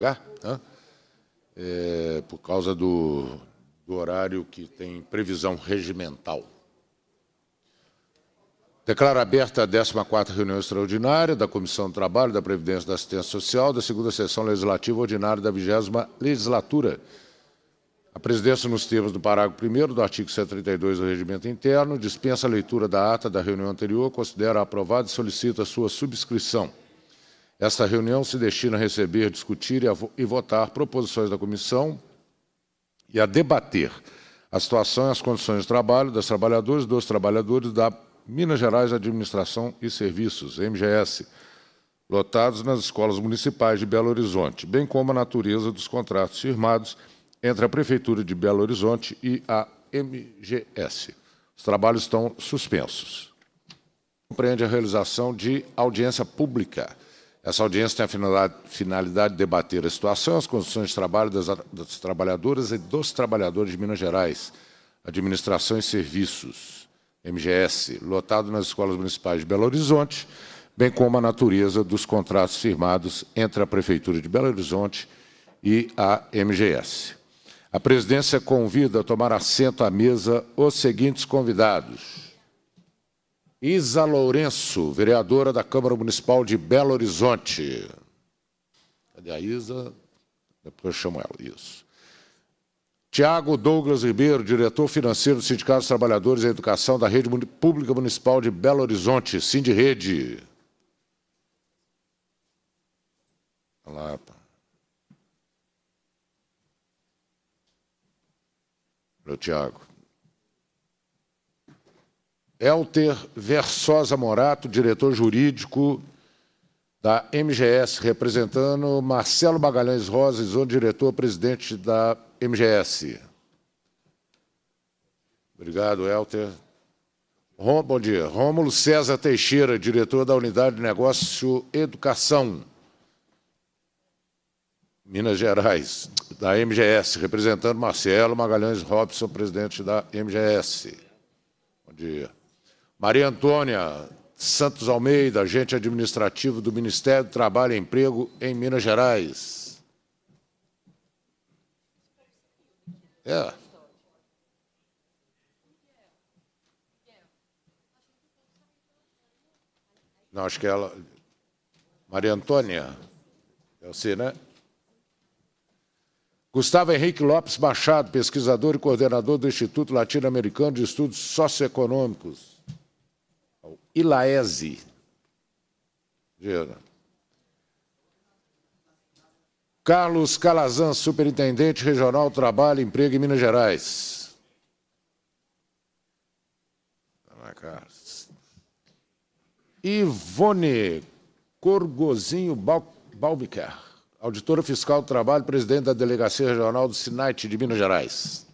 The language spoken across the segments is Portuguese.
lugar, né? é, por causa do, do horário que tem previsão regimental. Declaro aberta a 14ª reunião extraordinária da Comissão do Trabalho, da Previdência e da Assistência Social, da segunda sessão legislativa ordinária da 20 legislatura. A presidência, nos termos do parágrafo 1 do artigo 132 do Regimento Interno, dispensa a leitura da ata da reunião anterior, considera aprovada e solicita sua subscrição. Esta reunião se destina a receber, discutir e, votar proposições da comissão e a debater a situação e as condições de trabalho das trabalhadoras e dos trabalhadores da Minas Gerais Administração e Serviços, MGS, lotados nas escolas municipais de Belo Horizonte, bem como a natureza dos contratos firmados entre a Prefeitura de Belo Horizonte e a MGS. Os trabalhos estão suspensos. Compreende a realização de audiência pública essa audiência tem a finalidade de debater a situação e as condições de trabalho das, das trabalhadoras e dos trabalhadores de Minas Gerais, Administração e Serviços, MGS, lotado nas escolas municipais de Belo Horizonte, bem como a natureza dos contratos firmados entre a Prefeitura de Belo Horizonte e a MGS. A presidência convida a tomar assento à mesa os seguintes convidados. Isa Lourenço, vereadora da Câmara Municipal de Belo Horizonte. Cadê a Isa? Depois eu chamo ela, isso. Tiago Douglas Ribeiro, diretor financeiro do Sindicato dos Trabalhadores da Educação da Rede Pública Municipal de Belo Horizonte, Sindirede. Olha lá, pá. Meu Tiago. Elter Versosa Morato, diretor jurídico da MGS, representando Marcelo Magalhães Rosas, o diretor-presidente da MGS. Obrigado, Elter. Rom, bom dia. Rômulo César Teixeira, diretor da Unidade de Negócio Educação, Minas Gerais, da MGS, representando Marcelo Magalhães Robson, presidente da MGS. Bom dia. Maria Antônia Santos Almeida, agente administrativo do Ministério do Trabalho e Emprego em Minas Gerais. É. Não, acho que é ela. Maria Antônia. É você, né? Gustavo Henrique Lopes Machado, pesquisador e coordenador do Instituto Latino-Americano de Estudos Socioeconômicos e Laese. É assim. Carlos Calazan, Superintendente Regional do Trabalho, Emprego em Minas Gerais. Tá Ivone Corgozinho Balbicar, Auditora Fiscal do Trabalho, Presidente da Delegacia Regional do SINAIT de Minas Gerais.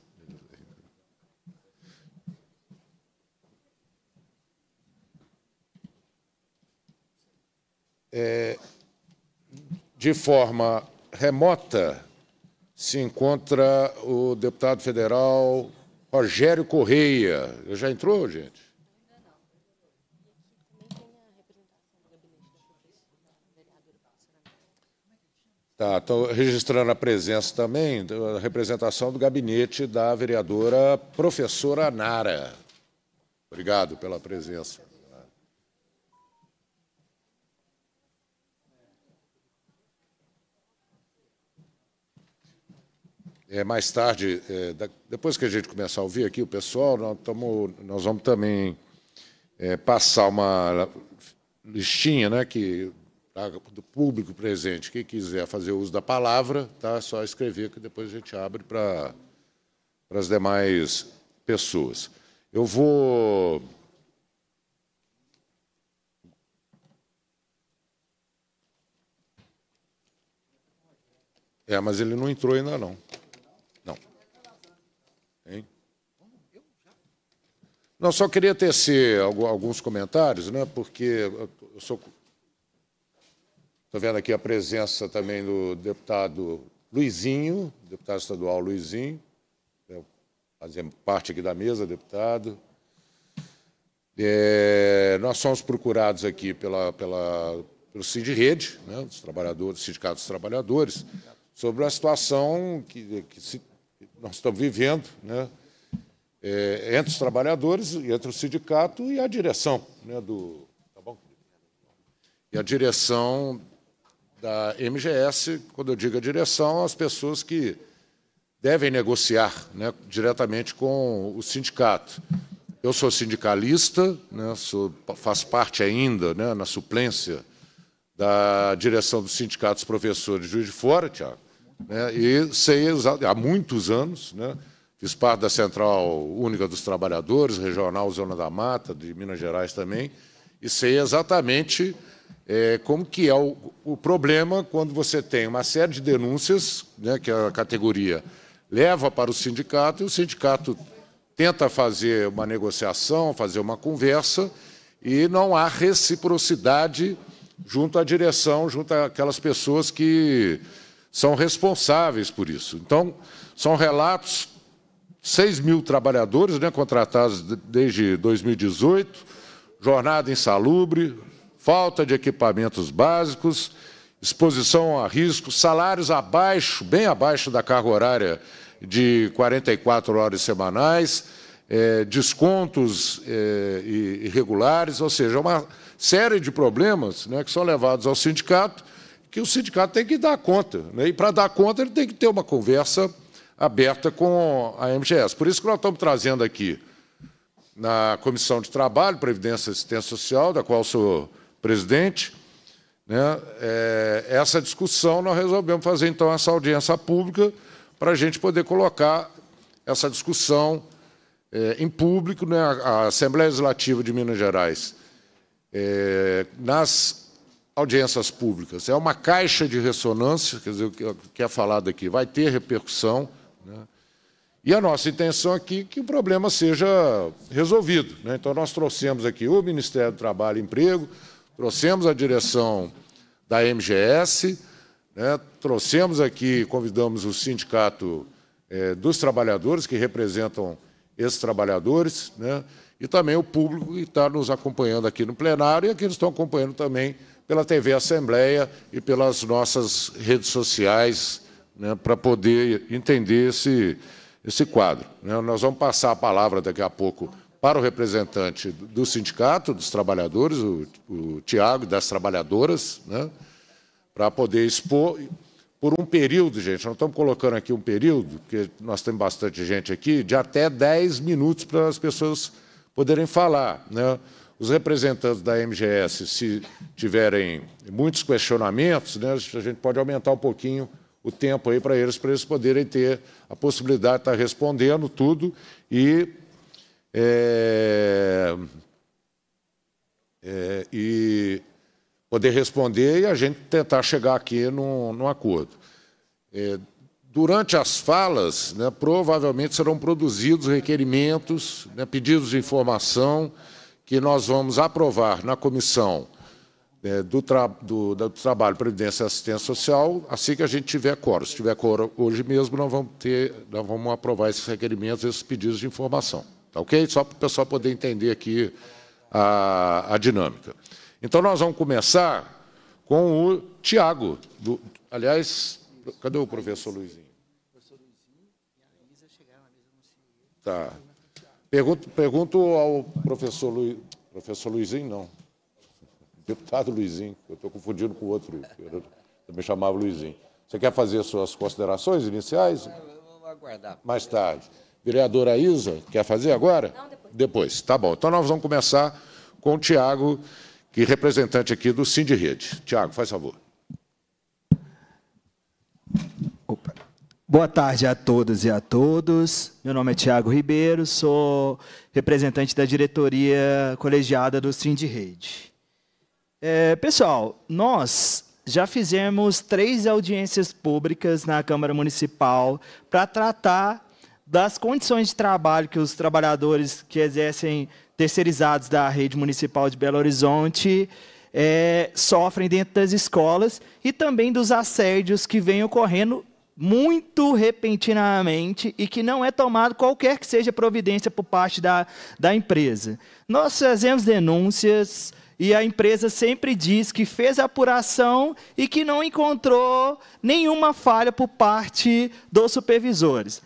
é, de forma remota, se encontra o deputado federal Rogério Correia. Já entrou, gente? Tá, estou registrando a presença também, a representação do gabinete da vereadora professora Nara. Obrigado pela presença. É, mais tarde, é, da, depois que a gente começar a ouvir aqui o pessoal, nós, tamo, nós vamos também é, passar uma listinha né, que, tá, do público presente. Quem quiser fazer uso da palavra, tá, é só escrever que depois a gente abre para as demais pessoas. Eu vou. É, mas ele não entrou ainda não. Não, só queria tecer alguns comentários, né, porque eu sou... Estou vendo aqui a presença também do deputado Luizinho, deputado estadual Luizinho, né, fazendo parte aqui da mesa, deputado. É, nós somos procurados aqui pela, pela, pelo CID Rede, né, dos trabalhadores, Sindicato dos Trabalhadores, sobre a situação que, que, se, que nós estamos vivendo, né, é, entre os trabalhadores, entre o sindicato e a direção né, do. Tá bom? E a direção da MGS, quando eu digo a direção, as pessoas que devem negociar né, diretamente com o sindicato. Eu sou sindicalista, né, sou, faço parte ainda, né, na suplência, da direção dos sindicatos Professores de Juiz de Fora, Tiago, né, e sei há muitos anos né, espaço da Central Única dos Trabalhadores, regional Zona da Mata, de Minas Gerais também, e sei exatamente é, como que é o, o, problema quando você tem uma série de denúncias, né, que a categoria leva para o sindicato, e o sindicato tenta fazer uma negociação, fazer uma conversa, e não há reciprocidade junto à direção, junto àquelas pessoas que são responsáveis por isso. Então, são relatos 6 mil trabalhadores né, contratados desde 2018, jornada insalubre, falta de equipamentos básicos, exposição a risco, salários abaixo, bem abaixo da carga horária de 44 horas semanais, é, descontos é, irregulares, ou seja, uma série de problemas né, que são levados ao sindicato, que o sindicato tem que dar conta. Né, e, para dar conta, ele tem que ter uma conversa aberta com a MGS. Por isso que nós estamos trazendo aqui na Comissão de Trabalho, Previdência e Assistência Social, da qual sou presidente, né, é, essa discussão nós resolvemos fazer, então, essa audiência pública para a gente poder colocar essa discussão é, em público. Né, a Assembleia Legislativa de Minas Gerais, é, nas audiências públicas, é uma caixa de ressonância, quer dizer, o que é falado aqui vai ter repercussão, e a nossa intenção aqui é que o problema seja resolvido. Né? Então, nós trouxemos aqui o Ministério do Trabalho e Emprego, trouxemos a direção da MGS, né? trouxemos aqui, convidamos o Sindicato é, dos Trabalhadores, que representam esses trabalhadores, né? e também o público que está nos acompanhando aqui no plenário e aqueles que estão acompanhando também pela TV Assembleia e pelas nossas redes sociais, né? para poder entender esse esse quadro. Né? Nós vamos passar a palavra daqui a pouco para o representante do sindicato, dos trabalhadores, o, o Tiago, das trabalhadoras, né, para poder expor por um período, gente, nós estamos colocando aqui um período, porque nós temos bastante gente aqui, de até 10 minutos para as pessoas poderem falar. Né? Os representantes da MGS, se tiverem muitos questionamentos, né, a gente pode aumentar um pouquinho o tempo aí para eles, para eles poderem ter a possibilidade de estar tá respondendo tudo e, é, é, e poder responder e a gente tentar chegar aqui num, num acordo. É, durante as falas, né, provavelmente serão produzidos requerimentos, né, pedidos de informação que nós vamos aprovar na comissão é, do, tra do, do, Trabalho, Previdência e Assistência Social, assim que a gente tiver coro. Se tiver coro hoje mesmo, nós vamos, ter, nós vamos aprovar esses requerimentos, esses pedidos de informação. Tá ok? Só para o pessoal poder entender aqui a, a dinâmica. Então, nós vamos começar com o Tiago. Do, aliás, cadê o professor Luizinho? Professor Luizinho a Tá. Pergunto, pergunto ao professor, Lu, professor Luizinho, não deputado Luizinho, eu estou confundindo com outro, eu me chamava Luizinho. Você quer fazer suas considerações iniciais? É, vou aguardar. Mais tarde. Vereadora Isa, quer fazer agora? Não, depois. Depois, tá bom. Então nós vamos começar com o Tiago, que é representante aqui do Cindy Rede. Tiago, faz favor. Opa. Boa tarde a todas e a todos. Meu nome é Tiago Ribeiro, sou representante da diretoria colegiada do Cindy Rede. É, pessoal, nós já fizemos três audiências públicas na Câmara Municipal para tratar das condições de trabalho que os trabalhadores que exercem terceirizados da rede municipal de Belo Horizonte é, sofrem dentro das escolas e também dos assédios que vêm ocorrendo muito repentinamente e que não é tomado qualquer que seja providência por parte da, da empresa. Nós fazemos denúncias, e a empresa sempre diz que fez a apuração e que não encontrou nenhuma falha por parte dos supervisores.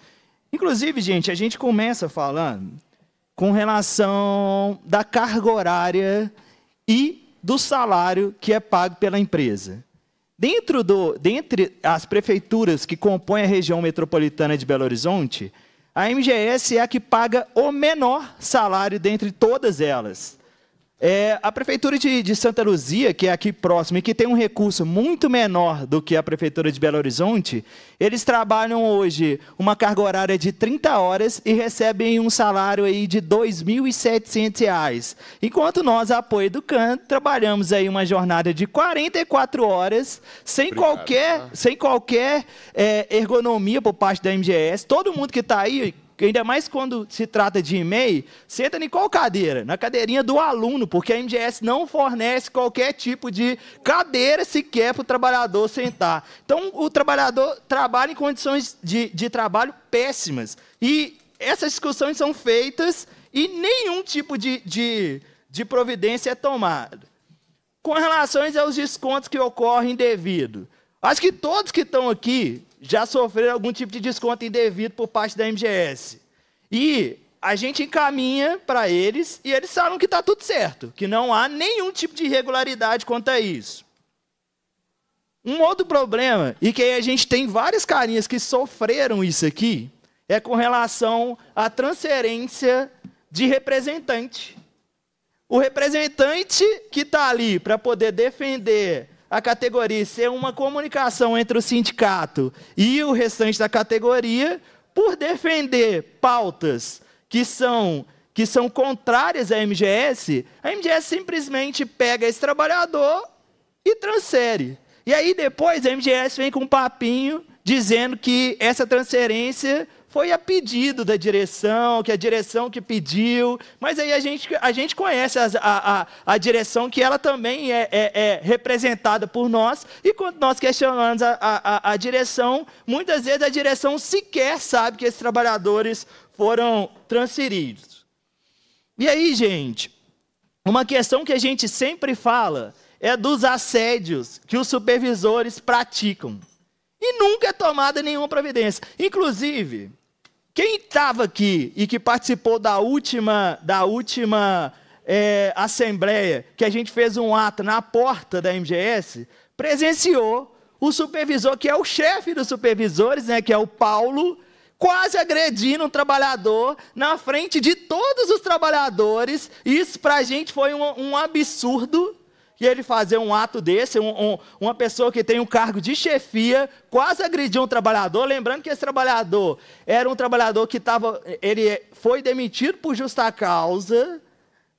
Inclusive, gente, a gente começa falando com relação da carga horária e do salário que é pago pela empresa. Dentro do, dentre as prefeituras que compõem a região metropolitana de Belo Horizonte, a MGS é a que paga o menor salário dentre todas elas. É, a Prefeitura de, de, Santa Luzia, que é aqui próximo e que tem um recurso muito menor do que a Prefeitura de Belo Horizonte, eles trabalham hoje uma carga horária de 30 horas e recebem um salário aí de R$ 2.700. Enquanto nós, apoio do CAN, trabalhamos aí uma jornada de 44 horas, sem Obrigado, qualquer, tá? sem qualquer é, ergonomia por parte da MGS. Todo mundo que está aí porque ainda mais quando se trata de e-mail, senta em qual cadeira? Na cadeirinha do aluno, porque a MGS não fornece qualquer tipo de cadeira sequer para o trabalhador sentar. Então, o trabalhador trabalha em condições de, de trabalho péssimas. E essas discussões são feitas e nenhum tipo de, de, de providência é tomada. Com relação aos descontos que ocorrem devido. Acho que todos que estão aqui já sofreram algum tipo de desconto indevido por parte da MGS. E a gente encaminha para eles e eles falam que está tudo certo, que não há nenhum tipo de irregularidade quanto a isso. Um outro problema, e que a gente tem várias carinhas que sofreram isso aqui, é com relação à transferência de representante. O representante que está ali para poder defender a categoria ser uma comunicação entre o sindicato e o restante da categoria por defender pautas que são que são contrárias à MGS, a MGS simplesmente pega esse trabalhador e transfere. E aí depois a MGS vem com um papinho dizendo que essa transferência foi a pedido da direção, que a direção que pediu, mas aí a gente, a gente conhece a, a, a direção que ela também é, é, é, representada por nós, e quando nós questionamos a, a, a direção, muitas vezes a direção sequer sabe que esses trabalhadores foram transferidos. E aí, gente, uma questão que a gente sempre fala é dos assédios que os supervisores praticam. E nunca é tomada nenhuma providência. Inclusive, quem estava aqui e que participou da última, da última é, assembleia, que a gente fez um ato na porta da MGS, presenciou o supervisor, que é o chefe dos supervisores, né, que é o Paulo, quase agredindo um trabalhador na frente de todos os trabalhadores. Isso para a gente foi um, um absurdo. E ele fazer um ato desse, um, um, uma pessoa que tem um cargo de chefia, quase agrediu um trabalhador, lembrando que esse trabalhador era um trabalhador que estava. Ele foi demitido por justa causa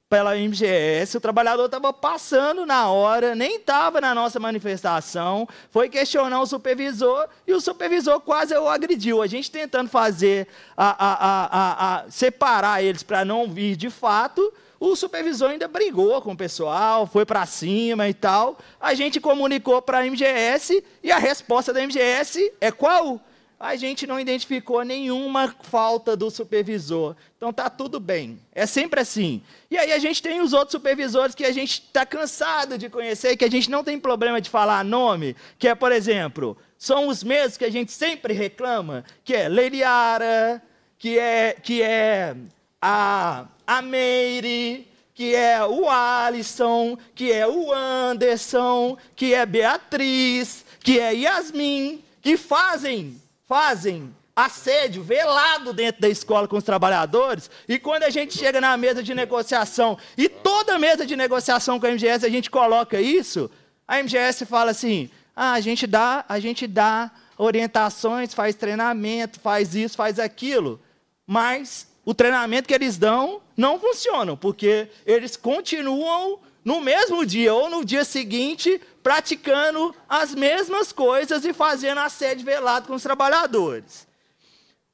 pela MGS, o trabalhador estava passando na hora, nem estava na nossa manifestação, foi questionar o supervisor e o supervisor quase o agrediu. A gente tentando fazer a, a, a, separar eles para não vir de fato, o supervisor ainda brigou com o pessoal, foi para cima e tal. A gente comunicou para a MGS e a resposta da MGS é qual? A gente não identificou nenhuma falta do supervisor. Então tá tudo bem. É sempre assim. E aí a gente tem os outros supervisores que a gente está cansado de conhecer, que a gente não tem problema de falar nome, que é, por exemplo, são os mesmos que a gente sempre reclama, que é Leiliara, que é que é a a Meire, que é o Alisson, que é o Anderson, que é Beatriz, que é Yasmin, que fazem, fazem assédio velado dentro da escola com os trabalhadores. E quando a gente chega na mesa de negociação, e toda mesa de negociação com a MGS a gente coloca isso, a MGS fala assim: ah, a gente dá, a gente dá orientações, faz treinamento, faz isso, faz aquilo. Mas o treinamento que eles dão não funcionam, porque eles continuam no mesmo dia ou no dia seguinte praticando as mesmas coisas e fazendo assédio velado com os trabalhadores.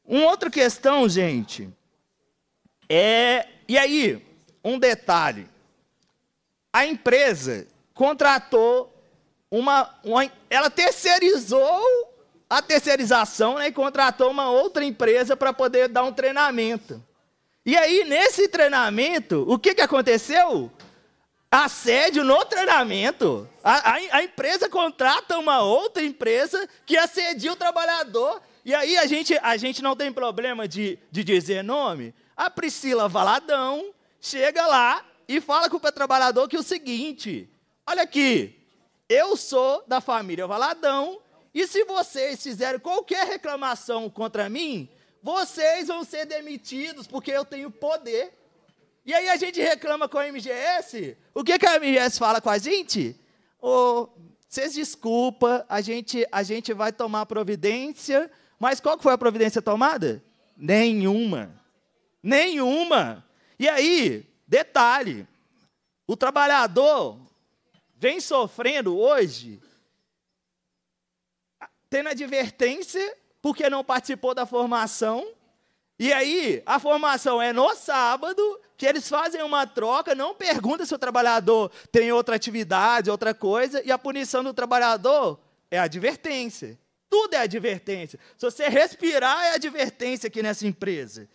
Uma outra questão, gente, é. E aí, um detalhe. A empresa contratou uma, uma. ela terceirizou a terceirização né, e contratou uma outra empresa para poder dar um treinamento. E aí, nesse treinamento, o que, que aconteceu? Assédio no treinamento. A, a, a empresa contrata uma outra empresa que assedia o trabalhador. E aí a gente, a gente não tem problema de, de dizer nome. A Priscila Valadão chega lá e fala com o trabalhador que é o seguinte: olha aqui, eu sou da família Valadão, e se vocês fizerem qualquer reclamação contra mim, vocês vão ser demitidos porque eu tenho poder. E aí a gente reclama com a MGS. O que, que a MGS fala com a gente? Oh, vocês desculpa, a gente, a gente vai tomar providência. Mas qual que foi a providência tomada? Nenhuma. Nenhuma. E aí, detalhe, o trabalhador vem sofrendo hoje, tendo advertência porque não participou da formação. E aí, a formação é no sábado, que eles fazem uma troca, não pergunta se o trabalhador tem outra atividade, outra coisa, e a punição do trabalhador é advertência. Tudo é advertência. Se você respirar, é advertência aqui nessa empresa.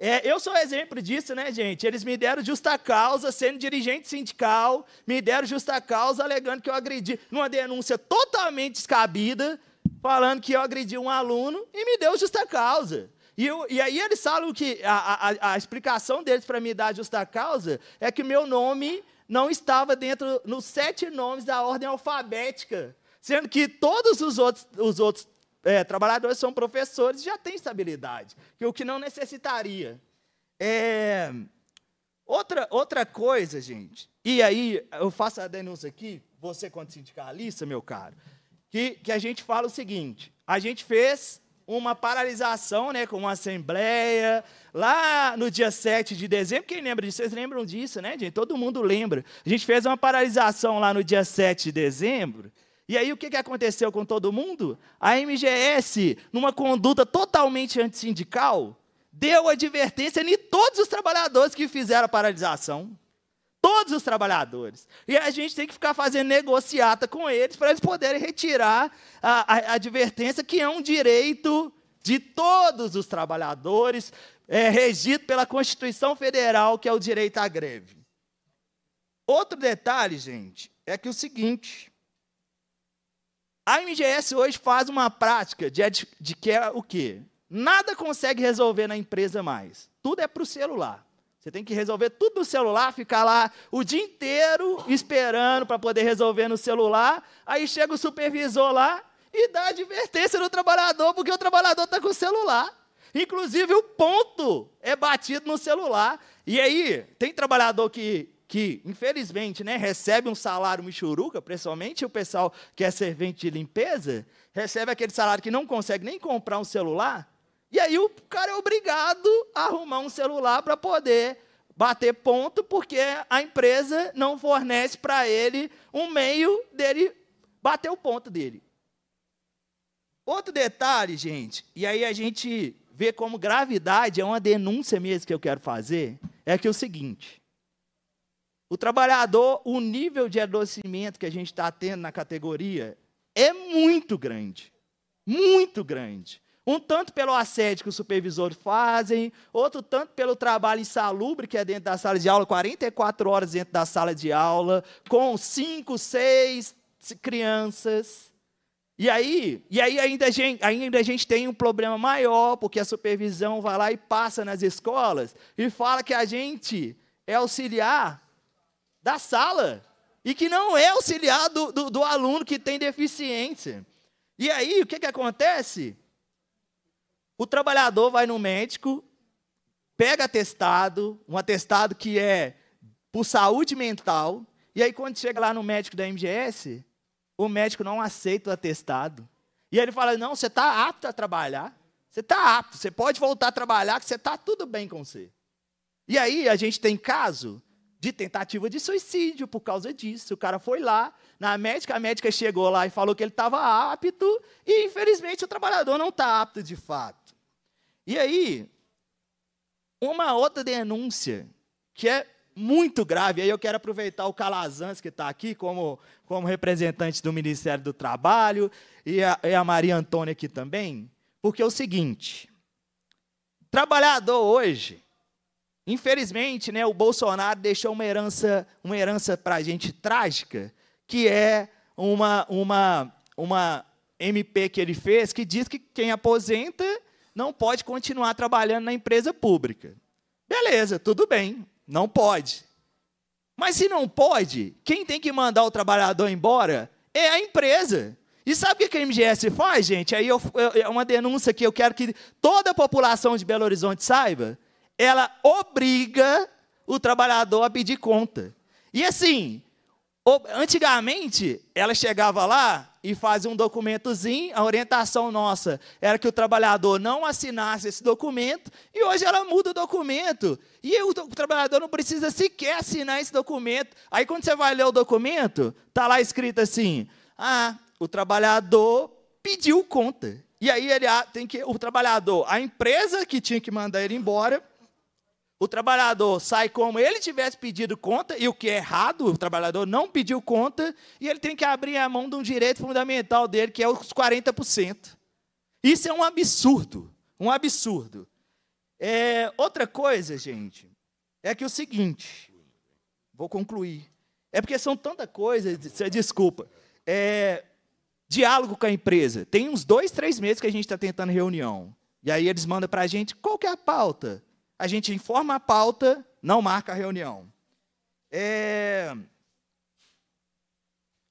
É, eu sou exemplo disso, né, gente? Eles me deram justa causa, sendo dirigente sindical, me deram justa causa alegando que eu agredi numa denúncia totalmente descabida, falando que eu agredi um aluno e me deu justa causa. E, eu, e aí eles falam que a, a, a explicação deles para me dar justa causa é que o meu nome não estava dentro nos sete nomes da ordem alfabética, sendo que todos os outros, os outros é, trabalhadores são professores já têm estabilidade, que é o que não necessitaria. É, outra, outra coisa, gente, e aí eu faço a denúncia aqui, você quando sindicalista, meu caro, que, que a gente fala o seguinte: a gente fez uma paralisação, né, com uma assembleia, lá no dia 7 de dezembro, quem lembra disso? Vocês lembram disso, né, gente? Todo mundo lembra. A gente fez uma paralisação lá no dia 7 de dezembro, e aí o que, que aconteceu com todo mundo? A MGS, numa conduta totalmente antissindical, deu advertência em todos os trabalhadores que fizeram a paralisação todos os trabalhadores. E a gente tem que ficar fazendo negociata com eles para eles poderem retirar a, a, a, advertência, que é um direito de todos os trabalhadores, é, regido pela Constituição Federal, que é o direito à greve. Outro detalhe, gente, é que o seguinte. A MGS hoje faz uma prática de, de que é o quê? Nada consegue resolver na empresa mais. Tudo é para o celular. Você tem que resolver tudo no celular, ficar lá o dia inteiro esperando para poder resolver no celular. Aí chega o supervisor lá e dá advertência no trabalhador, porque o trabalhador está com o celular. Inclusive o ponto é batido no celular. E aí, tem trabalhador que, que infelizmente, né, recebe um salário michuruca, principalmente o pessoal que é servente de limpeza, recebe aquele salário que não consegue nem comprar um celular. E aí o cara é obrigado a arrumar um celular para poder bater ponto, porque a empresa não fornece para ele um meio dele bater o ponto dele. Outro detalhe, gente, e aí a gente vê como gravidade é uma denúncia mesmo que eu quero fazer, é que é o seguinte: o trabalhador, o nível de adoecimento que a gente está tendo na categoria é muito grande. Muito grande. Um tanto pelo assédio que os supervisores fazem, outro tanto pelo trabalho insalubre que é dentro da sala de aula, 44 horas dentro da sala de aula, com cinco, seis crianças. E aí, e aí ainda, a gente, ainda a gente tem um problema maior, porque a supervisão vai lá e passa nas escolas e fala que a gente é auxiliar da sala e que não é auxiliar do, do, do aluno que tem deficiência. E aí, o que, que acontece? O trabalhador vai no médico, pega atestado, um atestado que é por saúde mental, e aí quando chega lá no médico da MGS, o médico não aceita o atestado. E ele fala: "Não, você está apto a trabalhar. Você está apto, você pode voltar a trabalhar, que você está tudo bem com você". E aí a gente tem caso de tentativa de suicídio por causa disso. O cara foi lá na médica, a médica chegou lá e falou que ele estava apto e infelizmente o trabalhador não está apto de fato. E aí, uma outra denúncia que é muito grave, aí eu quero aproveitar o Calazans que está aqui como, como representante do Ministério do Trabalho e a, e a Maria Antônia aqui também, porque é o seguinte, trabalhador hoje, infelizmente, né, o Bolsonaro deixou uma herança, uma herança para a gente trágica, que é uma, uma, uma MP que ele fez que diz que quem aposenta não pode continuar trabalhando na empresa pública. Beleza, tudo bem, não pode. Mas se não pode, quem tem que mandar o trabalhador embora é a empresa. E sabe o que a MGS faz, gente? Aí é uma denúncia que eu quero que toda a população de Belo Horizonte saiba. Ela obriga o trabalhador a pedir conta. E assim, Antigamente, ela chegava lá e fazia um documentozinho, a orientação nossa era que o trabalhador não assinasse esse documento, e hoje ela muda o documento. E o, do, o trabalhador não precisa sequer assinar esse documento. Aí quando você vai ler o documento, está lá escrito assim: ah, o trabalhador pediu conta. E aí ele ah, tem que. O trabalhador, a empresa que tinha que mandar ele embora, o trabalhador sai como ele tivesse pedido conta, e o que é errado, o trabalhador não pediu conta, e ele tem que abrir a mão de um direito fundamental dele, que é os 40%. Isso é um absurdo, um absurdo. É, outra coisa, gente, é que é o seguinte, vou concluir, é porque são tanta coisa, desculpa, é, diálogo com a empresa, tem uns dois, três meses que a gente está tentando reunião, e aí eles mandam para a gente, qual que é a pauta? a gente informa a pauta, não marca a reunião. É...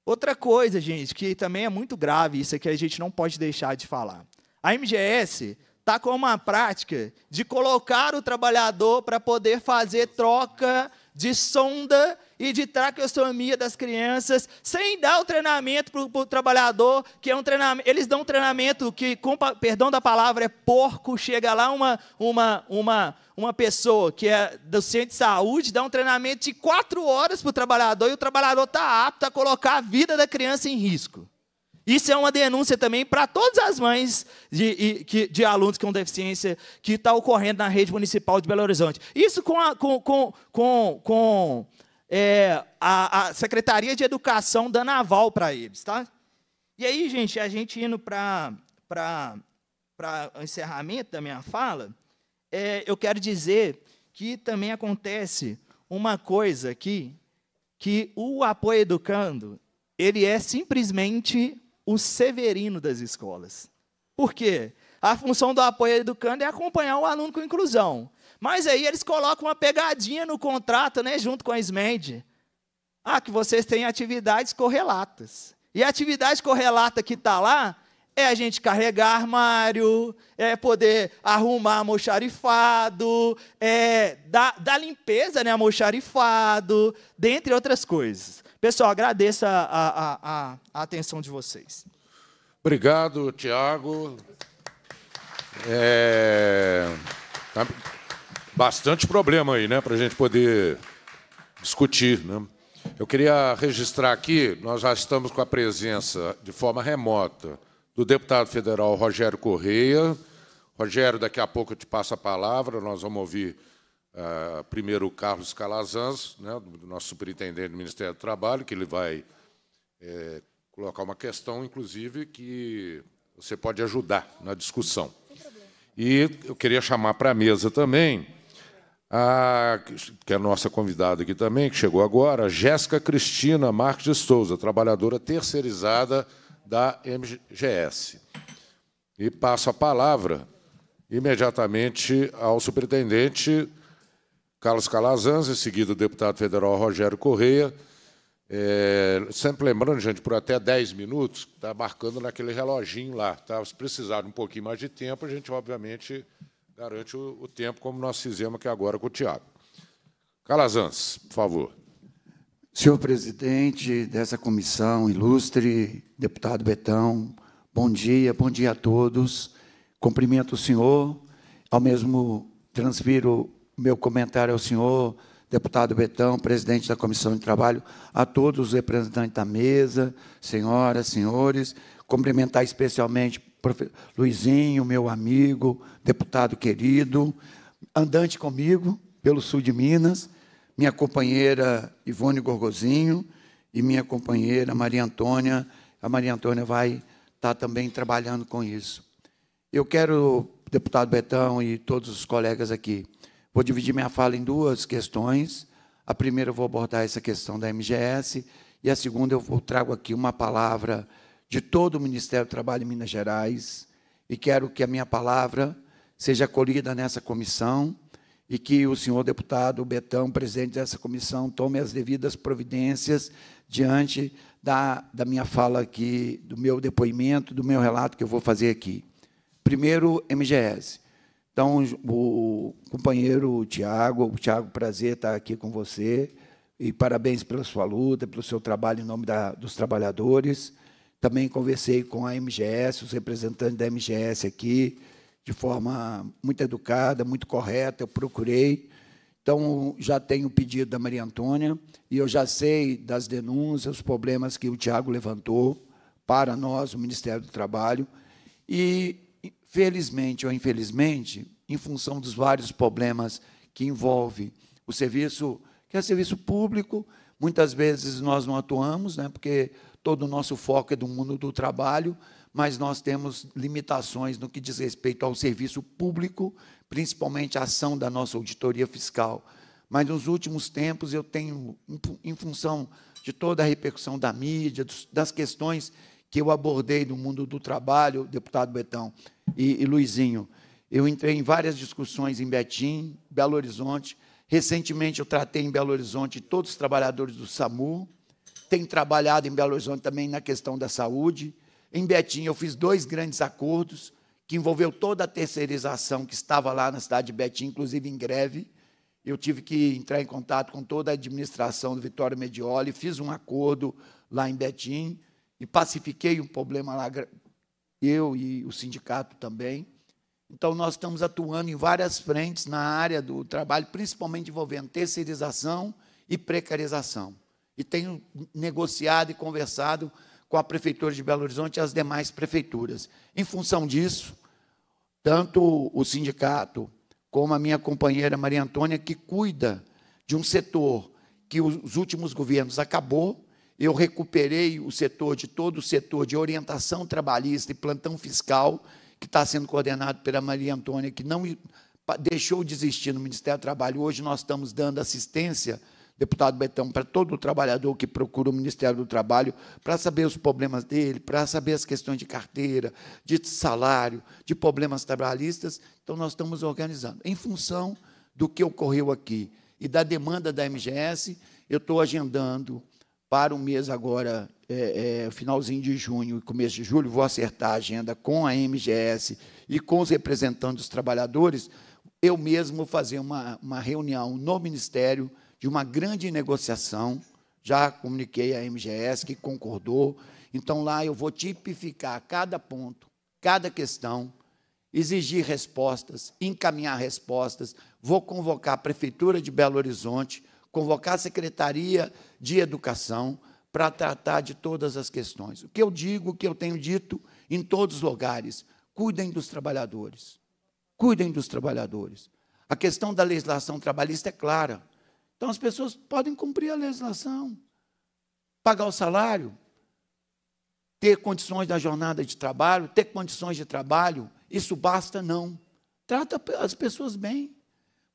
Outra coisa, gente, que também é muito grave, isso aqui a gente não pode deixar de falar. A MGS está com uma prática de colocar o trabalhador para poder fazer troca de sonda e de traqueostomia das crianças, sem dar o treinamento para o trabalhador, que é um treinamento, eles dão um treinamento que, com perdão da palavra, é porco, chega lá uma, uma, uma, uma pessoa que é do centro de saúde, dá um treinamento de quatro horas para o trabalhador, e o trabalhador está apto a colocar a vida da criança em risco. Isso é uma denúncia também para todas as mães de, de, de, alunos com deficiência que está ocorrendo na rede municipal de Belo Horizonte. Isso com, a, com, com, com, com é, a, a, Secretaria de Educação dando aval para eles. Tá? E aí, gente, a gente indo para o encerramento da minha fala, é, eu quero dizer que também acontece uma coisa aqui, que o apoio educando, ele é simplesmente o severino das escolas. Por quê? A função do apoio educando é acompanhar o aluno com inclusão. Mas aí eles colocam uma pegadinha no contrato, né, junto com a SMED. Ah, que vocês têm atividades correlatas. E a atividade correlata que está lá é a gente carregar armário, é poder arrumar almoxarifado, é dar, dar limpeza, né, almoxarifado, dentre outras coisas. Pessoal, agradeço a, a, a, a atenção de vocês. Obrigado, Tiago. É bastante problema aí, né, para a gente poder discutir. Né? Eu queria registrar aqui, nós já estamos com a presença de forma remota do deputado federal Rogério Correia. Rogério, daqui a pouco eu te passo a palavra, nós vamos ouvir uh, primeiro o Carlos Calazans, né, do nosso superintendente do Ministério do Trabalho, que ele vai é, colocar uma questão, inclusive, que você pode ajudar na discussão. E eu queria chamar para a mesa também a, ah, que é a nossa convidada aqui também, que chegou agora, Jéssica Cristina Marques de Souza, trabalhadora terceirizada da MGS. E passo a palavra imediatamente ao superintendente Carlos Calazans, em seguida o deputado federal Rogério Correia, é, sempre lembrando, gente, por até 10 minutos, está marcando naquele reloginho lá. Tá? Se precisar um pouquinho mais de tempo, a gente, obviamente, garante o, o tempo, como nós fizemos aqui agora com o Tiago. Calazans, por favor. Senhor presidente dessa comissão, ilustre deputado Betão, bom dia, bom dia a todos. Cumprimento o senhor, ao mesmo transfiro meu comentário ao senhor, deputado Betão, presidente da Comissão de Trabalho, a todos os representantes da mesa, senhoras, senhores, cumprimentar especialmente Luizinho, meu amigo, deputado querido, andante comigo pelo sul de Minas, minha companheira Ivone Gorgozinho e minha companheira Maria Antônia. A Maria Antônia vai estar tá também trabalhando com isso. Eu quero, deputado Betão e todos os colegas aqui, vou dividir minha fala em duas questões. A primeira eu vou abordar essa questão da MGS e a segunda eu trago aqui uma palavra de todo o Ministério do Trabalho em Minas Gerais e quero que a minha palavra seja acolhida nessa comissão e que o senhor deputado Betão, presidente dessa comissão, tome as devidas providências diante da, da minha fala aqui, do meu depoimento, do meu relato que eu vou fazer aqui. Primeiro, MGS. Então, o companheiro Tiago, o Tiago, prazer estar aqui com você, e parabéns pela sua luta, pelo seu trabalho em nome da, dos trabalhadores. Também conversei com a MGS, os representantes da MGS aqui, de forma muito educada, muito correta, eu procurei. Então, já tenho o pedido da Maria Antônia e eu já sei das denúncias, os problemas que o Tiago levantou para nós, o Ministério do Trabalho. E, felizmente ou infelizmente, em função dos vários problemas que envolve o serviço, que é serviço público, muitas vezes nós não atuamos, né, porque todo o nosso foco é do mundo do trabalho, mas nós temos limitações no que diz respeito ao serviço público, principalmente a ação da nossa auditoria fiscal. Mas nos últimos tempos eu tenho, em função de toda a repercussão da mídia, das questões que eu abordei no mundo do trabalho, deputado Betão e, e Luizinho, eu entrei em várias discussões em Betim, Belo Horizonte. Recentemente eu tratei em Belo Horizonte todos os trabalhadores do SAMU, tem trabalhado em Belo Horizonte também na questão da saúde. Em Betim, eu fiz dois grandes acordos que envolveu toda a terceirização que estava lá na cidade de Betim, inclusive em greve. Eu tive que entrar em contato com toda a administração do Vitório Medioli, fiz um acordo lá em Betim e pacifiquei o um problema lá, eu e o sindicato também. Então, nós estamos atuando em várias frentes na área do trabalho, principalmente envolvendo terceirização e precarização. E tenho negociado e conversado com a Prefeitura de Belo Horizonte e as demais prefeituras. Em função disso, tanto o sindicato como a minha companheira Maria Antônia, que cuida de um setor que os últimos governos acabou, eu recuperei o setor de todo o setor de orientação trabalhista e plantão fiscal, que está sendo coordenado pela Maria Antônia, que não deixou de existir no Ministério do Trabalho. Hoje nós estamos dando assistência deputado Betão, para todo trabalhador que procura o Ministério do Trabalho, para saber os problemas dele, para saber as questões de carteira, de salário, de problemas trabalhistas. Então, nós estamos organizando. Em função do que ocorreu aqui e da demanda da MGS, eu estou agendando para o mês agora, é, é, finalzinho de junho e começo de julho, vou acertar a agenda com a MGS e com os representantes dos trabalhadores, eu mesmo vou fazer uma, uma reunião no Ministério de uma grande negociação. Já comuniquei à MGS que concordou. Então, lá eu vou tipificar cada ponto, cada questão, exigir respostas, encaminhar respostas. Vou convocar a Prefeitura de Belo Horizonte, convocar a Secretaria de Educação para tratar de todas as questões. O que eu digo, o que eu tenho dito em todos os lugares: cuidem dos trabalhadores. Cuidem dos trabalhadores. A questão da legislação trabalhista é clara. Então as pessoas podem cumprir a legislação, pagar o salário, ter condições da jornada de trabalho, ter condições de trabalho, isso basta não. Trata as pessoas bem.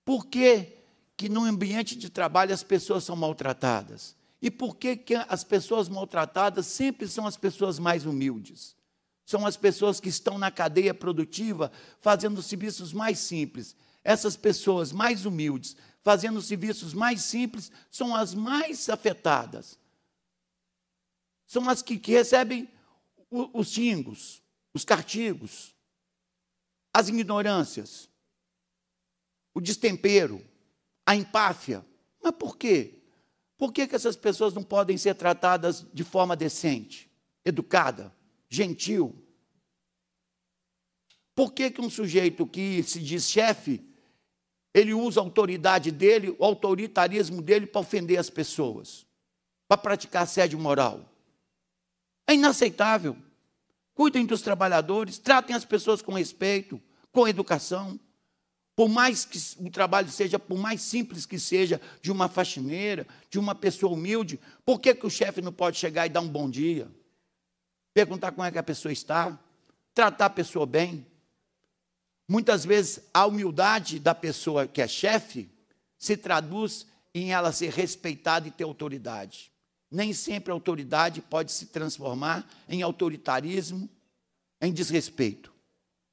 Por que, que no ambiente de trabalho as pessoas são maltratadas? E por que, que as pessoas maltratadas sempre são as pessoas mais humildes? São as pessoas que estão na cadeia produtiva fazendo serviços mais simples. Essas pessoas mais humildes fazendo serviços mais simples, são as mais afetadas. São as que, que recebem o, os xingos, os cartigos, as ignorâncias, o destempero, a empáfia. Mas por quê? Por que, que essas pessoas não podem ser tratadas de forma decente, educada, gentil? Por que, que um sujeito que se diz chefe ele usa a autoridade dele, o autoritarismo dele para ofender as pessoas, para praticar assédio moral. É inaceitável. Cuidem dos trabalhadores, tratem as pessoas com respeito, com educação. Por mais que o trabalho seja, por mais simples que seja, de uma faxineira, de uma pessoa humilde, por que, que o chefe não pode chegar e dar um bom dia? Perguntar como é que a pessoa está? Tratar a pessoa bem? Muitas vezes a humildade da pessoa que é chefe se traduz em ela ser respeitada e ter autoridade. Nem sempre a autoridade pode se transformar em autoritarismo, em desrespeito.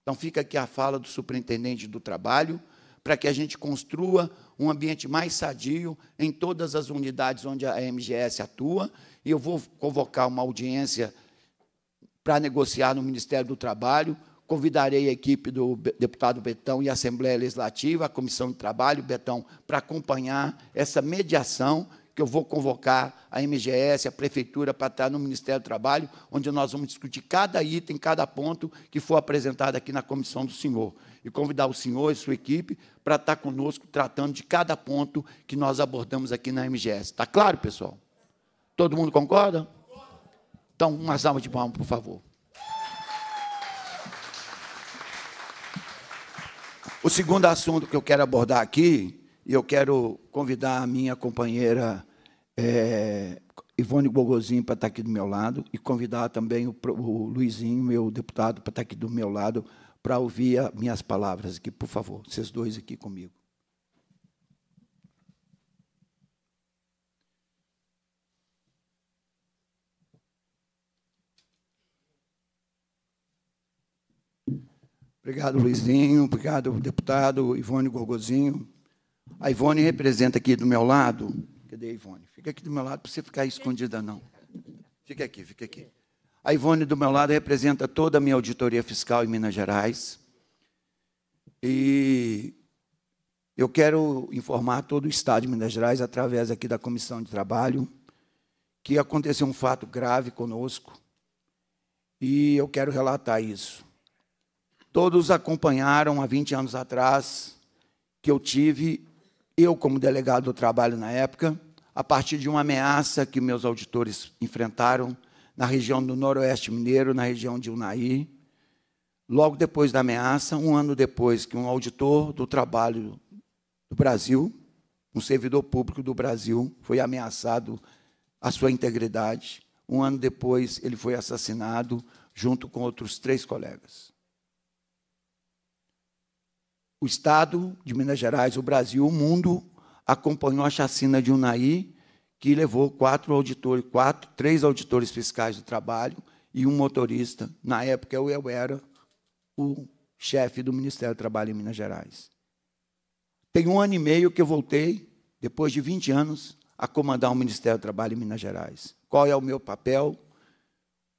Então fica aqui a fala do superintendente do trabalho para que a gente construa um ambiente mais sadio em todas as unidades onde a MGS atua. E eu vou convocar uma audiência para negociar no Ministério do Trabalho Convidarei a equipe do deputado Betão e a Assembleia Legislativa, a Comissão de Trabalho, Betão, para acompanhar essa mediação que eu vou convocar a MGS, a Prefeitura, para estar no Ministério do Trabalho, onde nós vamos discutir cada item, cada ponto que for apresentado aqui na comissão do senhor. E convidar o senhor e sua equipe para estar conosco tratando de cada ponto que nós abordamos aqui na MGS. Está claro, pessoal? Todo mundo concorda? Então, umas almas de palmas, por favor. O segundo assunto que eu quero abordar aqui, e eu quero convidar a minha companheira é, Ivone Bogozinho para estar aqui do meu lado, e convidar também o, o Luizinho, meu deputado, para estar aqui do meu lado, para ouvir minhas palavras aqui, por favor, vocês dois aqui comigo. Obrigado, Luizinho. Obrigado, deputado Ivone Gorgozinho. A Ivone representa aqui do meu lado. Cadê a Ivone? Fica aqui do meu lado para você ficar escondida, não. Fica aqui, fica aqui. A Ivone do meu lado representa toda a minha auditoria fiscal em Minas Gerais. E eu quero informar todo o Estado de Minas Gerais, através aqui da Comissão de Trabalho, que aconteceu um fato grave conosco. E eu quero relatar isso. Todos acompanharam há 20 anos atrás que eu tive, eu como delegado do trabalho na época, a partir de uma ameaça que meus auditores enfrentaram na região do Noroeste Mineiro, na região de Unai. Logo depois da ameaça, um ano depois que um auditor do trabalho do Brasil, um servidor público do Brasil, foi ameaçado a sua integridade. Um ano depois, ele foi assassinado junto com outros três colegas o Estado de Minas Gerais, o Brasil, o mundo acompanhou a chacina de Unai, que levou quatro auditores, quatro, três auditores fiscais do trabalho e um motorista. Na época eu era o chefe do Ministério do Trabalho em Minas Gerais. Tem um ano e meio que eu voltei, depois de 20 anos, a comandar o Ministério do Trabalho em Minas Gerais. Qual é o meu papel?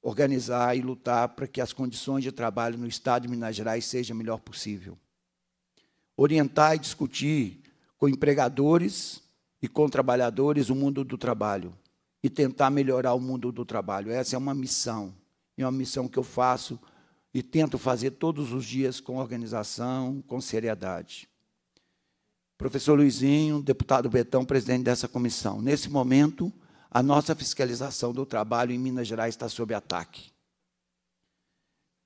Organizar e lutar para que as condições de trabalho no Estado de Minas Gerais sejam melhor possível orientar e discutir com empregadores e com trabalhadores o mundo do trabalho e tentar melhorar o mundo do trabalho. Essa é uma missão, e é uma missão que eu faço e tento fazer todos os dias com organização, com seriedade. Professor Luizinho, deputado Betão, presidente dessa comissão. Nesse momento, a nossa fiscalização do trabalho em Minas Gerais está sob ataque.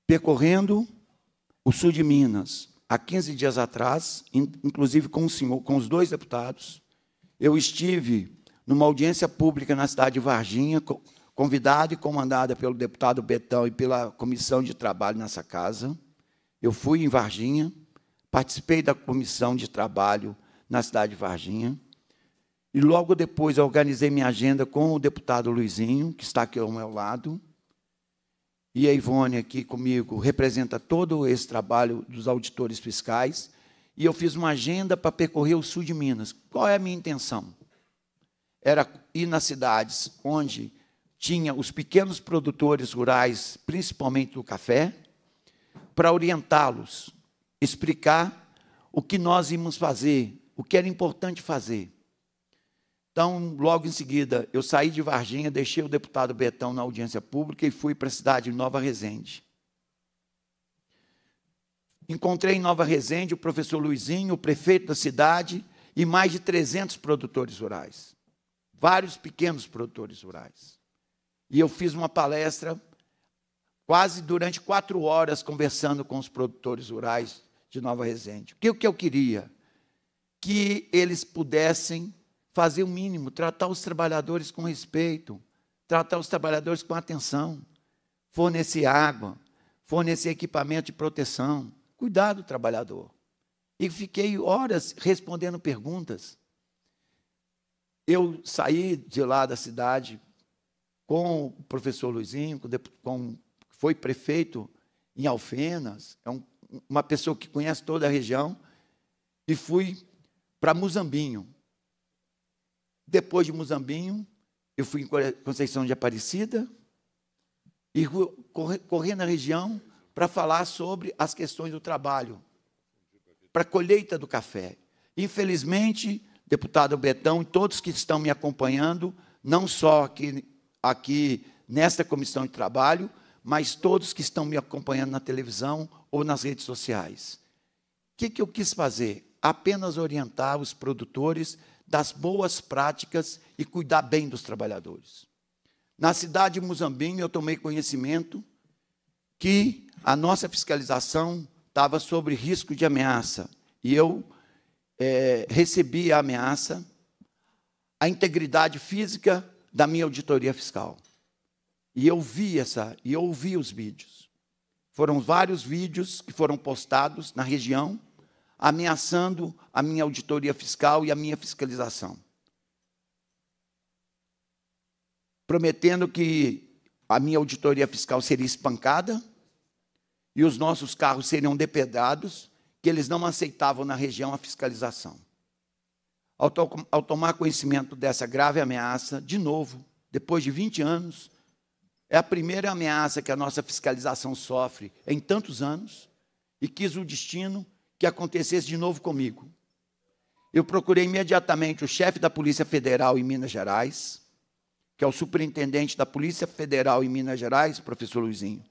Percorrendo o sul de Minas, há 15 dias atrás, inclusive com o senhor, com os dois deputados, eu estive numa audiência pública na cidade de Varginha, convidada e comandada pelo deputado Betão e pela comissão de trabalho nessa casa. Eu fui em Varginha, participei da comissão de trabalho na cidade de Varginha. E logo depois organizei minha agenda com o deputado Luizinho, que está aqui ao meu lado, e a Ivone aqui comigo representa todo esse trabalho dos auditores fiscais. E eu fiz uma agenda para percorrer o sul de Minas. Qual é a minha intenção? Era ir nas cidades onde tinha os pequenos produtores rurais, principalmente do café, para orientá-los, explicar o que nós íamos fazer, o que era importante fazer. Então, logo em seguida, eu saí de Varginha, deixei o deputado Betão na audiência pública e fui para a cidade de Nova Resende. Encontrei em Nova Resende o professor Luizinho, o prefeito da cidade e mais de 300 produtores rurais. Vários pequenos produtores rurais. E eu fiz uma palestra quase durante quatro horas conversando com os produtores rurais de Nova Resende. O que eu queria? Que eles pudessem fazer o mínimo, tratar os trabalhadores com respeito, tratar os trabalhadores com atenção, fornecer água, fornecer equipamento de proteção, cuidar do trabalhador. E fiquei horas respondendo perguntas. Eu saí de lá da cidade com o professor Luizinho, com, foi prefeito em Alfenas, é um, uma pessoa que conhece toda a região, e fui para Muzambinho, depois de Muzambinho, eu fui em Conceição de Aparecida e corri na região para falar sobre as questões do trabalho, para a colheita do café. Infelizmente, deputado Betão e todos que estão me acompanhando, não só aqui, aqui nesta comissão de trabalho, mas todos que estão me acompanhando na televisão ou nas redes sociais. O que, que eu quis fazer? Apenas orientar os produtores das boas práticas e cuidar bem dos trabalhadores. Na cidade de Muzambinho, eu tomei conhecimento que a nossa fiscalização estava sobre risco de ameaça. E eu é, recebi a ameaça, a integridade física da minha auditoria fiscal. E eu vi essa, e eu ouvi os vídeos. Foram vários vídeos que foram postados na região ameaçando a minha auditoria fiscal e a minha fiscalização. Prometendo que a minha auditoria fiscal seria espancada e os nossos carros seriam depedados, que eles não aceitavam na região a fiscalização. Ao, to ao tomar conhecimento dessa grave ameaça, de novo, depois de 20 anos, é a primeira ameaça que a nossa fiscalização sofre em tantos anos, e quis o destino que acontecesse de novo comigo. Eu procurei imediatamente o chefe da Polícia Federal em Minas Gerais, que é o superintendente da Polícia Federal em Minas Gerais, professor Luizinho,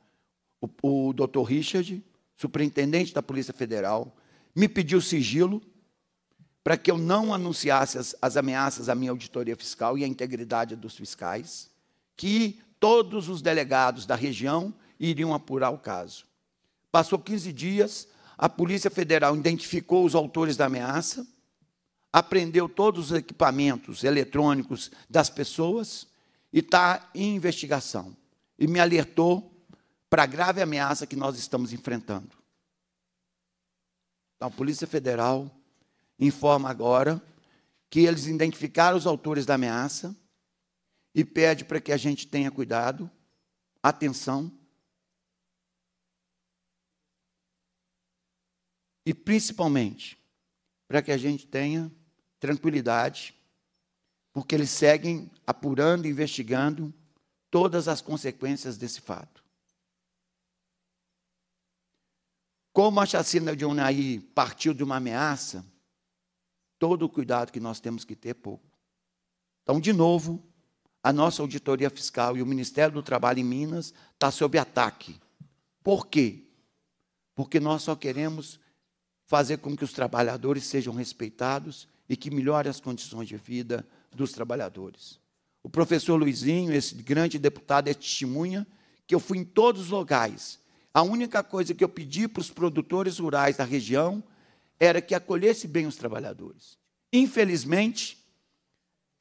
o, o doutor Richard, superintendente da Polícia Federal, me pediu sigilo para que eu não anunciasse as, as ameaças à minha auditoria fiscal e à integridade dos fiscais, que todos os delegados da região iriam apurar o caso. Passou 15 dias, a Polícia Federal identificou os autores da ameaça, apreendeu todos os equipamentos eletrônicos das pessoas e está em investigação. E me alertou para a grave ameaça que nós estamos enfrentando. Então, a Polícia Federal informa agora que eles identificaram os autores da ameaça e pede para que a gente tenha cuidado, atenção E principalmente, para que a gente tenha tranquilidade, porque eles seguem apurando, investigando todas as consequências desse fato. Como a chacina de Unai partiu de uma ameaça, todo o cuidado que nós temos que ter é pouco. Então, de novo, a nossa auditoria fiscal e o Ministério do Trabalho em Minas está sob ataque. Por quê? Porque nós só queremos fazer com que os trabalhadores sejam respeitados e que melhore as condições de vida dos trabalhadores. O professor Luizinho, esse grande deputado, é testemunha que eu fui em todos os locais. A única coisa que eu pedi para os produtores rurais da região era que acolhesse bem os trabalhadores. Infelizmente,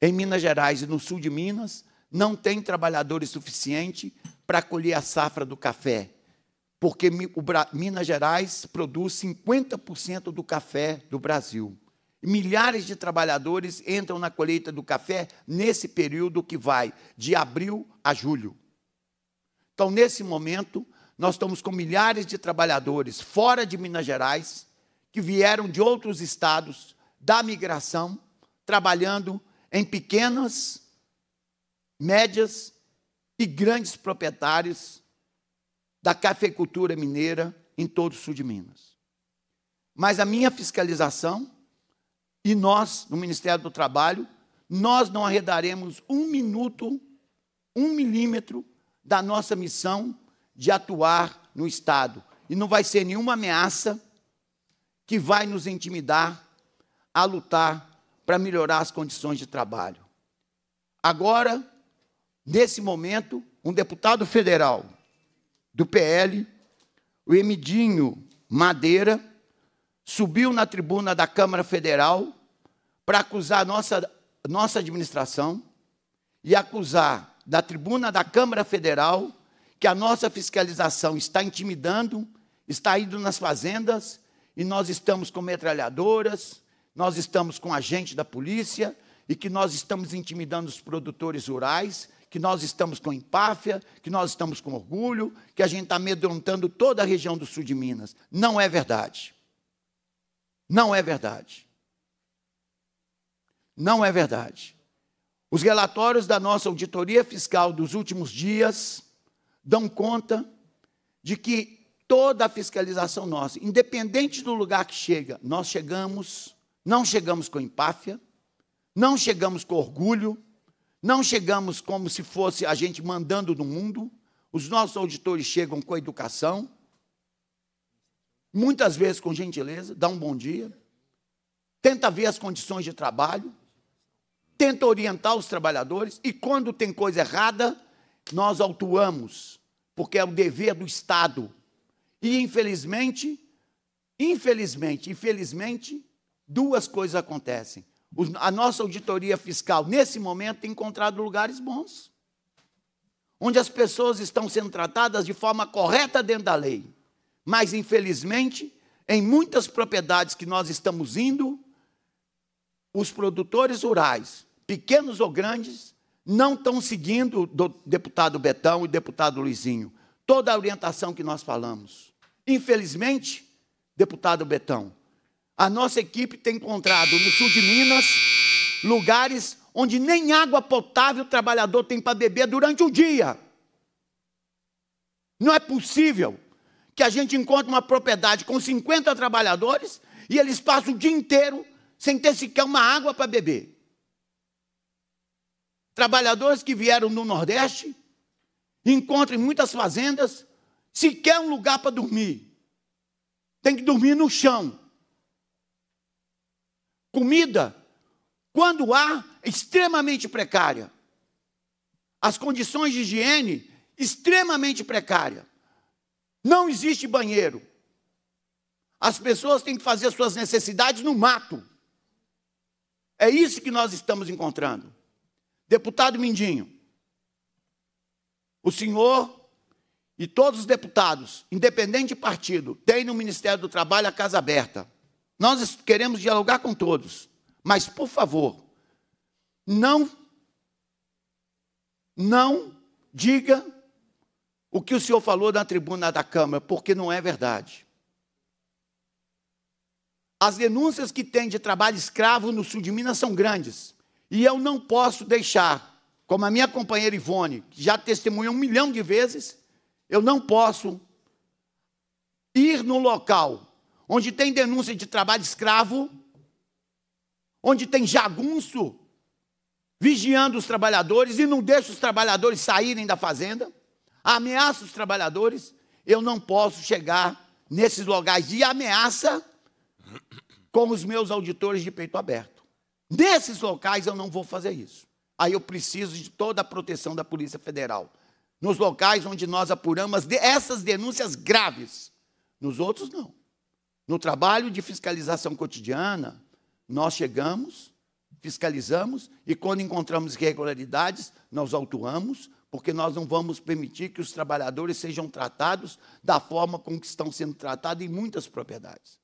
em Minas Gerais e no sul de Minas, não tem trabalhadores suficiente para acolher a safra do café, porque Minas Gerais produz 50% do café do Brasil. Milhares de trabalhadores entram na colheita do café nesse período que vai de abril a julho. Então, nesse momento, nós estamos com milhares de trabalhadores fora de Minas Gerais, que vieram de outros estados da migração, trabalhando em pequenas, médias e grandes proprietários da cafeicultura mineira em todo o sul de Minas. Mas a minha fiscalização e nós, no Ministério do Trabalho, nós não arredaremos um minuto, um milímetro da nossa missão de atuar no Estado. E não vai ser nenhuma ameaça que vai nos intimidar a lutar para melhorar as condições de trabalho. Agora, nesse momento, um deputado federal do PL, o Emidinho Madeira, subiu na tribuna da Câmara Federal para acusar nossa, nossa administração e acusar da tribuna da Câmara Federal que a nossa fiscalização está intimidando, está indo nas fazendas e nós estamos com metralhadoras, nós estamos com agente da polícia e que nós estamos intimidando os produtores rurais que nós estamos com empáfia, que nós estamos com orgulho, que a gente está amedrontando toda a região do sul de Minas. Não é verdade. Não é verdade. Não é verdade. Os relatórios da nossa auditoria fiscal dos últimos dias dão conta de que toda a fiscalização nossa, independente do lugar que chega, nós chegamos, não chegamos com empáfia, não chegamos com orgulho, não chegamos como se fosse a gente mandando no mundo. Os nossos auditores chegam com educação, muitas vezes com gentileza, dá um bom dia, tenta ver as condições de trabalho, tenta orientar os trabalhadores e quando tem coisa errada, nós autuamos, porque é o dever do Estado. E infelizmente, infelizmente, infelizmente, duas coisas acontecem a nossa auditoria fiscal, nesse momento, tem encontrado lugares bons, onde as pessoas estão sendo tratadas de forma correta dentro da lei. Mas, infelizmente, em muitas propriedades que nós estamos indo, os produtores rurais, pequenos ou grandes, não estão seguindo o deputado Betão e deputado Luizinho. Toda a orientação que nós falamos. Infelizmente, deputado Betão, a nossa equipe tem encontrado no sul de Minas lugares onde nem água potável o trabalhador tem para beber durante o dia. Não é possível que a gente encontre uma propriedade com 50 trabalhadores e eles passam o dia inteiro sem ter sequer uma água para beber. Trabalhadores que vieram do Nordeste encontram muitas fazendas sequer um lugar para dormir. Tem que dormir no chão comida, quando há, é extremamente precária. As condições de higiene, extremamente precária. Não existe banheiro. As pessoas têm que fazer suas necessidades no mato. É isso que nós estamos encontrando. Deputado Mindinho, o senhor e todos os deputados, independente de partido, têm no Ministério do Trabalho a casa aberta. Nós queremos dialogar com todos, mas por favor, não não diga o que o senhor falou na tribuna da Câmara, porque não é verdade. As denúncias que tem de trabalho escravo no sul de Minas são grandes. E eu não posso deixar, como a minha companheira Ivone, que já testemunhou um milhão de vezes, eu não posso ir no local onde tem denúncia de trabalho escravo, onde tem jagunço vigiando os trabalhadores e não deixa os trabalhadores saírem da fazenda, ameaça os trabalhadores, eu não posso chegar nesses locais de ameaça com os meus auditores de peito aberto. Nesses locais eu não vou fazer isso. Aí eu preciso de toda a proteção da Polícia Federal. Nos locais onde nós apuramos essas denúncias graves. Nos outros, não. No trabalho de fiscalização cotidiana, nós chegamos, fiscalizamos e, quando encontramos irregularidades, nós autuamos, porque nós não vamos permitir que os trabalhadores sejam tratados da forma como estão sendo tratados em muitas propriedades.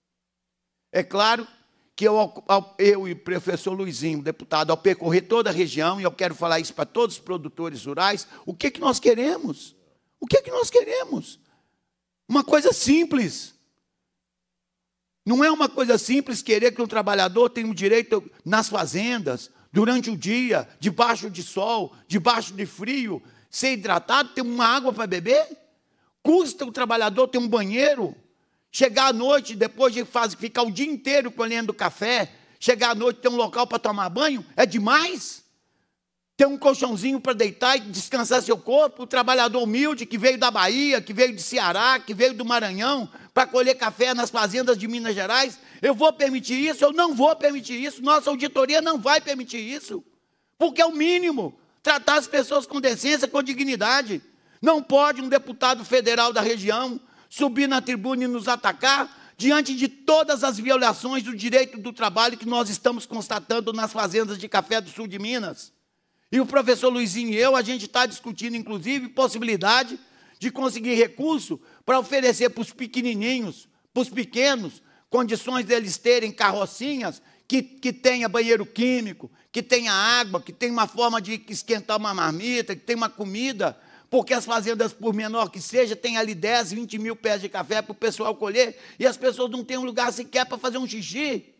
É claro que eu, eu e o professor Luizinho, deputado, ao percorrer toda a região, e eu quero falar isso para todos os produtores rurais, o que, é que nós queremos? O que, é que nós queremos? Uma coisa simples. Não é uma coisa simples querer que um trabalhador tenha o um direito nas fazendas, durante o dia, debaixo de sol, debaixo de frio, ser hidratado, ter uma água para beber? Custa o trabalhador ter um banheiro? Chegar à noite, depois de ficar o dia inteiro colhendo café, chegar à noite ter um local para tomar banho? É demais? ter um colchãozinho para deitar e descansar seu corpo, o trabalhador humilde que veio da Bahia, que veio de Ceará, que veio do Maranhão para colher café nas fazendas de Minas Gerais. Eu vou permitir isso? Eu não vou permitir isso. Nossa auditoria não vai permitir isso. Porque é o mínimo tratar as pessoas com decência, com dignidade. Não pode um deputado federal da região subir na tribuna e nos atacar diante de todas as violações do direito do trabalho que nós estamos constatando nas fazendas de café do sul de Minas. E o professor Luizinho e eu, a gente está discutindo, inclusive, possibilidade de conseguir recurso para oferecer para os pequenininhos, para os pequenos, condições deles terem carrocinhas que, que tenha banheiro químico, que tenha água, que tenha uma forma de esquentar uma marmita, que tenha uma comida, porque as fazendas, por menor que seja, tem ali 10, 20 mil pés de café para o pessoal colher e as pessoas não têm um lugar sequer para fazer um xixi.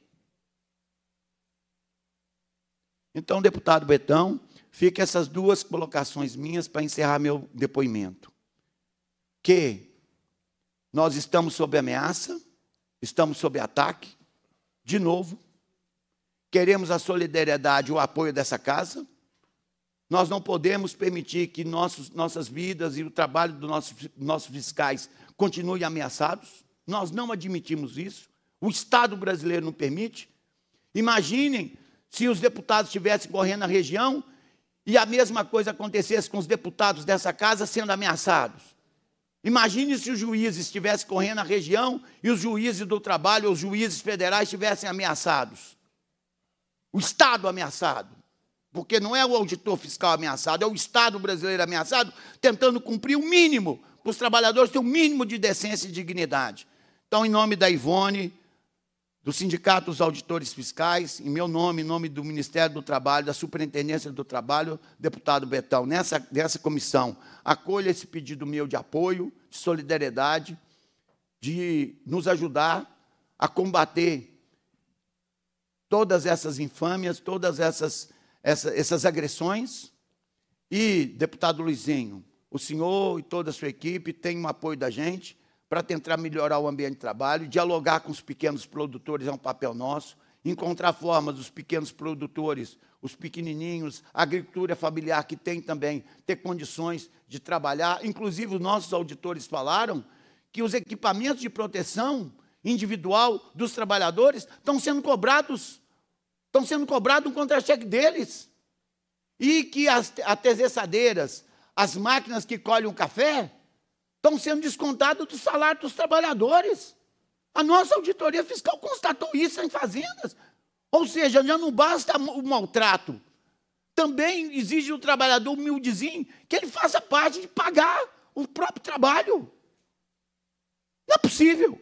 Então, deputado Betão, Fica essas duas colocações minhas para encerrar meu depoimento. Que nós estamos sob ameaça, estamos sob ataque, de novo. Queremos a solidariedade, o apoio dessa casa. Nós não podemos permitir que nossos, nossas vidas e o trabalho dos nossos, nossos fiscais continuem ameaçados. Nós não admitimos isso. O Estado brasileiro não permite. Imaginem se os deputados estivessem correndo na região e a mesma coisa acontecesse com os deputados dessa casa sendo ameaçados. Imagine se o juiz estivesse correndo a região e os juízes do trabalho, os juízes federais estivessem ameaçados. O Estado ameaçado. Porque não é o auditor fiscal ameaçado, é o Estado brasileiro ameaçado, tentando cumprir o mínimo, para os trabalhadores terem o mínimo de decência e dignidade. Então, em nome da Ivone, do Sindicato dos Auditores Fiscais, em meu nome, em nome do Ministério do Trabalho, da Superintendência do Trabalho, deputado Betão, nessa, nessa comissão, acolha esse pedido meu de apoio, de solidariedade, de nos ajudar a combater todas essas infâmias, todas essas, essas, essas agressões. E, deputado Luizinho, o senhor e toda a sua equipe têm o um apoio da gente para tentar melhorar o ambiente de trabalho, dialogar com os pequenos produtores é um papel nosso, encontrar formas dos pequenos produtores, os pequenininhos, a agricultura familiar que tem também ter condições de trabalhar. Inclusive os nossos auditores falaram que os equipamentos de proteção individual dos trabalhadores estão sendo cobrados, estão sendo cobrados um contra-cheque deles. E que as atezessadeiras, as máquinas que colhem o café, estão sendo descontados do salário dos trabalhadores. A nossa auditoria fiscal constatou isso em fazendas. Ou seja, já não basta o maltrato. Também exige o trabalhador humildezinho que ele faça parte de pagar o próprio trabalho. Não é possível.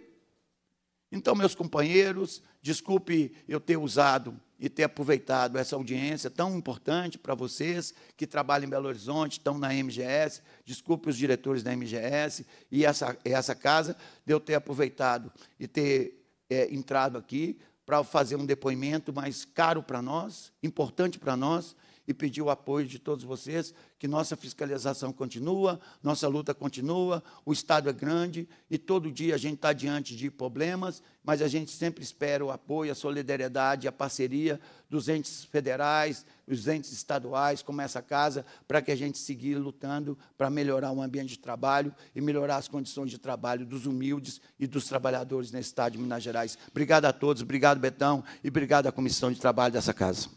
Então, meus companheiros, desculpe eu ter usado e ter aproveitado essa audiência tão importante para vocês que trabalham em Belo Horizonte, estão na MGS. Desculpe os diretores da MGS e essa, essa casa, de eu ter aproveitado e ter é, entrado aqui para fazer um depoimento mais caro para nós, importante para nós, e pedir o apoio de todos vocês que nossa fiscalização continua, nossa luta continua, o Estado é grande e todo dia a gente está diante de problemas, mas a gente sempre espera o apoio, a solidariedade, a parceria dos entes federais, dos entes estaduais, como essa casa, para que a gente seguir lutando para melhorar o ambiente de trabalho e melhorar as condições de trabalho dos humildes e dos trabalhadores nesse Estado de Minas Gerais. Obrigado a todos, obrigado, Betão, e obrigado à Comissão de Trabalho dessa casa.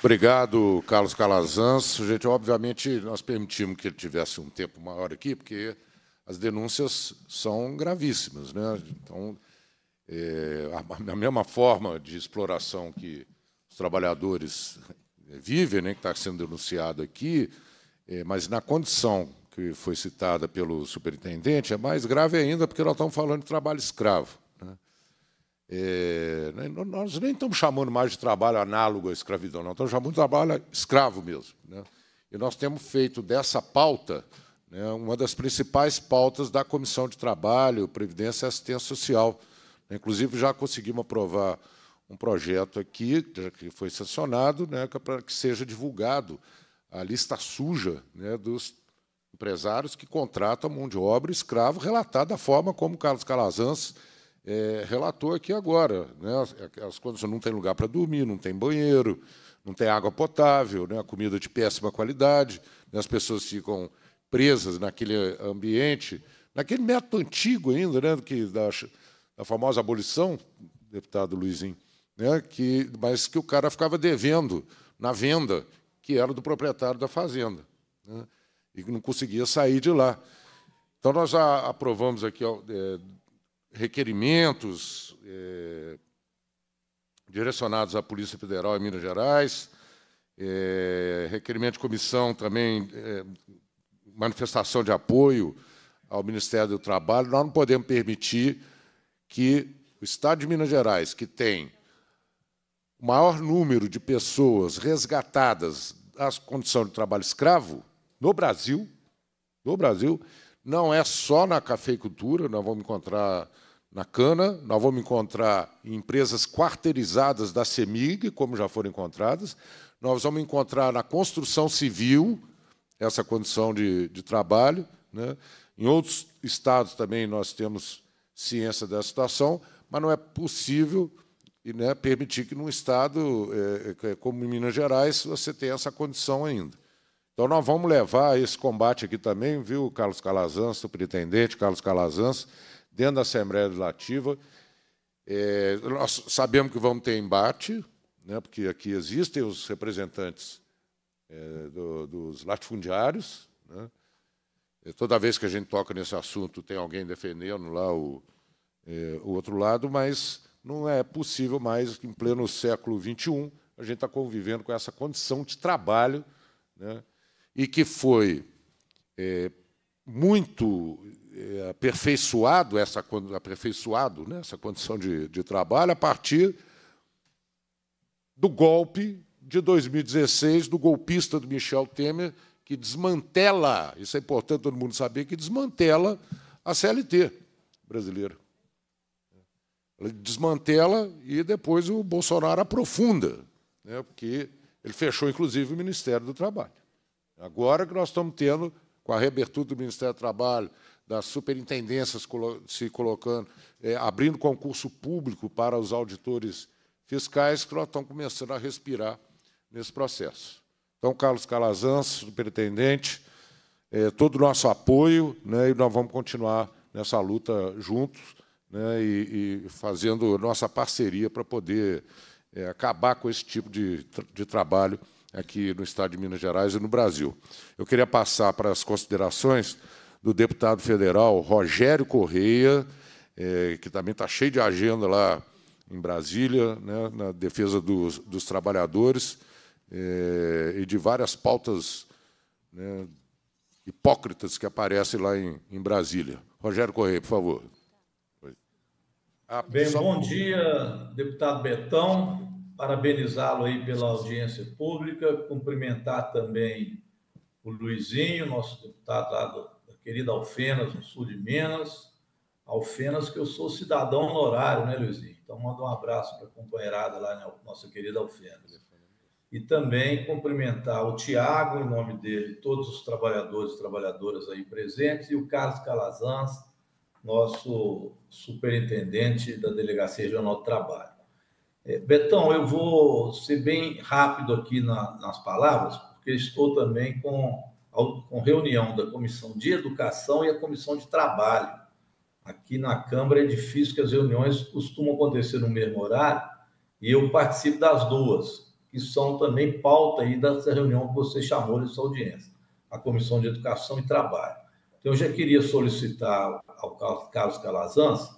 Obrigado, Carlos Calazans. Gente, obviamente, nós permitimos que ele tivesse um tempo maior aqui, porque as denúncias são gravíssimas. Né? Então, é, a, a mesma forma de exploração que os trabalhadores eh, vivem, né, que está sendo denunciado aqui, é, mas na condição que foi citada pelo superintendente, é mais grave ainda, porque nós estamos falando de trabalho escravo. É, né, nós nem estamos chamando mais de trabalho análogo à escravidão, não estamos chamando de trabalho escravo mesmo. Né? E nós temos feito dessa pauta né, uma das principais pautas da Comissão de Trabalho, Previdência e Assistência Social. Inclusive, já conseguimos aprovar um projeto aqui, né, que foi sancionado, né, é para que seja divulgado a lista suja né, dos empresários que contratam mão de obra escravo, relatada da forma como Carlos Calazans é, relatou aqui agora. Né? As, as condições não tem lugar para dormir, não tem banheiro, não tem água potável, né? comida é de péssima qualidade, né? as pessoas ficam presas naquele ambiente, naquele método antigo ainda, né? que da, da famosa abolição, deputado Luizinho, né? que, mas que o cara ficava devendo na venda, que era do proprietário da fazenda, né? e que não conseguia sair de lá. Então, nós já aprovamos aqui é, requerimentos é, direcionados à Polícia Federal em Minas Gerais, é, requerimento de comissão também, é, manifestação de apoio ao Ministério do Trabalho, nós não podemos permitir que o Estado de Minas Gerais, que tem o maior número de pessoas resgatadas das condições de trabalho escravo no Brasil, no Brasil, não é só na cafeicultura, nós vamos encontrar na cana, nós vamos encontrar em empresas quarteirizadas da CEMIG, como já foram encontradas, nós vamos encontrar na construção civil essa condição de, de trabalho. Né? Em outros estados também nós temos ciência da situação, mas não é possível né, permitir que num estado é, como Minas Gerais você tenha essa condição ainda. Então nós vamos levar esse combate aqui também, viu, Carlos Calazans, superintendente Carlos Calazans, dentro da Assembleia Legislativa. É, nós sabemos que vamos ter embate, né, porque aqui existem os representantes é, do, dos latifundiários. Né. É, toda vez que a gente toca nesse assunto, tem alguém defendendo lá o, é, o outro lado, mas não é possível mais que, em pleno século XXI, a gente está convivendo com essa condição de trabalho né, e que foi é, muito é, aperfeiçoado, essa, aperfeiçoado né, essa condição de, de trabalho a partir do golpe de 2016, do golpista do Michel Temer, que desmantela, isso é importante todo mundo saber, que desmantela a CLT brasileira. Ele desmantela e depois o Bolsonaro aprofunda, né, porque ele fechou, inclusive, o Ministério do Trabalho. Agora que nós estamos tendo, com a reabertura do Ministério do Trabalho, das superintendências se colocando, é, abrindo concurso público para os auditores fiscais, que nós estamos começando a respirar nesse processo. Então, Carlos Calazans, superintendente, é, todo o nosso apoio, né, e nós vamos continuar nessa luta juntos né, e, e fazendo nossa parceria para poder é, acabar com esse tipo de, de trabalho aqui no estado de Minas Gerais e no Brasil. Eu queria passar para as considerações do deputado federal Rogério Correia, é, que também está cheio de agenda lá em Brasília, né, na defesa dos, dos trabalhadores é, e de várias pautas né, hipócritas que aparecem lá em, em Brasília. Rogério Correia, por favor. Ah, Bem, só... bom dia, deputado Betão parabenizá-lo aí pela audiência pública, cumprimentar também o Luizinho, nosso deputado lá do, da querida Alfenas, no sul de Minas. Alfenas, que eu sou cidadão honorário, né, Luizinho? Então, manda um abraço para a companheirada lá, né, nossa querida Alfenas. E também cumprimentar o Tiago, em nome dele, todos os trabalhadores e trabalhadoras aí presentes, e o Carlos Calazans, nosso superintendente da Delegacia Regional do Trabalho. É, Betão, eu vou ser bem rápido aqui na, nas palavras, porque estou também com, com reunião da Comissão de Educação e a Comissão de Trabalho. Aqui na Câmara é difícil que as reuniões costumam acontecer no mesmo horário, e eu participo das duas, que são também pauta aí dessa reunião que você chamou de sua audiência, a Comissão de Educação e Trabalho. Então, eu já queria solicitar ao Carlos Calazans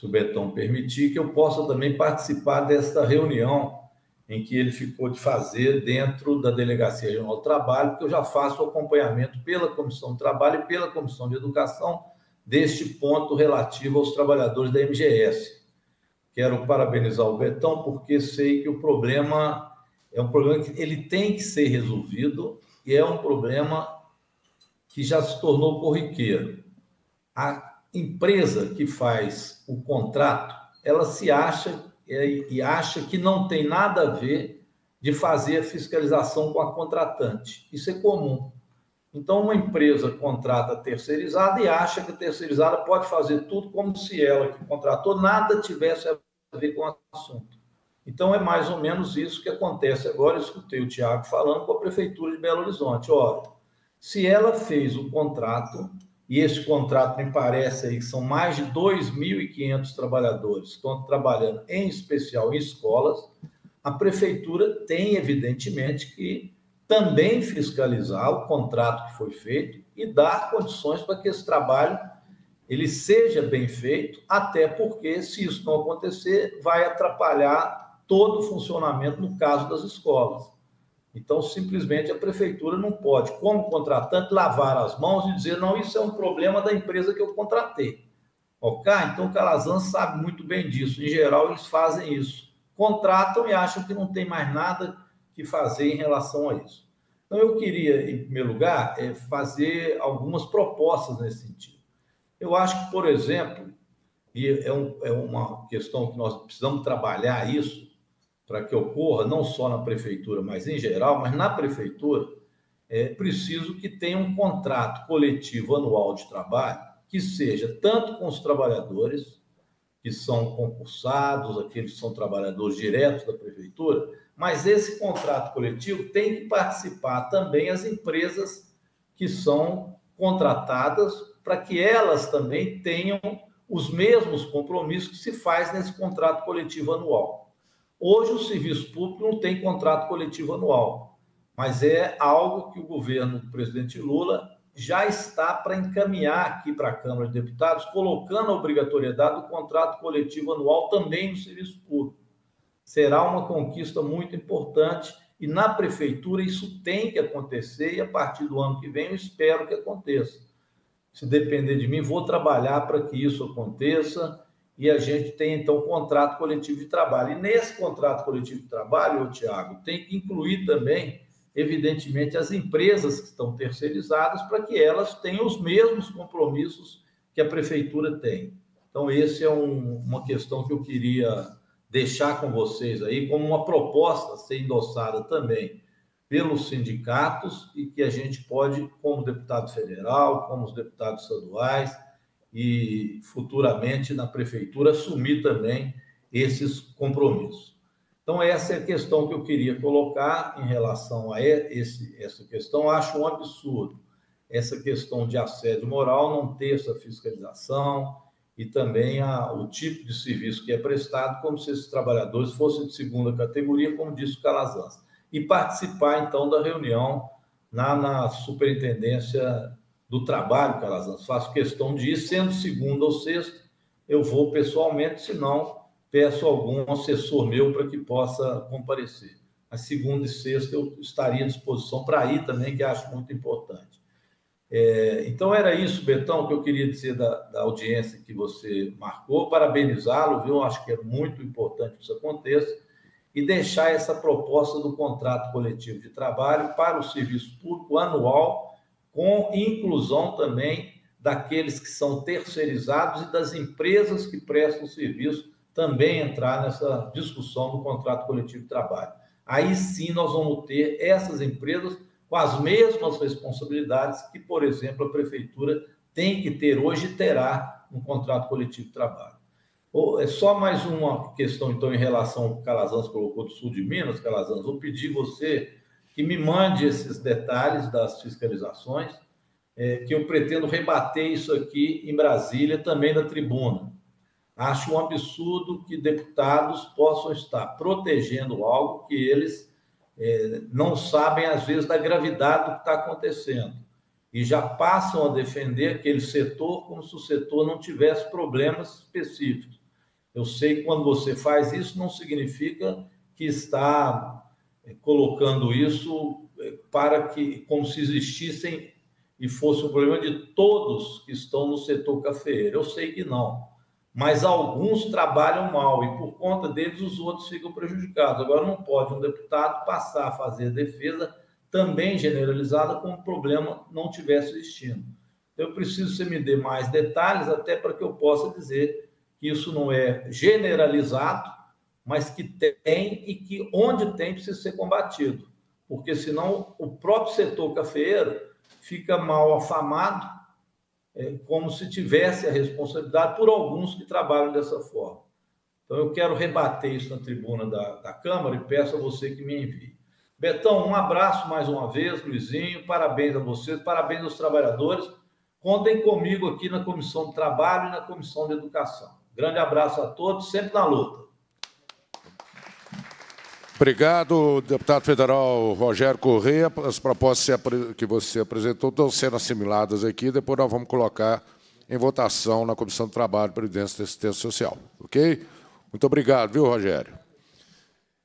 se o Betão permitir, que eu possa também participar desta reunião em que ele ficou de fazer dentro da Delegacia Regional do Trabalho, porque eu já faço acompanhamento pela Comissão do Trabalho e pela Comissão de Educação deste ponto relativo aos trabalhadores da MGS. Quero parabenizar o Betão, porque sei que o problema é um problema que ele tem que ser resolvido e é um problema que já se tornou corriqueiro. A empresa que faz o contrato, ela se acha é, e acha que não tem nada a ver de fazer a fiscalização com a contratante. Isso é comum. Então, uma empresa contrata terceirizada e acha que a terceirizada pode fazer tudo como se ela que contratou nada tivesse a ver com o assunto. Então, é mais ou menos isso que acontece. Agora, eu escutei o Tiago falando com a Prefeitura de Belo Horizonte. Ora, se ela fez o contrato e esse contrato me parece aí que são mais de 2.500 trabalhadores que estão trabalhando, em especial em escolas, a prefeitura tem, evidentemente, que também fiscalizar o contrato que foi feito e dar condições para que esse trabalho ele seja bem feito, até porque, se isso não acontecer, vai atrapalhar todo o funcionamento, no caso das escolas. Então, simplesmente a prefeitura não pode, como contratante, lavar as mãos e dizer: não, isso é um problema da empresa que eu contratei. Ok? Então, o Calazans sabe muito bem disso. Em geral, eles fazem isso. Contratam e acham que não tem mais nada que fazer em relação a isso. Então, eu queria, em primeiro lugar, é, fazer algumas propostas nesse sentido. Eu acho que, por exemplo, e é, um, é uma questão que nós precisamos trabalhar isso, para que ocorra, não só na prefeitura, mas em geral, mas na prefeitura, é preciso que tenha um contrato coletivo anual de trabalho que seja tanto com os trabalhadores, que são concursados, aqueles que são trabalhadores diretos da prefeitura, mas esse contrato coletivo tem que participar também as empresas que são contratadas para que elas também tenham os mesmos compromissos que se faz nesse contrato coletivo anual. Hoje, o serviço público não tem contrato coletivo anual, mas é algo que o governo do presidente Lula já está para encaminhar aqui para a Câmara de Deputados, colocando a obrigatoriedade do contrato coletivo anual também no serviço público. Será uma conquista muito importante e na prefeitura isso tem que acontecer e a partir do ano que vem eu espero que aconteça. Se depender de mim, vou trabalhar para que isso aconteça e a gente tem então um contrato coletivo de trabalho. E nesse contrato coletivo de trabalho, Tiago, tem que incluir também, evidentemente, as empresas que estão terceirizadas para que elas tenham os mesmos compromissos que a prefeitura tem. Então, essa é um, uma questão que eu queria deixar com vocês aí, como uma proposta a ser endossada também pelos sindicatos e que a gente pode, como deputado federal, como os deputados estaduais, e futuramente na prefeitura assumir também esses compromissos. Então, essa é a questão que eu queria colocar em relação a esse, essa questão. Eu acho um absurdo essa questão de assédio moral não ter essa fiscalização e também a, o tipo de serviço que é prestado, como se esses trabalhadores fossem de segunda categoria, como disse o Calazans. E participar, então, da reunião na, na superintendência do trabalho, Calazans. Faço questão de ir, sendo segunda ou sexta, eu vou pessoalmente, se não, peço algum assessor meu para que possa comparecer. Mas segunda e sexta eu estaria à disposição para ir também, que acho muito importante. É, então era isso, Betão, que eu queria dizer da, da audiência que você marcou. Parabenizá-lo, viu? Acho que é muito importante que isso aconteça. E deixar essa proposta do contrato coletivo de trabalho para o serviço público anual com inclusão também daqueles que são terceirizados e das empresas que prestam serviço também entrar nessa discussão do contrato coletivo de trabalho. Aí sim nós vamos ter essas empresas com as mesmas responsabilidades que, por exemplo, a prefeitura tem que ter hoje e terá no contrato coletivo de trabalho. É só mais uma questão, então, em relação ao que Calazans colocou do sul de Minas, Calazans, vou pedir você que me mande esses detalhes das fiscalizações, é, que eu pretendo rebater isso aqui em Brasília, também na tribuna. Acho um absurdo que deputados possam estar protegendo algo que eles é, não sabem, às vezes, da gravidade do que está acontecendo. E já passam a defender aquele setor como se o setor não tivesse problemas específicos. Eu sei que quando você faz isso, não significa que está colocando isso eh, para que, como se existissem e fosse um problema de todos que estão no setor cafeeiro. Eu sei que não, mas alguns trabalham mal e por conta deles os outros ficam prejudicados. Agora não pode um deputado passar a fazer defesa também generalizada como o problema não tivesse existindo. Então, eu preciso que você me dê mais detalhes até para que eu possa dizer que isso não é generalizado, mas que tem e que onde tem precisa ser combatido, porque senão o próprio setor cafeeiro fica mal afamado, é, como se tivesse a responsabilidade por alguns que trabalham dessa forma. Então eu quero rebater isso na tribuna da, da Câmara e peço a você que me envie. Betão, um abraço mais uma vez, Luizinho, parabéns a vocês, parabéns aos trabalhadores. Contem comigo aqui na Comissão do Trabalho e na Comissão de Educação. Grande abraço a todos, sempre na luta. Obrigado, deputado federal Rogério Correia. As propostas que você apresentou estão sendo assimiladas aqui, depois nós vamos colocar em votação na Comissão do Trabalho, Previdência e Assistência Social. Ok? Muito obrigado, viu, Rogério?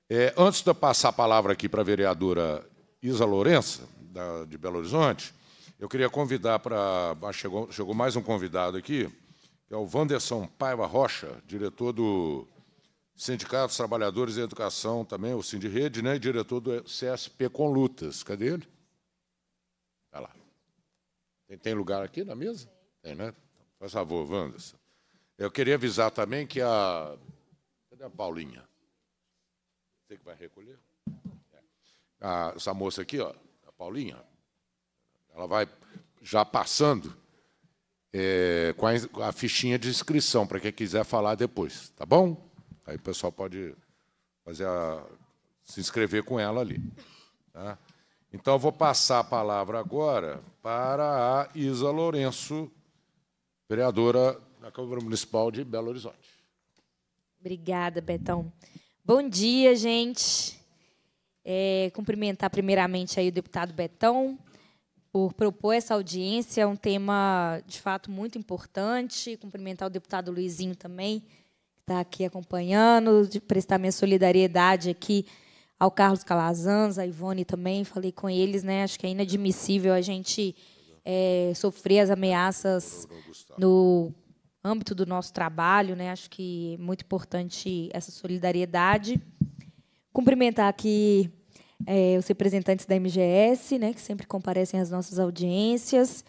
É, antes de eu passar a palavra aqui para a vereadora Isa Lourença, da, de Belo Horizonte, eu queria convidar para... Ah, chegou, chegou mais um convidado aqui, que é o Wanderson Paiva Rocha, diretor do Sindicatos Trabalhadores em Educação também, o Sindirede, né? E diretor do CSP Conlutas. Cadê ele? Está lá. Tem, tem, lugar aqui na mesa? Tem, né? Faz favor, Wanderson. Eu queria avisar também que a. Cadê a Paulinha? Você que vai recolher? É. A, ah, essa moça aqui, ó, a Paulinha, ela vai já passando é, com a, a fichinha de inscrição para quem quiser falar depois, tá bom? Aí o pessoal pode fazer a, se inscrever com ela ali. Tá? Então, eu vou passar a palavra agora para a Isa Lourenço, vereadora da Câmara Municipal de Belo Horizonte. Obrigada, Betão. Bom dia, gente. É, cumprimentar primeiramente aí o deputado Betão por propor essa audiência, é um tema de fato muito importante. Cumprimentar o deputado Luizinho também, estar tá aqui acompanhando, de prestar minha solidariedade aqui ao Carlos Calazans, a Ivone também, falei com eles, né? Acho que é inadmissível a gente é, sofrer as ameaças no âmbito do nosso trabalho, né? Acho que é muito importante essa solidariedade. Cumprimentar aqui é, os representantes da MGS, né? Que sempre comparecem às nossas audiências.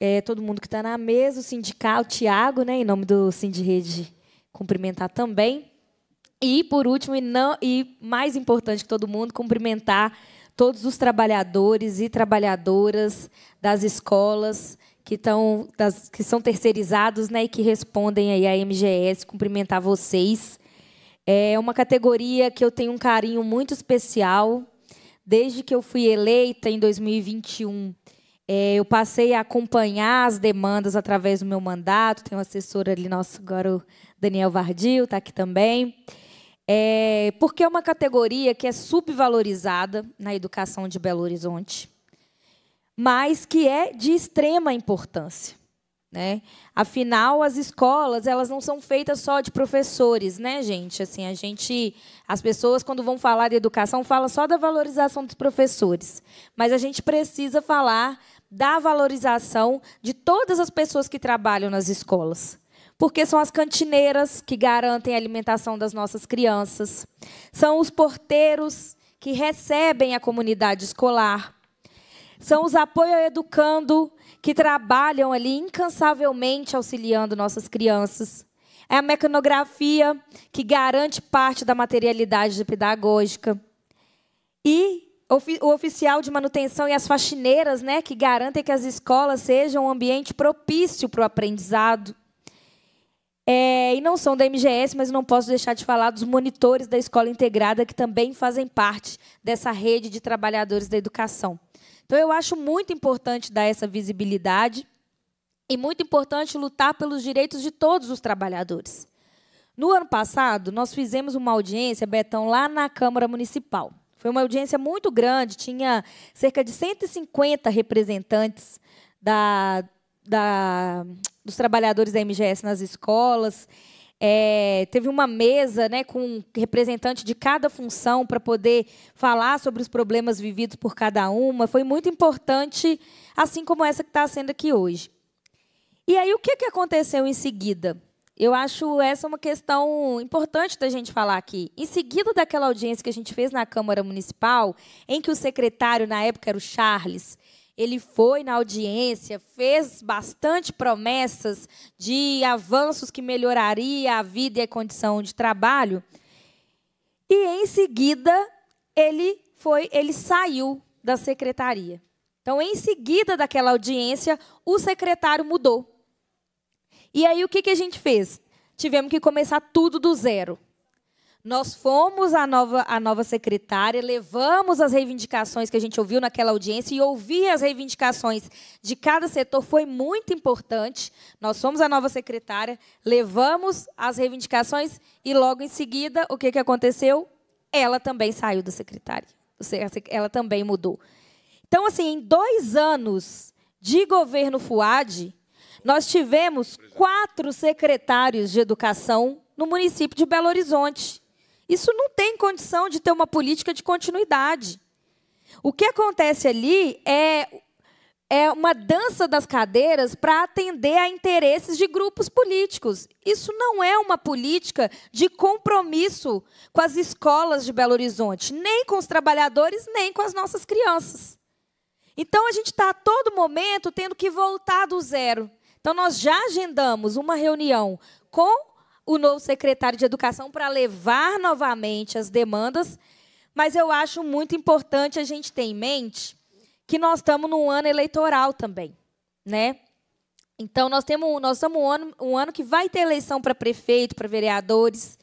É, todo mundo que está na mesa, o sindical, o Tiago, né? Em nome do Sindirede cumprimentar também. E, por último, e, não, e mais importante que todo mundo, cumprimentar todos os trabalhadores e trabalhadoras das escolas que, estão, das, que são terceirizados né, e que respondem aí à MGS, cumprimentar vocês. É uma categoria que eu tenho um carinho muito especial. Desde que eu fui eleita em 2021, é, eu passei a acompanhar as demandas através do meu mandato. Tenho assessora ali, nossa, agora o Daniel Vardil está aqui também. É, porque é uma categoria que é subvalorizada na educação de Belo Horizonte, mas que é de extrema importância. Né? Afinal, as escolas elas não são feitas só de professores, né, gente? Assim, a gente, as pessoas quando vão falar de educação falam só da valorização dos professores, mas a gente precisa falar da valorização de todas as pessoas que trabalham nas escolas porque são as cantineiras que garantem a alimentação das nossas crianças, são os porteiros que recebem a comunidade escolar, são os apoio educando que trabalham ali incansavelmente auxiliando nossas crianças. É a mecanografia que garante parte da materialidade pedagógica. E o oficial de manutenção e as faxineiras, né, que garantem que as escolas sejam um ambiente propício para o aprendizado. É, e não são da MGS, mas não posso deixar de falar dos monitores da escola integrada, que também fazem parte dessa rede de trabalhadores da educação. Então, eu acho muito importante dar essa visibilidade e muito importante lutar pelos direitos de todos os trabalhadores. No ano passado, nós fizemos uma audiência, Betão, lá na Câmara Municipal. Foi uma audiência muito grande, tinha cerca de 150 representantes da, da, dos trabalhadores da MGS nas escolas. É, teve uma mesa né, com um representante de cada função para poder falar sobre os problemas vividos por cada uma. Foi muito importante, assim como essa que está sendo aqui hoje. E aí, o que, que aconteceu em seguida? Eu acho essa uma questão importante da gente falar aqui. Em seguida daquela audiência que a gente fez na Câmara Municipal, em que o secretário, na época, era o Charles, ele foi na audiência, fez bastante promessas de avanços que melhoraria a vida e a condição de trabalho. E em seguida, ele foi, ele saiu da secretaria. Então, em seguida daquela audiência, o secretário mudou. E aí o que, que a gente fez? Tivemos que começar tudo do zero. Nós fomos a nova, a nova secretária, levamos as reivindicações que a gente ouviu naquela audiência e ouvir as reivindicações de cada setor foi muito importante. Nós fomos a nova secretária, levamos as reivindicações e logo em seguida, o que, que aconteceu? Ela também saiu da secretária. Ela também mudou. Então, assim, em dois anos de governo FUAD, nós tivemos quatro secretários de educação no município de Belo Horizonte. Isso não tem condição de ter uma política de continuidade. O que acontece ali é, é uma dança das cadeiras para atender a interesses de grupos políticos. Isso não é uma política de compromisso com as escolas de Belo Horizonte, nem com os trabalhadores, nem com as nossas crianças. Então a gente está a todo momento tendo que voltar do zero. Então nós já agendamos uma reunião com o novo secretário de Educação para levar novamente as demandas, mas eu acho muito importante a gente ter em mente que nós estamos num ano eleitoral também, né? Então, nós temos nós estamos um ano, um ano que vai ter eleição para prefeito, para vereadores.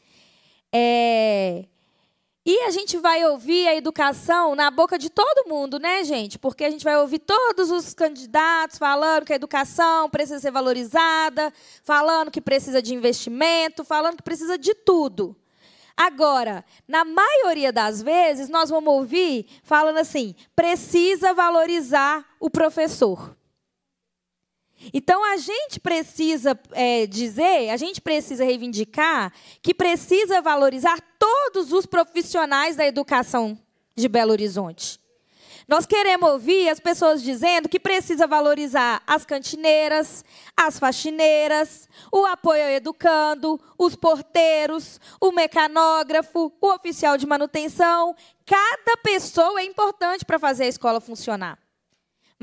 É, e a gente vai ouvir a educação na boca de todo mundo, né, gente? Porque a gente vai ouvir todos os candidatos falando que a educação precisa ser valorizada, falando que precisa de investimento, falando que precisa de tudo. Agora, na maioria das vezes, nós vamos ouvir falando assim: precisa valorizar o professor. Então a gente precisa é, dizer, a gente precisa reivindicar que precisa valorizar todos os profissionais da educação de Belo Horizonte. Nós queremos ouvir as pessoas dizendo que precisa valorizar as cantineiras, as faxineiras, o apoio ao educando, os porteiros, o mecanógrafo, o oficial de manutenção. Cada pessoa é importante para fazer a escola funcionar.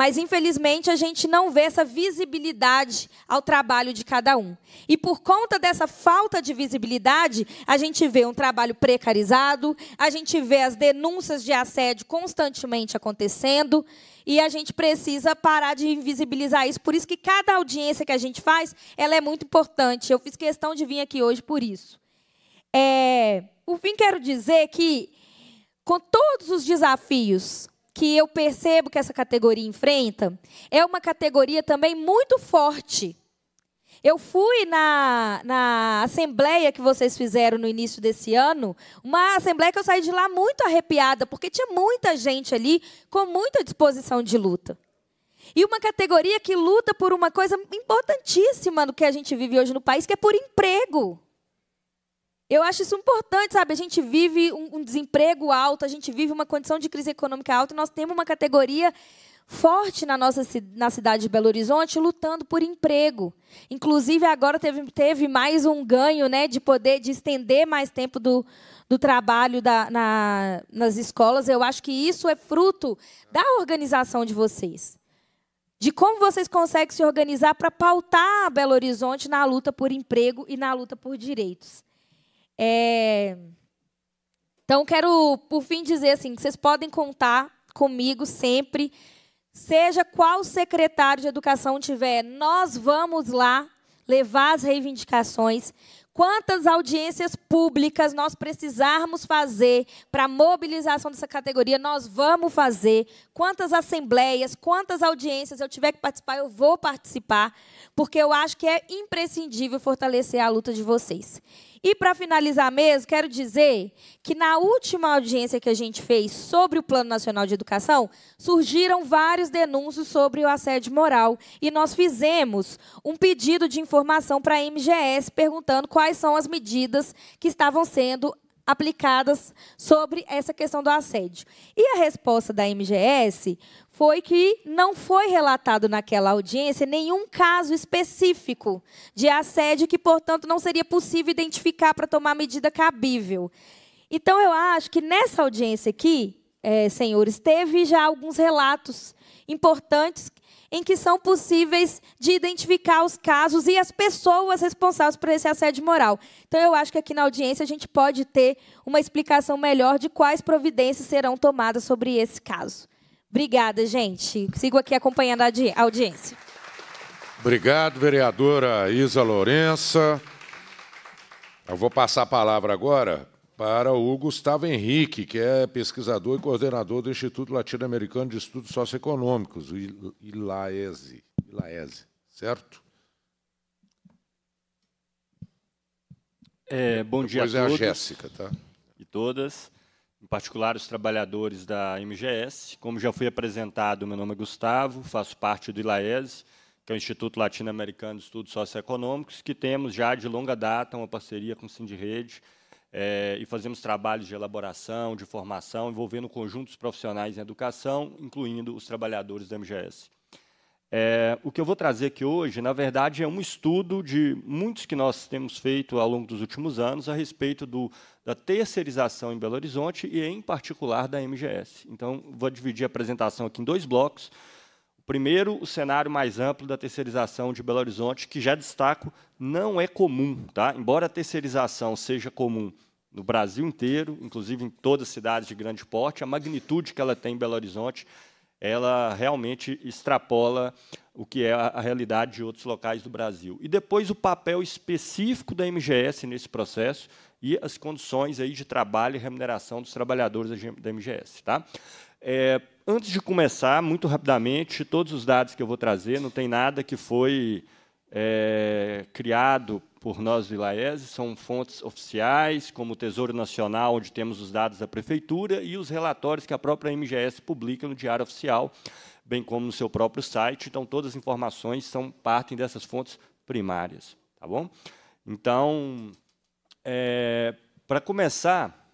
Mas infelizmente a gente não vê essa visibilidade ao trabalho de cada um. E por conta dessa falta de visibilidade, a gente vê um trabalho precarizado, a gente vê as denúncias de assédio constantemente acontecendo e a gente precisa parar de invisibilizar isso. Por isso que cada audiência que a gente faz, ela é muito importante. Eu fiz questão de vir aqui hoje por isso. É, por fim, quero dizer que com todos os desafios que eu percebo que essa categoria enfrenta é uma categoria também muito forte. Eu fui na, na assembleia que vocês fizeram no início desse ano, uma assembleia que eu saí de lá muito arrepiada, porque tinha muita gente ali com muita disposição de luta. E uma categoria que luta por uma coisa importantíssima no que a gente vive hoje no país, que é por emprego. Eu acho isso importante, sabe? A gente vive um, um desemprego alto, a gente vive uma condição de crise econômica alta, e nós temos uma categoria forte na nossa na cidade de Belo Horizonte lutando por emprego. Inclusive agora teve, teve mais um ganho, né, de poder de estender mais tempo do, do trabalho da, na, nas escolas. Eu acho que isso é fruto da organização de vocês, de como vocês conseguem se organizar para pautar Belo Horizonte na luta por emprego e na luta por direitos. É... Então, quero, por fim, dizer assim, que vocês podem contar comigo sempre, seja qual secretário de educação tiver, nós vamos lá levar as reivindicações. Quantas audiências públicas nós precisarmos fazer para a mobilização dessa categoria, nós vamos fazer. Quantas assembleias, quantas audiências eu tiver que participar, eu vou participar, porque eu acho que é imprescindível fortalecer a luta de vocês. E para finalizar mesmo, quero dizer que na última audiência que a gente fez sobre o Plano Nacional de Educação, surgiram vários denúncios sobre o assédio moral e nós fizemos um pedido de informação para a MGS perguntando quais são as medidas que estavam sendo aplicadas sobre essa questão do assédio. E a resposta da MGS foi que não foi relatado naquela audiência nenhum caso específico de assédio que, portanto, não seria possível identificar para tomar medida cabível. Então, eu acho que nessa audiência aqui, é, senhores, teve já alguns relatos importantes em que são possíveis de identificar os casos e as pessoas responsáveis por esse assédio moral. Então, eu acho que aqui na audiência a gente pode ter uma explicação melhor de quais providências serão tomadas sobre esse caso. Obrigada, gente. Sigo aqui acompanhando a audiência. Obrigado, vereadora Isa Lourença. Eu vou passar a palavra agora para o Gustavo Henrique, que é pesquisador e coordenador do Instituto Latino-Americano de Estudos Socioeconômicos, o ILAESE, ILAESE certo? É, bom Depois dia a todos. é a Jéssica, tá? E todas, em particular os trabalhadores da MGS. Como já foi apresentado, meu nome é Gustavo, faço parte do ILAESE, que é o Instituto Latino-Americano de Estudos Socioeconômicos, que temos já de longa data uma parceria com o Sindirede, Rede é, e fazemos trabalhos de elaboração, de formação, envolvendo conjuntos profissionais em educação, incluindo os trabalhadores da MGS. É, o que eu vou trazer aqui hoje, na verdade, é um estudo de muitos que nós temos feito ao longo dos últimos anos a respeito do, da terceirização em Belo Horizonte e, em particular, da MGS. Então, vou dividir a apresentação aqui em dois blocos. Primeiro, o cenário mais amplo da terceirização de Belo Horizonte, que já destaco, não é comum. Tá? Embora a terceirização seja comum no Brasil inteiro, inclusive em todas as cidades de grande porte, a magnitude que ela tem em Belo Horizonte, ela realmente extrapola o que é a realidade de outros locais do Brasil. E depois o papel específico da MGS nesse processo e as condições aí de trabalho e remuneração dos trabalhadores da MGS. Tá? É, Antes de começar, muito rapidamente, todos os dados que eu vou trazer, não tem nada que foi é, criado por nós vilaeses, são fontes oficiais, como o Tesouro Nacional, onde temos os dados da Prefeitura, e os relatórios que a própria MGS publica no Diário Oficial, bem como no seu próprio site. Então, todas as informações são partem dessas fontes primárias. Tá bom? Então, é, para começar,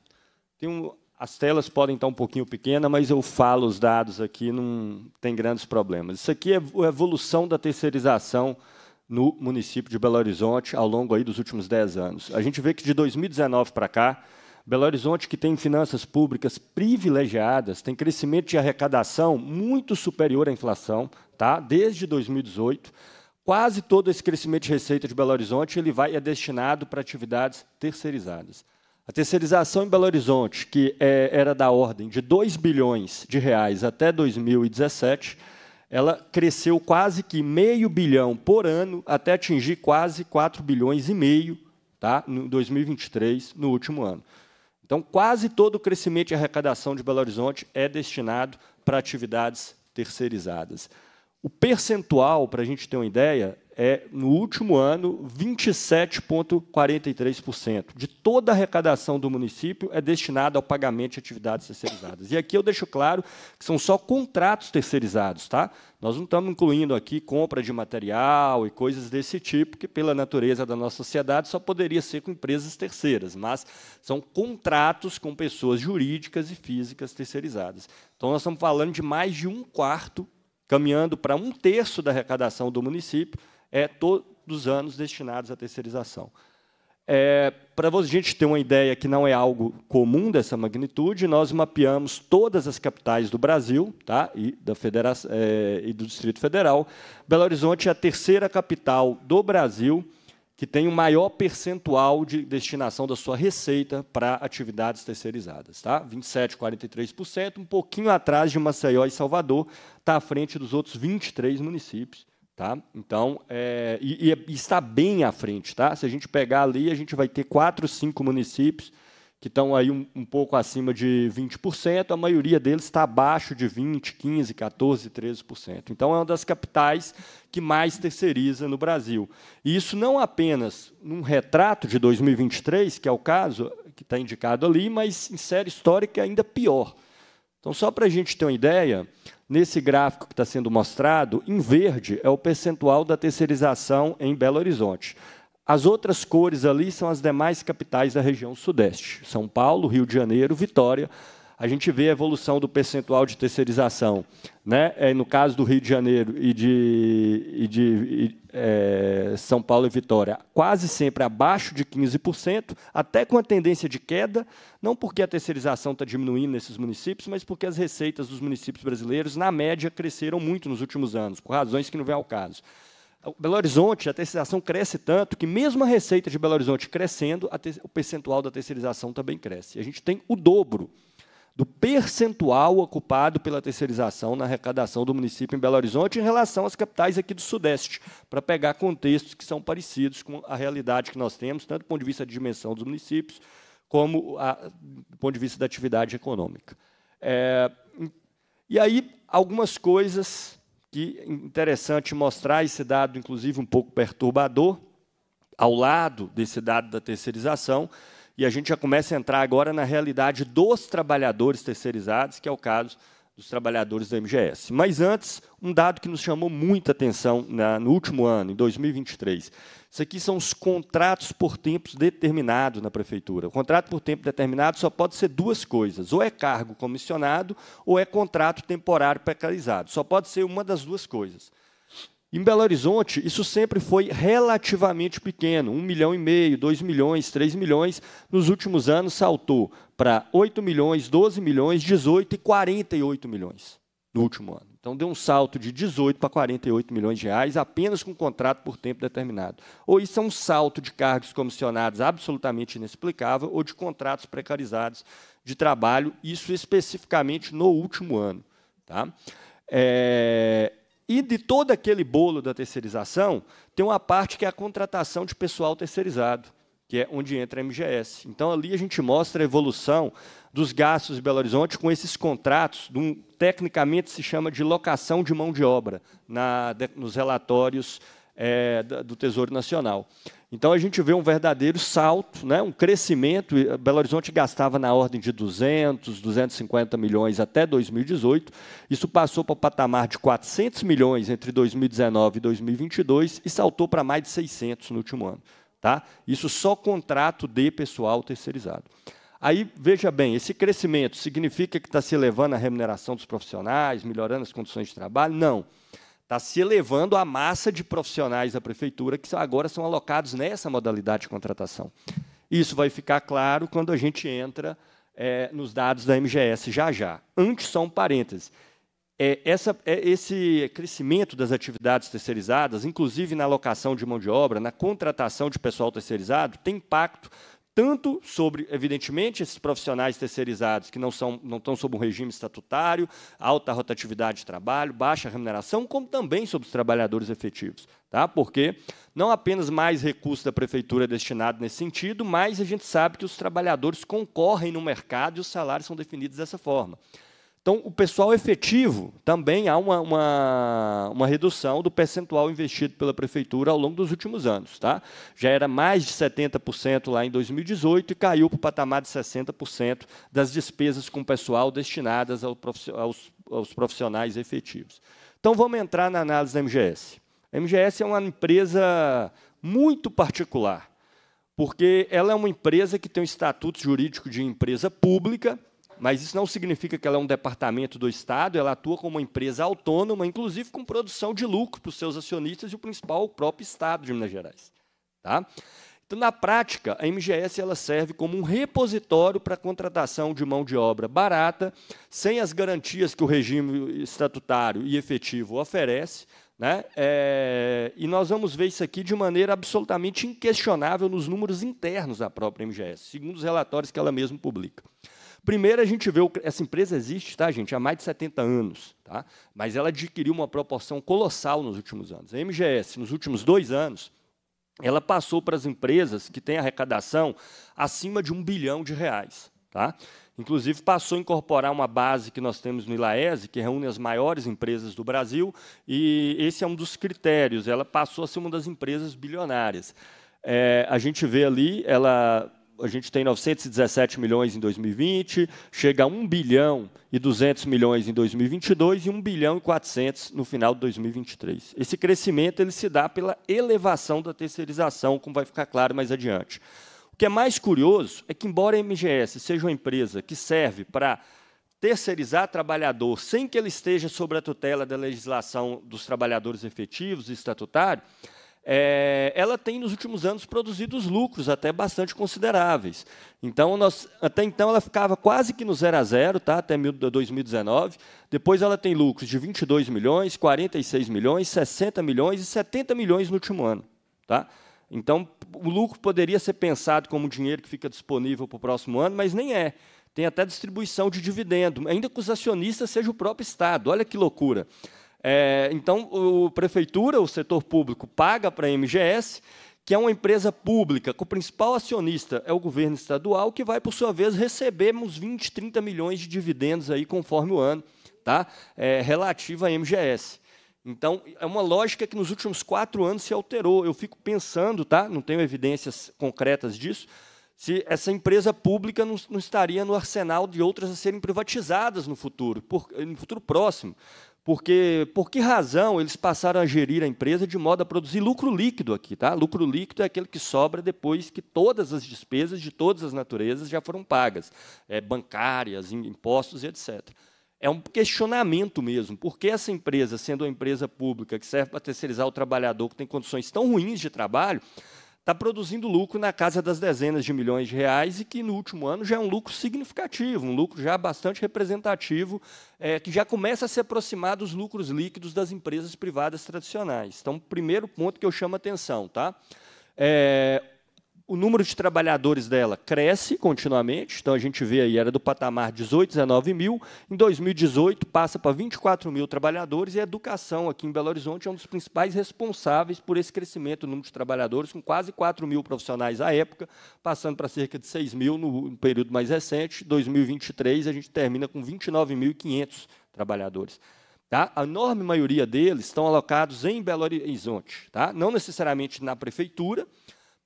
tem um, as telas podem estar um pouquinho pequenas, mas eu falo os dados aqui, não tem grandes problemas. Isso aqui é a evolução da terceirização no município de Belo Horizonte ao longo aí dos últimos 10 anos. A gente vê que de 2019 para cá, Belo Horizonte, que tem finanças públicas privilegiadas, tem crescimento de arrecadação muito superior à inflação, tá? desde 2018. Quase todo esse crescimento de receita de Belo Horizonte ele vai, é destinado para atividades terceirizadas. A terceirização em Belo Horizonte, que é, era da ordem de 2 bilhões de reais até 2017, ela cresceu quase que meio bilhão por ano até atingir quase 4 bilhões e meio tá, em 2023, no último ano. Então, quase todo o crescimento e arrecadação de Belo Horizonte é destinado para atividades terceirizadas. O percentual, para a gente ter uma ideia, é, no último ano, 27,43% de toda a arrecadação do município é destinada ao pagamento de atividades terceirizadas. E aqui eu deixo claro que são só contratos terceirizados, tá? Nós não estamos incluindo aqui compra de material e coisas desse tipo, que, pela natureza da nossa sociedade, só poderia ser com empresas terceiras, mas são contratos com pessoas jurídicas e físicas terceirizadas. Então, nós estamos falando de mais de um quarto, caminhando para um terço da arrecadação do município, é todos os anos destinados à terceirização. É, para a gente ter uma ideia que não é algo comum dessa magnitude, nós mapeamos todas as capitais do Brasil tá? e, da é, e do Distrito Federal. Belo Horizonte é a terceira capital do Brasil que tem o maior percentual de destinação da sua receita para atividades terceirizadas. Tá? 27%, 43%, um pouquinho atrás de Maceió e Salvador, está à frente dos outros 23 municípios. Tá? Então, é, e, é, e, está bem à frente. Tá? Se a gente pegar ali, a gente vai ter quatro, cinco municípios que estão aí um, um, pouco acima de 20%, a maioria deles está abaixo de 20%, 15%, 14%, 13%. Então, é uma das capitais que mais terceiriza no Brasil. E isso não apenas num retrato de 2023, que é o caso que está indicado ali, mas em série histórica ainda pior. Então, só para a gente ter uma ideia, nesse gráfico que está sendo mostrado, em verde é o percentual da terceirização em Belo Horizonte. As outras cores ali são as demais capitais da região sudeste: São Paulo, Rio de Janeiro, Vitória, a gente vê a evolução do percentual de terceirização. Né? É, no caso do Rio de Janeiro e de, e de e, é, São Paulo e Vitória, quase sempre abaixo de 15%, até com a tendência de queda, não porque a terceirização está diminuindo nesses municípios, mas porque as receitas dos municípios brasileiros, na média, cresceram muito nos últimos anos, por razões que não vem ao caso. Belo Horizonte, a terceirização cresce tanto que, mesmo a receita de Belo Horizonte crescendo, o percentual da terceirização também cresce. A gente tem o dobro do percentual ocupado pela terceirização na arrecadação do município em Belo Horizonte em relação às capitais aqui do Sudeste, para pegar contextos que são parecidos com a realidade que nós temos, tanto do ponto de vista da dimensão dos municípios, como a, do ponto de vista da atividade econômica. É, e aí, algumas coisas que é interessante mostrar, esse dado, inclusive, um pouco perturbador, ao lado desse dado da terceirização, e a gente já começa a entrar agora na realidade dos trabalhadores terceirizados, que é o caso dos trabalhadores da MGS. Mas antes, um dado que nos chamou muita atenção na, no último ano, em 2023. Isso aqui são os contratos por tempos determinados na prefeitura. O contrato por tempo determinado só pode ser duas coisas: ou é cargo comissionado, ou é contrato temporário precarizado. Só pode ser uma das duas coisas. Em Belo Horizonte, isso sempre foi relativamente pequeno, 1 milhão e meio, 2 milhões, 3 milhões. Nos últimos anos, saltou para 8 milhões, 12 milhões, 18 e 48 milhões no último ano. Então, deu um salto de 18 para 48 milhões de reais apenas com contrato por tempo determinado. Ou isso é um salto de cargos comissionados absolutamente inexplicável, ou de contratos precarizados de trabalho, isso especificamente no último ano. Tá? É, e de todo aquele bolo da terceirização, tem uma parte que é a contratação de pessoal terceirizado, que é onde entra a MGS. Então, ali a gente mostra a evolução dos gastos de Belo Horizonte com esses contratos, um, tecnicamente se chama de locação de mão de obra, na, de, nos relatórios é, do Tesouro Nacional. Então a gente vê um verdadeiro salto, né, um crescimento. Eh, Belo Horizonte gastava na ordem de 200, 250 milhões até 2018. Isso passou para o patamar de 400 milhões entre 2019 e 2022 e saltou para mais de 600 no último ano. Tá? Isso só contrato de pessoal terceirizado. Aí, veja bem, esse crescimento significa que está se elevando a remuneração dos profissionais, melhorando as condições de trabalho? Não. Não está se elevando a massa de profissionais da prefeitura que agora são alocados nessa modalidade de contratação. Isso vai ficar claro quando a gente entra é, nos dados da MGS já já. Antes, só um parênteses. É, essa, é, esse crescimento das atividades terceirizadas, inclusive na alocação de mão de obra, na contratação de pessoal terceirizado, tem impacto tanto sobre, evidentemente, esses profissionais terceirizados que não, são, não estão sob um regime estatutário, alta rotatividade de trabalho, baixa remuneração, como também sobre os trabalhadores efetivos. Tá? Porque não apenas mais recursos da prefeitura é destinado nesse sentido, mas a gente sabe que os trabalhadores concorrem no mercado e os salários são definidos dessa forma. Então, o pessoal efetivo também há uma, uma, uma, redução do percentual investido pela prefeitura ao longo dos últimos anos. Tá? Já era mais de 70% lá em 2018 e caiu para o patamar de 60% das despesas com pessoal destinadas ao aos, aos profissionais efetivos. Então, vamos entrar na análise da MGS. A MGS é uma empresa muito particular, porque ela é uma empresa que tem um estatuto jurídico de empresa pública mas isso não significa que ela é um departamento do Estado, ela atua como uma empresa autônoma, inclusive com produção de lucro para os seus acionistas e o principal, o próprio Estado de Minas Gerais. Tá? Então, na prática, a MGS ela serve como um repositório para a contratação de mão de obra barata, sem as garantias que o regime estatutário e efetivo oferece. Né? É, e nós vamos ver isso aqui de maneira absolutamente inquestionável nos números internos da própria MGS, segundo os relatórios que ela mesma publica. Primeiro, a gente vê, essa empresa existe, tá, gente, há mais de 70 anos, tá? mas ela adquiriu uma proporção colossal nos últimos anos. A MGS, nos últimos dois anos, ela passou para as empresas que têm arrecadação acima de um bilhão de reais. Tá? Inclusive, passou a incorporar uma base que nós temos no ILAESE, que reúne as maiores empresas do Brasil, e esse é um dos critérios. Ela passou a ser uma das empresas bilionárias. É, a gente vê ali, ela a gente tem 917 milhões em 2020, chega a 1 bilhão e 200 milhões em 2022 e 1 bilhão e 400 no final de 2023. Esse crescimento ele se dá pela elevação da terceirização, como vai ficar claro mais adiante. O que é mais curioso é que, embora a MGS seja uma empresa que serve para terceirizar trabalhador sem que ele esteja sob a tutela da legislação dos trabalhadores efetivos e estatutário, é, ela tem nos últimos anos produzido lucros até bastante consideráveis. Então, nós, até então ela ficava quase que no zero a zero, tá? Até 2019. Depois ela tem lucros de 22 milhões, 46 milhões, 60 milhões e 70 milhões no último ano, tá? Então, o lucro poderia ser pensado como dinheiro que fica disponível para o próximo ano, mas nem é. Tem até distribuição de dividendo, ainda que os acionistas seja o próprio Estado. Olha que loucura. É, então, o, a prefeitura, o setor público, paga para a MGS, que é uma empresa pública, com o principal acionista é o governo estadual, que vai, por sua vez, receber uns 20, 30 milhões de dividendos aí conforme o ano, tá? É, relativo à MGS. Então, é uma lógica que nos últimos quatro anos se alterou. Eu fico pensando, tá? não tenho evidências concretas disso, se essa empresa pública não, não estaria no arsenal de outras a serem privatizadas no futuro, por, no futuro próximo porque por que razão eles passaram a gerir a empresa de modo a produzir lucro líquido aqui, tá? Lucro líquido é aquele que sobra depois que todas as despesas de todas as naturezas já foram pagas, é, bancárias, impostos, etc. É um questionamento mesmo, por que essa empresa, sendo uma empresa pública que serve para terceirizar o trabalhador que tem condições tão ruins de trabalho, está produzindo lucro na casa das dezenas de milhões de reais e que no último ano já é um lucro significativo, um lucro já bastante representativo, é, que já começa a se aproximar dos lucros líquidos das empresas privadas tradicionais. Então, primeiro ponto que eu chamo a atenção, tá? É, o número de trabalhadores dela cresce continuamente, então a gente vê aí, era do patamar 18, 19 mil, em 2018 passa para 24 mil trabalhadores, e a educação aqui em Belo Horizonte é um dos principais responsáveis por esse crescimento do número de trabalhadores, com quase 4 mil profissionais à época, passando para cerca de 6 mil no período mais recente, 2023 a gente termina com 29.500 trabalhadores. Tá? A enorme maioria deles estão alocados em Belo Horizonte, tá? não necessariamente na prefeitura,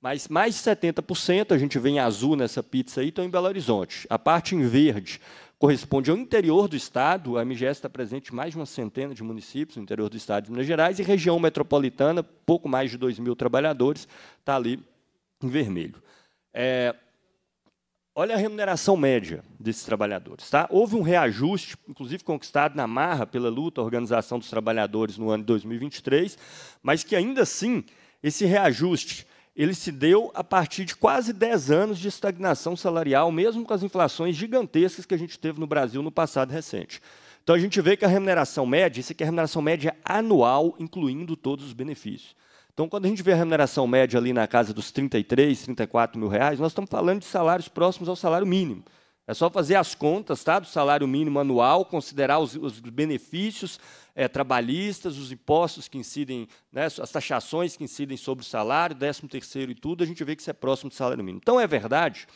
mas mais de 70%, a gente vê em azul nessa pizza aí, estão em Belo Horizonte. A parte em verde corresponde ao interior do Estado, a MGS está presente em mais de uma centena de municípios no interior do Estado de Minas Gerais, e região metropolitana, pouco mais de 2 mil trabalhadores, está ali em vermelho. É, Olha a remuneração média desses trabalhadores. Tá? Houve um reajuste, inclusive conquistado na marra pela luta organização dos trabalhadores no ano de 2023, mas que ainda assim, esse reajuste ele se deu a partir de quase 10 anos de estagnação salarial, mesmo com as inflações gigantescas que a gente teve no Brasil no passado recente. Então a gente vê que a remuneração média, isso aqui é a remuneração média anual, incluindo todos os benefícios. Então, quando a gente vê a remuneração média ali na casa dos 33, 34 mil reais, nós estamos falando de salários próximos ao salário mínimo. É só fazer as contas tá, do salário mínimo anual, considerar os, os benefícios, é, trabalhistas, os impostos que incidem, né, as taxações que incidem sobre o salário, 13 terceiro e tudo, a gente vê que isso é próximo do salário mínimo. Então, é verdade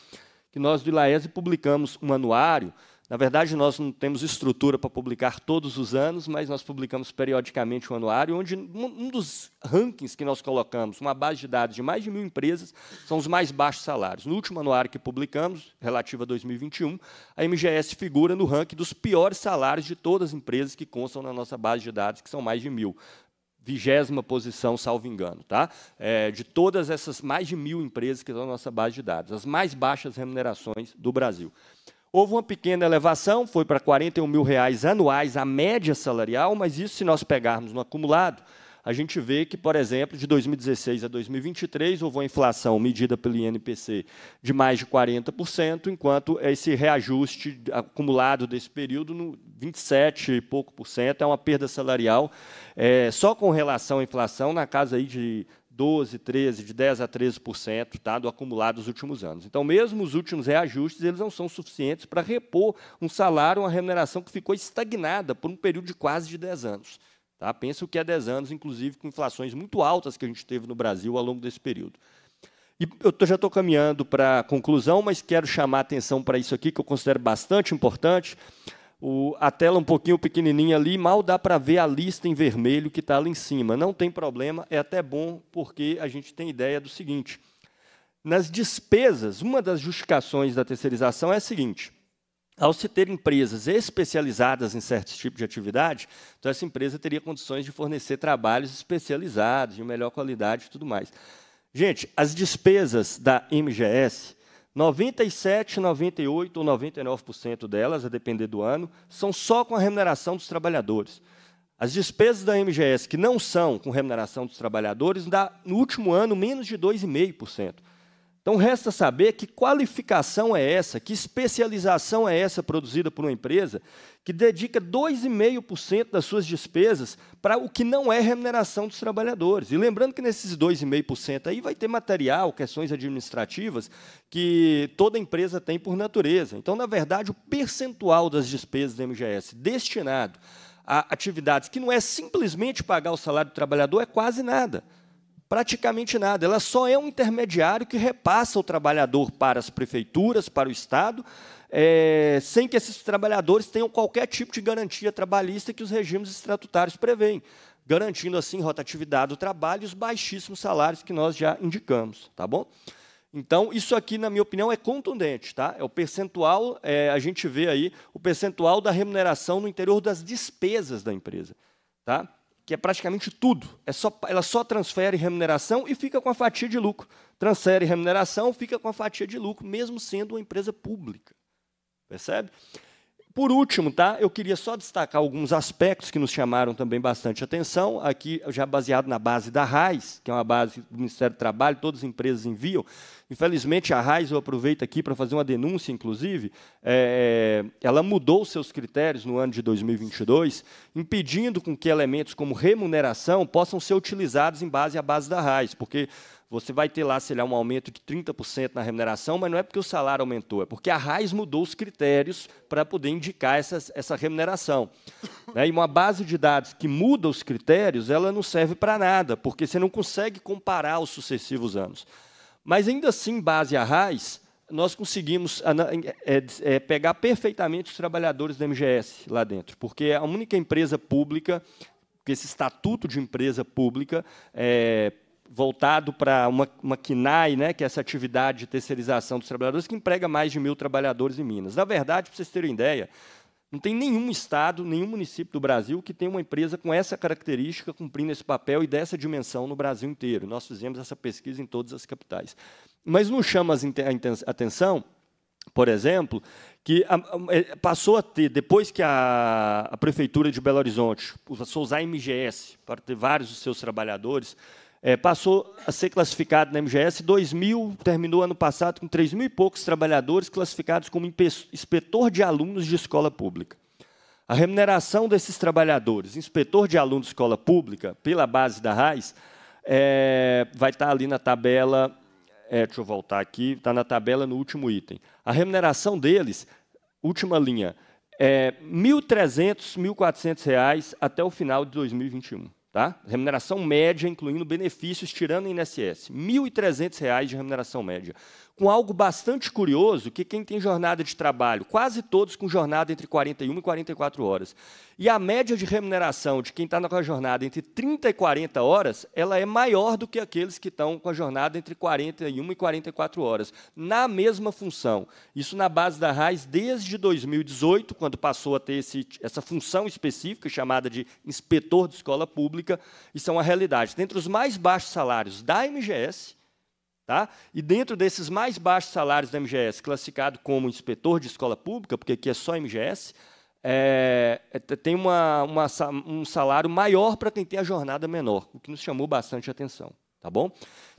que nós do ILAESE publicamos um anuário na verdade, nós não temos estrutura para publicar todos os anos, mas nós publicamos periodicamente um anuário, onde um dos rankings que nós colocamos, uma base de dados de mais de mil empresas, são os mais baixos salários. No último anuário que publicamos, relativo a 2021, a MGS figura no ranking dos piores salários de todas as empresas que constam na nossa base de dados, que são mais de mil vigésima posição, salvo engano, tá? É, de todas essas mais de mil empresas que estão na nossa base de dados, as mais baixas remunerações do Brasil. Houve uma pequena elevação, foi para 41 mil reais anuais a média salarial, mas isso se nós pegarmos no acumulado, a gente vê que, por exemplo, de 2016 a 2023 houve uma inflação medida pelo INPC de mais de 40%, enquanto esse reajuste acumulado desse período, no 27 e pouco por cento, é uma perda salarial é, só com relação à inflação na casa aí de 12, 13, de 10 a 13% tá, do acumulado dos últimos anos. Então, mesmo os últimos reajustes, eles não são suficientes para repor um salário, uma remuneração que ficou estagnada por um período de quase de 10 anos. Tá? Pensa o que é 10 anos, inclusive com inflações muito altas que a gente teve no Brasil ao longo desse período. E eu tô, já estou caminhando para a conclusão, mas quero chamar a atenção para isso aqui, que eu considero bastante importante o, a tela um pouquinho pequenininha ali, mal dá para ver a lista em vermelho que está ali em cima. Não tem problema, é até bom porque a gente tem ideia do seguinte. Nas despesas, uma das justificações da terceirização é a seguinte: ao se ter empresas especializadas em certos tipos de atividade, então essa empresa teria condições de fornecer trabalhos especializados, de melhor qualidade e tudo mais. Gente, as despesas da MGS 97, 98 ou 99% delas, a depender do ano, são só com a remuneração dos trabalhadores. As despesas da MGS que não são com remuneração dos trabalhadores dá no último ano menos de 2,5%. Então, resta saber que qualificação é essa, que especialização é essa produzida por uma empresa que dedica 2,5% das suas despesas para o que não é remuneração dos trabalhadores. E lembrando que nesses 2,5% aí vai ter material, questões administrativas, que toda empresa tem por natureza. Então, na verdade, o percentual das despesas do MGS destinado a atividades que não é simplesmente pagar o salário do trabalhador é quase nada praticamente nada. Ela só é um intermediário que repassa o trabalhador para as prefeituras, para o Estado, é, sem que esses trabalhadores tenham qualquer tipo de garantia trabalhista que os regimes estatutários prevêem, garantindo assim rotatividade do trabalho e os baixíssimos salários que nós já indicamos, tá bom? Então, isso aqui, na minha opinião, é contundente. Tá? É o percentual, é, a gente vê aí o percentual da remuneração no interior das despesas da empresa. Tá? que é praticamente tudo. É só, ela só transfere remuneração e fica com a fatia de lucro. Transfere remuneração, fica com a fatia de lucro, mesmo sendo uma empresa pública. Percebe? Por último, tá, eu queria só destacar alguns aspectos que nos chamaram também bastante atenção, aqui já baseado na base da RAIS, que é uma base do Ministério do Trabalho, todas as empresas enviam. Infelizmente, a RAIS, eu aproveito aqui para fazer uma denúncia, inclusive, é, é ela mudou seus critérios no ano de 2022, impedindo com que elementos como remuneração possam ser utilizados em base à base da RAIS, porque você vai ter lá, sei lá, um aumento de 30% na remuneração, mas não é porque o salário aumentou, é porque a RAIS mudou os critérios para poder indicar essa essa remuneração. Né? E uma base de dados que muda os critérios, ela não serve para nada, porque você não consegue comparar os sucessivos anos. Mas ainda assim, base a RAIS, nós conseguimos é, é, pegar perfeitamente os trabalhadores do MGS lá dentro, porque é a única empresa pública, esse estatuto de empresa pública, é, voltado para uma, uma KINAI, né, que é essa atividade de terceirização dos trabalhadores, que emprega mais de mil trabalhadores em Minas. Na verdade, para vocês terem ideia, não tem nenhum estado, nenhum município do Brasil que tenha uma empresa com essa característica, cumprindo esse papel e dessa dimensão no Brasil inteiro. Nós fizemos essa pesquisa em todas as capitais. Mas não chama a atenção, por exemplo, que é, passou a ter, depois que a, a Prefeitura de Belo Horizonte passou a usar a MGS para ter vários dos seus trabalhadores, é, passou a ser classificado na MGS 2000, terminou ano passado com 3 mil e poucos trabalhadores classificados como inspetor de alunos de escola pública. A remuneração desses trabalhadores, inspetor de alunos de escola pública, pela base da RAIS, é, vai estar tá ali na tabela, é, deixa eu voltar aqui, está na tabela no último item. A remuneração deles, última linha, é R$ 1.300, R$ 1.400 até o final de 2021. Tá? Remuneração média, incluindo benefícios, tirando o INSS. R$ 1.300 de remuneração média com algo bastante curioso, que quem tem jornada de trabalho, quase todos com jornada entre 41 e 44 horas. E a média de remuneração de quem está com a jornada entre 30 e 40 horas, ela é maior do que aqueles que estão com a jornada entre 41 e 44 horas, na mesma função. Isso na base da RAIS desde 2018, quando passou a ter esse, essa função específica chamada de inspetor de escola pública, e são a realidade. Dentre os mais baixos salários da MGS, Tá? E dentro desses mais baixos salários da MGS, classificado como inspetor de escola pública, porque aqui é só MGS, é, é tem uma, uma, um salário maior para quem tem a jornada menor, o que nos chamou bastante atenção. Tá bom?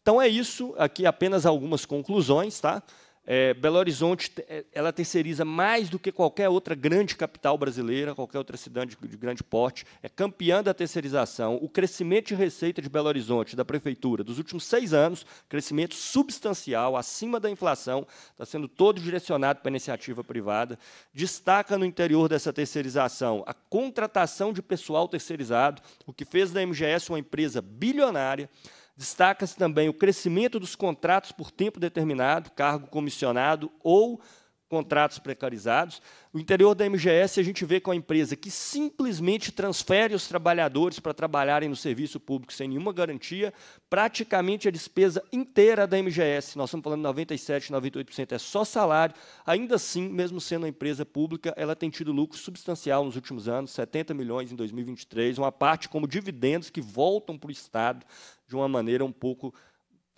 Então é isso, aqui apenas algumas conclusões. Tá? É, Belo Horizonte é, ela terceiriza mais do que qualquer outra grande capital brasileira, qualquer outra cidade de, de grande porte, é campeã da terceirização. O crescimento de receita de Belo Horizonte, da prefeitura, dos últimos seis anos, crescimento substancial, acima da inflação, está sendo todo direcionado para a iniciativa privada. Destaca no interior dessa terceirização a contratação de pessoal terceirizado, o que fez da MGS uma empresa bilionária Destaca-se também o crescimento dos contratos por tempo determinado, cargo comissionado ou contratos precarizados. O interior da MGS a gente vê com a empresa que simplesmente transfere os trabalhadores para trabalharem no serviço público sem nenhuma garantia, praticamente a despesa inteira da MGS, nós estamos falando 97, 98% é só salário. Ainda assim, mesmo sendo uma empresa pública, ela tem tido lucro substancial nos últimos anos, 70 milhões em 2023, uma parte como dividendos que voltam para o estado de uma maneira um pouco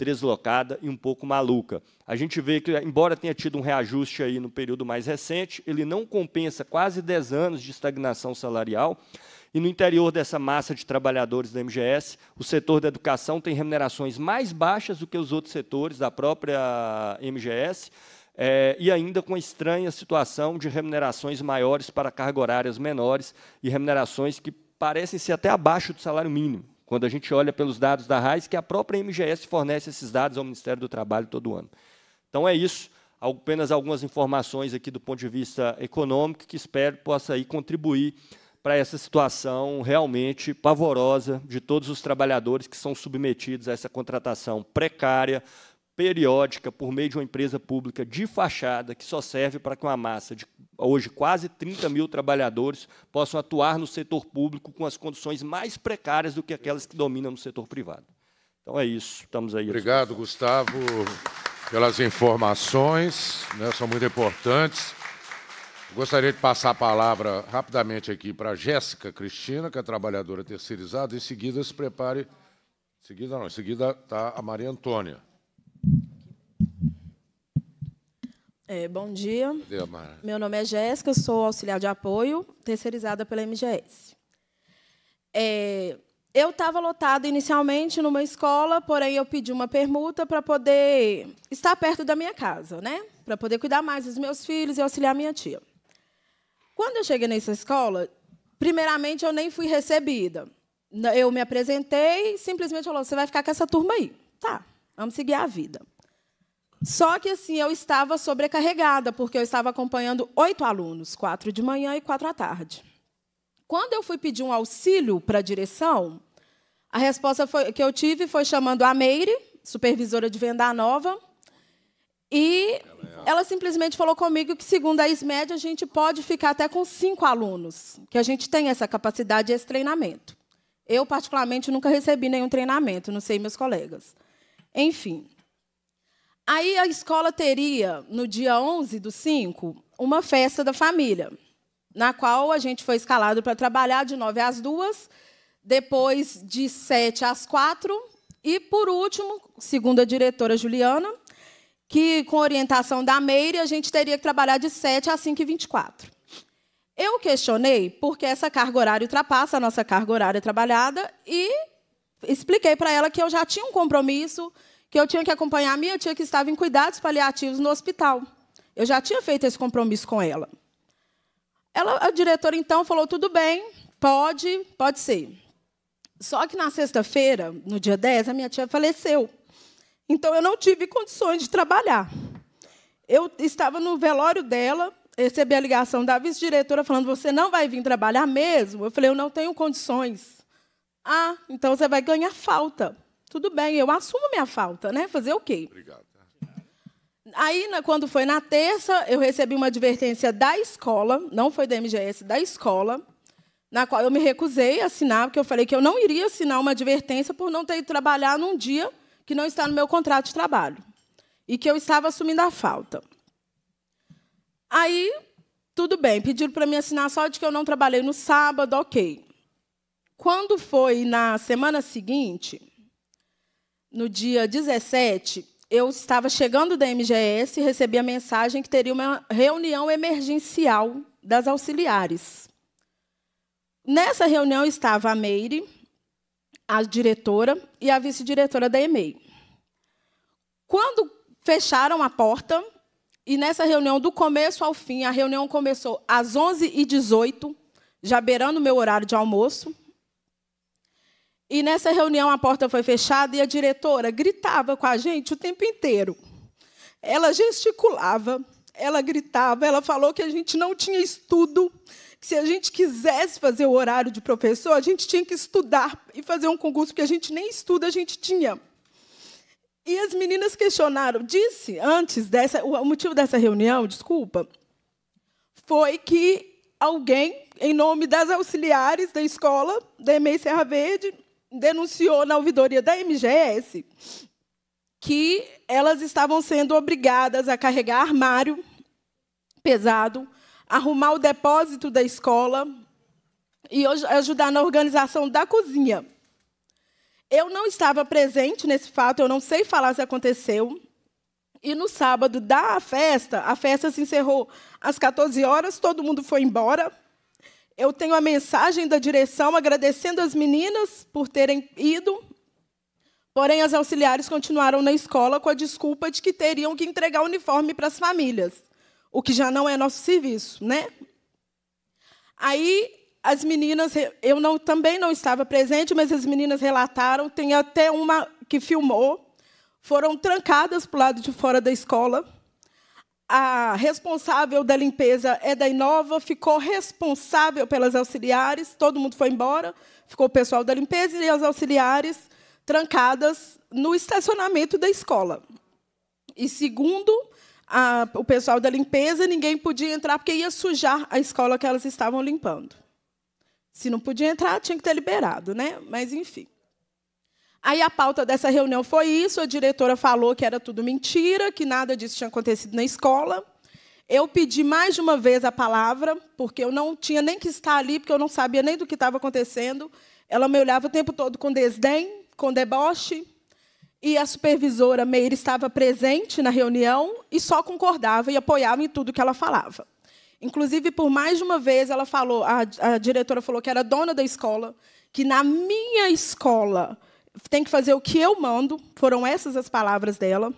deslocada e um pouco maluca. A gente vê que, embora tenha tido um reajuste aí no período mais recente, ele não compensa quase 10 anos de estagnação salarial. E no interior dessa massa de trabalhadores da MGS, o setor da educação tem remunerações mais baixas do que os outros setores da própria MGS, é, eh, e ainda com a estranha situação de remunerações maiores para carga horárias menores e remunerações que parecem ser até abaixo do salário mínimo. Quando a gente olha pelos dados da RAIS, que a própria MGS fornece esses dados ao Ministério do Trabalho todo ano. Então é isso, apenas algumas informações aqui do ponto de vista econômico, que espero possa aí contribuir para essa situação realmente pavorosa de todos os trabalhadores que são submetidos a essa contratação precária, periódica por meio de uma empresa pública de fachada que só serve para que uma massa de hoje quase 30 mil trabalhadores possam atuar no setor público com as condições mais precárias do que aquelas que dominam no setor privado. Então é isso, estamos aí. Obrigado, Gustavo, pelas informações, né, são muito importantes. Gostaria de passar a palavra rapidamente aqui para Jéssica Cristina, que é trabalhadora terceirizada, em seguida se prepare, em seguida não, em seguida está a Maria Antônia. É, bom dia. Bom dia Meu nome é Jéssica, sou auxiliar de apoio, terceirizada pela MGS. É, eu estava lotada inicialmente numa escola, porém eu pedi uma permuta para poder estar perto da minha casa, né? para poder cuidar mais dos meus filhos e auxiliar minha tia. Quando eu cheguei nessa escola, primeiramente eu nem fui recebida. Eu me apresentei, simplesmente falou: você vai ficar com essa turma aí. Tá, Vamos seguir a vida. Só que assim eu estava sobrecarregada, porque eu estava acompanhando oito alunos, quatro de manhã e quatro à tarde. Quando eu fui pedir um auxílio para a direção, a resposta foi, que eu tive foi chamando a Meire, supervisora de venda nova, e ela simplesmente falou comigo que, segundo a SMED, a gente pode ficar até com cinco alunos, que a gente tem essa capacidade e esse treinamento. Eu, particularmente, nunca recebi nenhum treinamento, não sei meus colegas. Enfim. Aí a escola teria, no dia 11 do 5, uma festa da família, na qual a gente foi escalado para trabalhar de 9 às 2, depois de 7 às 4, e, por último, segundo a diretora Juliana, que com orientação da Meire, a gente teria que trabalhar de 7 às 5 e 24 Eu questionei porque essa carga horária ultrapassa a nossa carga horária trabalhada e expliquei para ela que eu já tinha um compromisso, que eu tinha que acompanhar a minha tia que estava em cuidados paliativos no hospital. Eu já tinha feito esse compromisso com ela. Ela, a diretora então falou: "Tudo bem, pode, pode ser". Só que na sexta-feira, no dia 10, a minha tia faleceu. Então eu não tive condições de trabalhar. Eu estava no velório dela, recebi a ligação da vice-diretora falando: "Você não vai vir trabalhar mesmo?". Eu falei: "Eu não tenho condições". Ah, então você vai ganhar falta. Tudo bem, eu assumo minha falta, né? Fazer o quê? Obrigado. Aí, né, quando foi na terça, eu recebi uma advertência da escola, não foi da MGS, da escola, na qual eu me recusei a assinar, porque eu falei que eu não iria assinar uma advertência por não ter ido trabalhar num dia que não está no meu contrato de trabalho e que eu estava assumindo a falta. Aí, tudo bem, pediram para me assinar só de que eu não trabalhei no sábado, ok. Quando foi na semana seguinte, no dia 17, eu estava chegando da MGS e recebi a mensagem que teria uma reunião emergencial das auxiliares. Nessa reunião estava a Meire, a diretora e a vice-diretora da EMEI. Quando fecharam a porta, e nessa reunião, do começo ao fim, a reunião começou às 11h18, já beirando o meu horário de almoço, e nessa reunião a porta foi fechada e a diretora gritava com a gente o tempo inteiro. Ela gesticulava, ela gritava, ela falou que a gente não tinha estudo, que se a gente quisesse fazer o horário de professor, a gente tinha que estudar e fazer um concurso, porque a gente nem estuda, a gente tinha. E as meninas questionaram, disse antes dessa, o motivo dessa reunião, desculpa, foi que alguém, em nome das auxiliares da escola, da EMEI Serra Verde, denunciou na ouvidoria da MGS que elas estavam sendo obrigadas a carregar armário pesado, arrumar o depósito da escola e ajudar na organização da cozinha. Eu não estava presente nesse fato, eu não sei falar se aconteceu. E no sábado da festa, a festa se encerrou às 14 horas, todo mundo foi embora. Eu tenho a mensagem da direção agradecendo as meninas por terem ido, porém as auxiliares continuaram na escola com a desculpa de que teriam que entregar o uniforme para as famílias, o que já não é nosso serviço, né? Aí as meninas, eu não, também não estava presente, mas as meninas relataram, tem até uma que filmou, foram trancadas para o lado de fora da escola a responsável da limpeza é da Inova, ficou responsável pelas auxiliares, todo mundo foi embora, ficou o pessoal da limpeza e as auxiliares trancadas no estacionamento da escola. E segundo a, o pessoal da limpeza, ninguém podia entrar porque ia sujar a escola que elas estavam limpando. Se não podia entrar, tinha que ter liberado, né? Mas enfim. Aí a pauta dessa reunião foi isso, a diretora falou que era tudo mentira, que nada disso tinha acontecido na escola. Eu pedi mais de uma vez a palavra, porque eu não tinha nem que estar ali, porque eu não sabia nem do que estava acontecendo. Ela me olhava o tempo todo com desdém, com deboche. E a supervisora Meire estava presente na reunião e só concordava e apoiava em tudo que ela falava. Inclusive, por mais de uma vez, ela falou, a, a diretora falou que era dona da escola, que na minha escola tem que fazer o que eu mando, foram essas as palavras dela.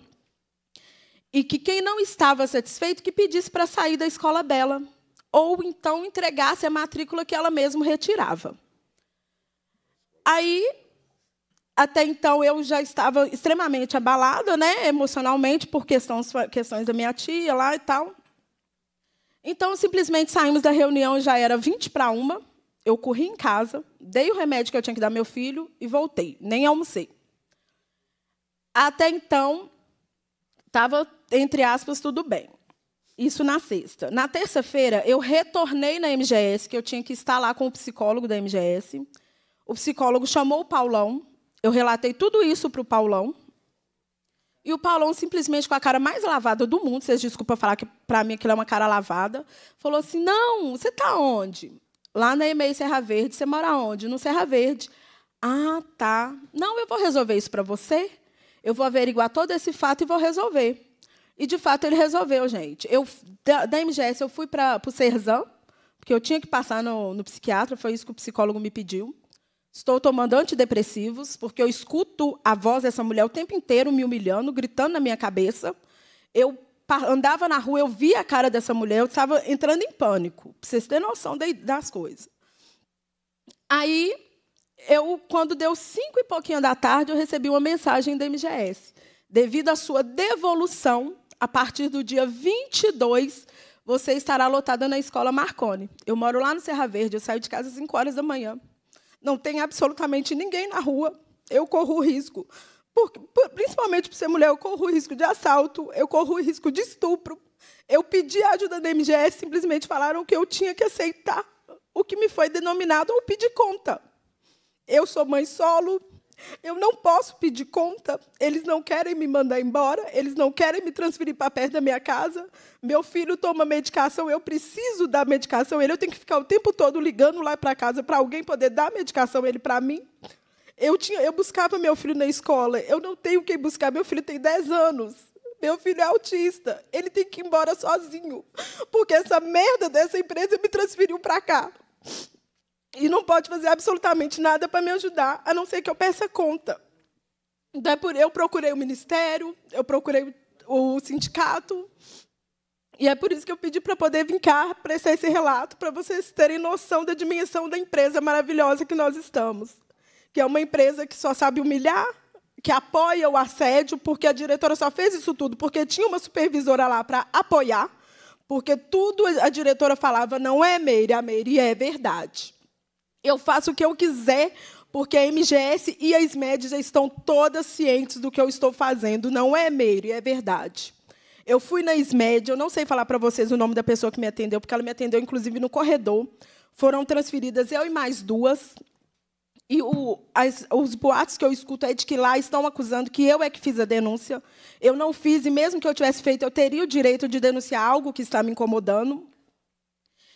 E que quem não estava satisfeito que pedisse para sair da escola dela, ou então entregasse a matrícula que ela mesma retirava. Aí, até então, eu já estava extremamente abalada, né, emocionalmente, por questões, questões da minha tia lá e tal. Então, simplesmente saímos da reunião, já era 20 para uma eu corri em casa, dei o remédio que eu tinha que dar ao meu filho e voltei, nem almocei. Até então, estava, entre aspas, tudo bem. Isso na sexta. Na terça-feira, eu retornei na MGS, que eu tinha que estar lá com o psicólogo da MGS. O psicólogo chamou o Paulão. Eu relatei tudo isso para o Paulão. E o Paulão, simplesmente com a cara mais lavada do mundo, vocês desculpa falar que para mim aquilo é uma cara lavada, falou assim: Não, você está onde? Lá na EMEI Serra Verde, você mora onde? No Serra Verde. Ah, tá. Não, eu vou resolver isso para você. Eu vou averiguar todo esse fato e vou resolver. E, de fato, ele resolveu, gente. Eu, da, da MGS, eu fui para o Serzão, porque eu tinha que passar no, no psiquiatra, foi isso que o psicólogo me pediu. Estou tomando antidepressivos, porque eu escuto a voz dessa mulher o tempo inteiro me humilhando, gritando na minha cabeça. Eu andava na rua, eu via a cara dessa mulher, eu estava entrando em pânico. para vocês terem noção das coisas. Aí, eu, quando deu cinco e pouquinho da tarde, eu recebi uma mensagem da MGS. Devido à sua devolução, a partir do dia 22, você estará lotada na escola Marconi. Eu moro lá no Serra Verde, eu saio de casa às 5 horas da manhã. Não tem absolutamente ninguém na rua. Eu corro o risco por, por, principalmente por ser mulher, eu corro o risco de assalto, eu corro o risco de estupro. Eu pedi a ajuda da MGS, simplesmente falaram que eu tinha que aceitar o que me foi denominado ou pedir conta. Eu sou mãe solo, eu não posso pedir conta, eles não querem me mandar embora, eles não querem me transferir para perto da minha casa. Meu filho toma medicação, eu preciso dar medicação ele, eu tenho que ficar o tempo todo ligando lá para casa para alguém poder dar medicação ele para mim, eu, tinha, eu buscava meu filho na escola. Eu não tenho quem buscar. Meu filho tem 10 anos. Meu filho é autista. Ele tem que ir embora sozinho. Porque essa merda dessa empresa me transferiu para cá. E não pode fazer absolutamente nada para me ajudar, a não ser que eu peça conta. Então, é eu procurei o ministério, eu procurei o sindicato. E é por isso que eu pedi para poder vir cá, prestar esse relato, para vocês terem noção da dimensão da empresa maravilhosa que nós estamos que é uma empresa que só sabe humilhar, que apoia o assédio, porque a diretora só fez isso tudo porque tinha uma supervisora lá para apoiar, porque tudo a diretora falava não é Meire, a Meire é verdade. Eu faço o que eu quiser, porque a MGS e a SMED já estão todas cientes do que eu estou fazendo, não é Meire, é verdade. Eu fui na SMED, eu não sei falar para vocês o nome da pessoa que me atendeu, porque ela me atendeu, inclusive, no corredor. Foram transferidas eu e mais duas, e o, as, os boatos que eu escuto é de que lá estão acusando que eu é que fiz a denúncia. Eu não fiz, e mesmo que eu tivesse feito, eu teria o direito de denunciar algo que está me incomodando.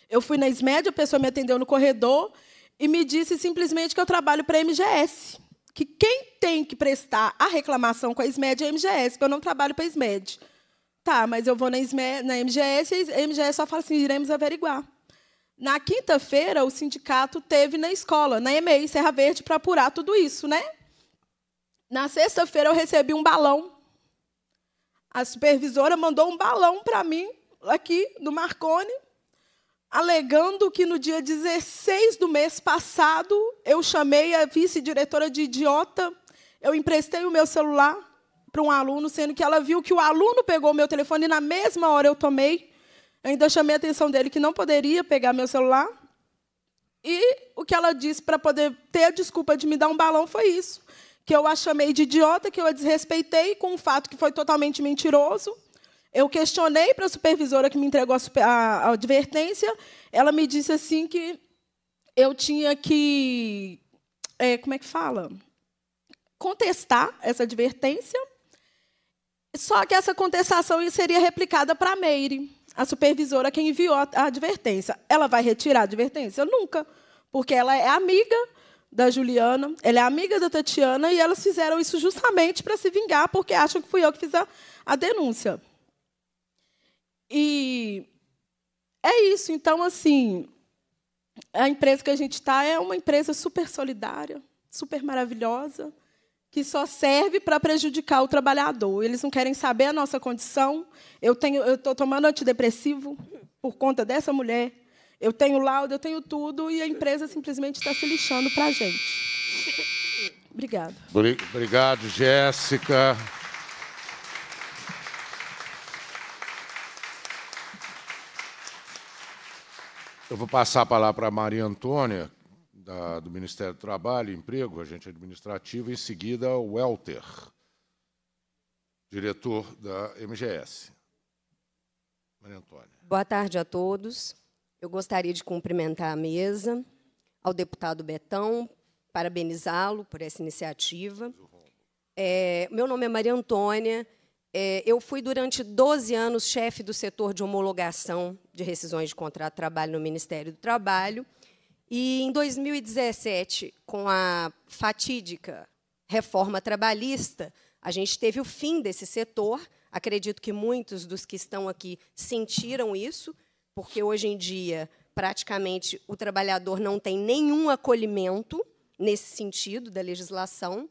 Eu fui na SMED, a pessoa me atendeu no corredor e me disse simplesmente que eu trabalho para a MGS. Que quem tem que prestar a reclamação com a SMED é a MGS, que eu não trabalho para a SMED. Tá, mas eu vou na, SMED, na MGS e a MGS só fala assim: iremos averiguar. Na quinta-feira, o sindicato teve na escola, na EMEI, Serra Verde, para apurar tudo isso, né? Na sexta-feira, eu recebi um balão. A supervisora mandou um balão para mim, aqui, do Marconi, alegando que no dia 16 do mês passado, eu chamei a vice-diretora de idiota, eu emprestei o meu celular para um aluno, sendo que ela viu que o aluno pegou o meu telefone e, na mesma hora, eu tomei. Ainda então, chamei a atenção dele que não poderia pegar meu celular. E o que ela disse para poder ter a desculpa de me dar um balão foi isso. Que eu a chamei de idiota, que eu a desrespeitei com um fato que foi totalmente mentiroso. Eu questionei para a supervisora que me entregou a, a, a advertência. Ela me disse assim que eu tinha que. É, como é que fala? Contestar essa advertência. Só que essa contestação seria replicada para a Meire a supervisora quem enviou a, a advertência. Ela vai retirar a advertência? Nunca, porque ela é amiga da Juliana, ela é amiga da Tatiana e elas fizeram isso justamente para se vingar, porque acham que fui eu que fiz a, a denúncia. E é isso. Então, assim, a empresa que a gente está é uma empresa super solidária, super maravilhosa que só serve para prejudicar o trabalhador. Eles não querem saber a nossa condição. Eu tenho, eu estou tomando antidepressivo por conta dessa mulher. Eu tenho laudo, eu tenho tudo e a empresa simplesmente está se lixando para a gente. Obrigada. Obrigado, Jéssica. Eu vou passar a palavra para a Maria Antônia, da, do Ministério do Trabalho, Emprego, agente administrativo, em seguida o Welter, diretor da MGS. Maria Antônia. Boa tarde a todos. Eu gostaria de cumprimentar a mesa, ao deputado Betão, parabenizá-lo por essa iniciativa. É, meu nome é Maria Antônia. É, eu fui durante 12 anos chefe do setor de homologação de rescisões de contrato de trabalho no Ministério do Trabalho e em 2017, com a fatídica reforma trabalhista, a gente teve o fim desse setor. Acredito que muitos dos que estão aqui sentiram isso, porque hoje em dia, praticamente, o trabalhador não tem nenhum acolhimento nesse sentido da legislação.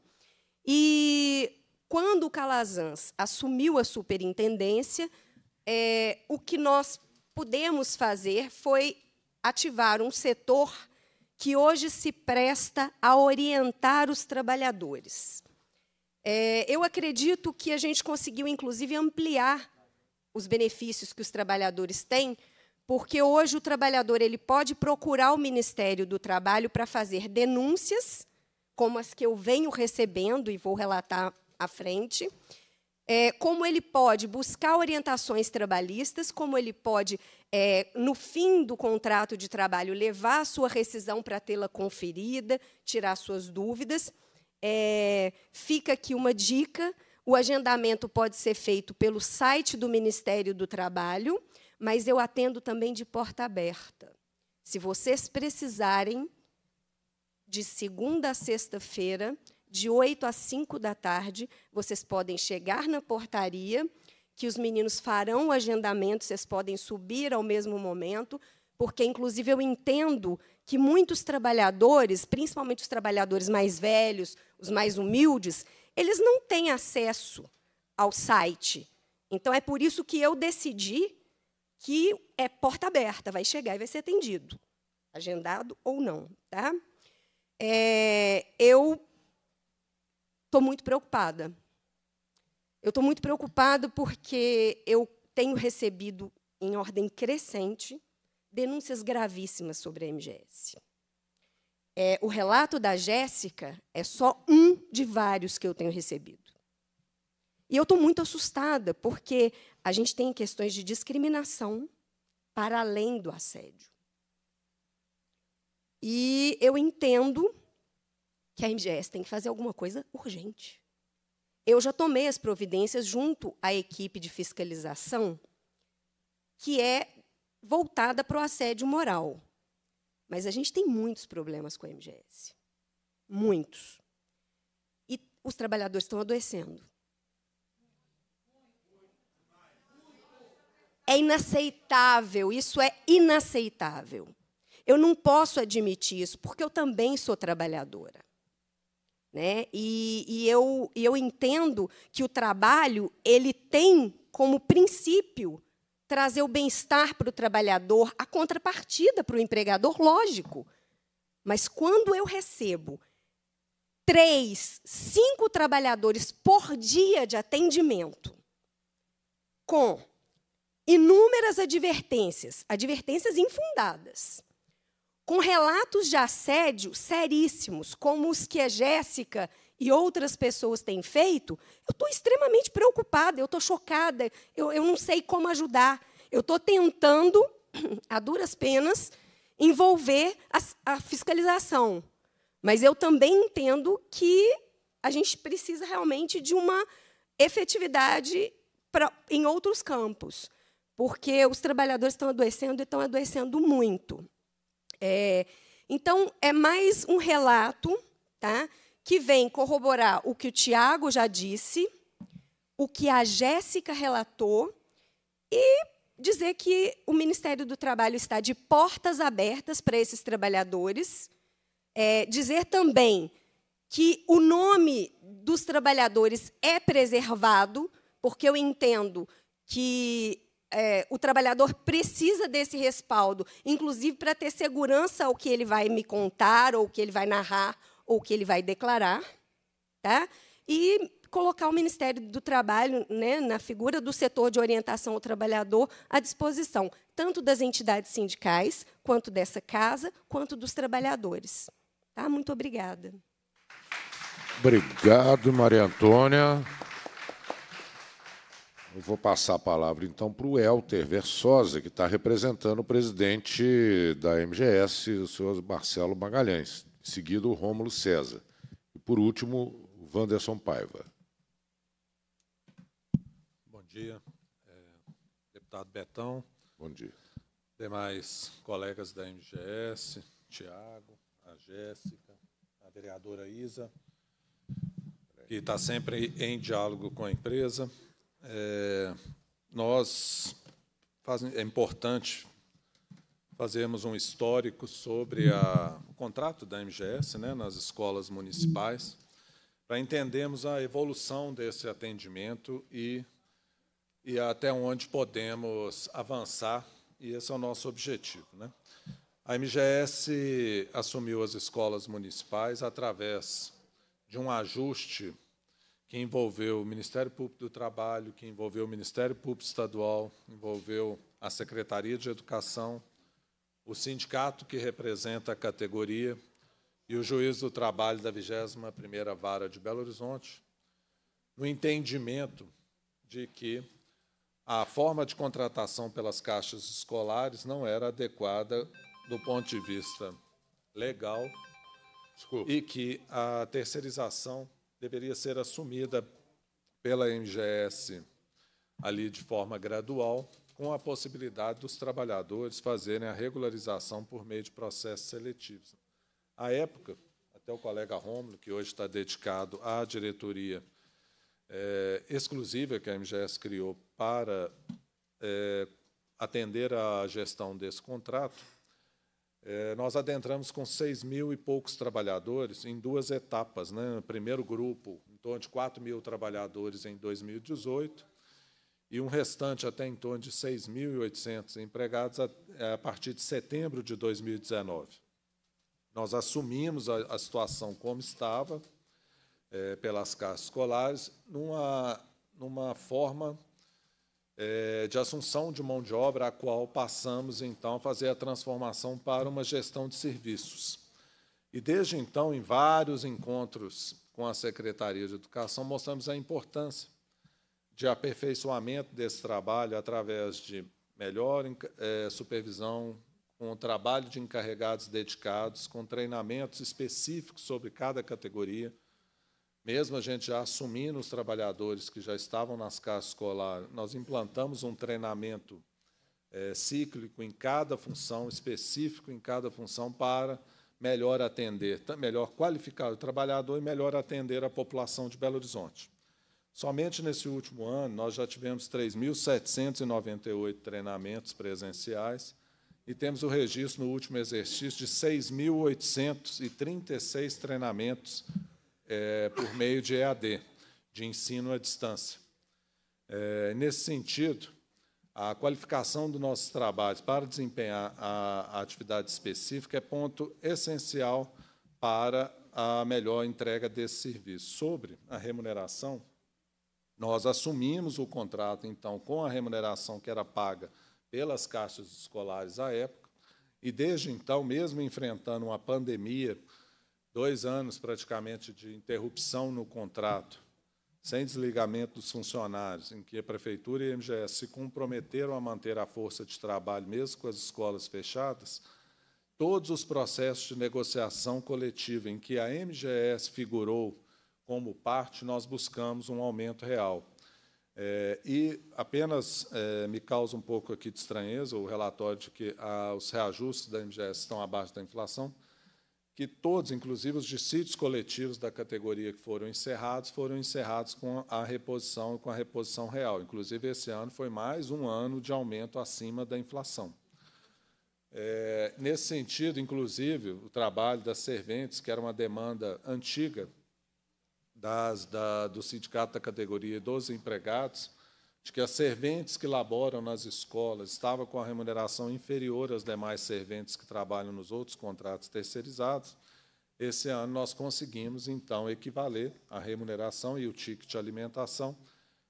E quando o Calazans assumiu a superintendência, é, o que nós pudemos fazer foi ativar um setor que hoje se presta a orientar os trabalhadores. É, eu acredito que a gente conseguiu, inclusive, ampliar os benefícios que os trabalhadores têm, porque hoje o trabalhador ele pode procurar o Ministério do Trabalho para fazer denúncias, como as que eu venho recebendo e vou relatar à frente, é, como ele pode buscar orientações trabalhistas, como ele pode é, no fim do contrato de trabalho, levar a sua rescisão para tê-la conferida, tirar suas dúvidas. É, fica aqui uma dica: o agendamento pode ser feito pelo site do Ministério do Trabalho, mas eu atendo também de porta aberta. Se vocês precisarem, de segunda a sexta-feira, de 8 às 5 da tarde, vocês podem chegar na portaria que os meninos farão o agendamento, vocês podem subir ao mesmo momento, porque, inclusive, eu entendo que muitos trabalhadores, principalmente os trabalhadores mais velhos, os mais humildes, eles não têm acesso ao site. Então, é por isso que eu decidi que é porta aberta, vai chegar e vai ser atendido, agendado ou não. Tá? É, eu estou muito preocupada eu estou muito preocupado porque eu tenho recebido, em ordem crescente, denúncias gravíssimas sobre a MGS. É, o relato da Jéssica é só um de vários que eu tenho recebido. E eu estou muito assustada, porque a gente tem questões de discriminação para além do assédio. E eu entendo que a MGS tem que fazer alguma coisa urgente eu já tomei as providências junto à equipe de fiscalização, que é voltada para o assédio moral. Mas a gente tem muitos problemas com a MGS. Muitos. E os trabalhadores estão adoecendo. É inaceitável, isso é inaceitável. Eu não posso admitir isso, porque eu também sou trabalhadora. Né? E, e eu, eu entendo que o trabalho ele tem como princípio trazer o bem-estar para o trabalhador, a contrapartida para o empregador, lógico. Mas quando eu recebo três, cinco trabalhadores por dia de atendimento, com inúmeras advertências, advertências infundadas, com relatos de assédio seríssimos, como os que a Jéssica e outras pessoas têm feito, eu estou extremamente preocupada, eu estou chocada, eu, eu não sei como ajudar. Eu estou tentando, a duras penas, envolver a, a fiscalização. Mas eu também entendo que a gente precisa realmente de uma efetividade pra, em outros campos, porque os trabalhadores estão adoecendo e estão adoecendo muito. É, então, é mais um relato tá, que vem corroborar o que o Tiago já disse, o que a Jéssica relatou e dizer que o Ministério do Trabalho está de portas abertas para esses trabalhadores. É, dizer também que o nome dos trabalhadores é preservado, porque eu entendo que é, o trabalhador precisa desse respaldo, inclusive para ter segurança ao que ele vai me contar, ou que ele vai narrar, ou que ele vai declarar. Tá? E colocar o Ministério do Trabalho, né, na figura do setor de orientação ao trabalhador, à disposição, tanto das entidades sindicais, quanto dessa casa, quanto dos trabalhadores. Tá? Muito obrigada. Obrigado, Maria Antônia. Eu vou passar a palavra, então, para o Elter Versosa, que está representando o presidente da MGS, o senhor Marcelo Magalhães, seguido o Rômulo César. E, por último, o Wanderson Paiva. Bom dia, é, deputado Betão. Bom dia. Demais colegas da MGS, Tiago, a Jéssica, a vereadora Isa, que está sempre em diálogo com a empresa. É, nós faz, é importante fazermos um histórico sobre a, o contrato da MGS né, nas escolas municipais, para entendermos a evolução desse atendimento e, e até onde podemos avançar, e esse é o nosso objetivo. Né? A MGS assumiu as escolas municipais através de um ajuste que envolveu o Ministério Público do Trabalho, que envolveu o Ministério Público Estadual, envolveu a Secretaria de Educação, o sindicato que representa a categoria e o juiz do trabalho da 21ª Vara de Belo Horizonte, no entendimento de que a forma de contratação pelas caixas escolares não era adequada do ponto de vista legal Desculpa. e que a terceirização deveria ser assumida pela MGS ali de forma gradual, com a possibilidade dos trabalhadores fazerem a regularização por meio de processos seletivos. À época, até o colega Romulo, que hoje está dedicado à diretoria é, exclusiva que a MGS criou para é, atender à gestão desse contrato, é, nós adentramos com 6 mil e poucos trabalhadores em duas etapas. Né? Primeiro grupo, em torno de 4 mil trabalhadores em 2018, e um restante até em torno de 6.800 empregados a, é, a, partir de setembro de 2019. Nós assumimos a, a situação como estava, é, pelas casas escolares, numa, numa forma é, de assunção de mão de obra, a qual passamos, então, a fazer a transformação para uma gestão de serviços. E, desde então, em vários encontros com a Secretaria de Educação, mostramos a importância de aperfeiçoamento desse trabalho através de melhor é, supervisão, com o trabalho de encarregados dedicados, com treinamentos específicos sobre cada categoria, mesmo a gente já assumindo os trabalhadores que já estavam nas casas escolares, nós implantamos um treinamento é, cíclico em cada função, específico em cada função, para melhor atender, melhor qualificar o trabalhador e melhor atender a população de Belo Horizonte. Somente nesse último ano, nós já tivemos 3.798 treinamentos presenciais e temos o registro no último exercício de 6.836 treinamentos presenciais é, por meio de EAD, de ensino à distância. É, nesse sentido, a qualificação do nosso trabalho para desempenhar a, a atividade específica é ponto essencial para a melhor entrega desse serviço. Sobre a remuneração, nós assumimos o contrato, então, com a remuneração que era paga pelas caixas escolares à época, e desde então, mesmo enfrentando uma pandemia dois anos praticamente de interrupção no contrato, sem desligamento dos funcionários, em que a Prefeitura e a MGS se comprometeram a manter a força de trabalho, mesmo com as escolas fechadas, todos os processos de negociação coletiva em que a MGS figurou como parte, nós buscamos um aumento real. É, e apenas é, me causa um pouco aqui de estranheza o relatório de que ah, os reajustes da MGS estão abaixo da inflação, que todos, inclusive os dissídios coletivos da categoria que foram encerrados, foram encerrados com a reposição com a reposição real. Inclusive, esse ano foi mais um ano de aumento acima da inflação. É, nesse sentido, inclusive, o trabalho das serventes, que era uma demanda antiga das, da, do sindicato da categoria dos empregados, de que as serventes que laboram nas escolas estavam com a remuneração inferior às demais serventes que trabalham nos outros contratos terceirizados, esse ano nós conseguimos, então, equivaler a remuneração e o ticket de alimentação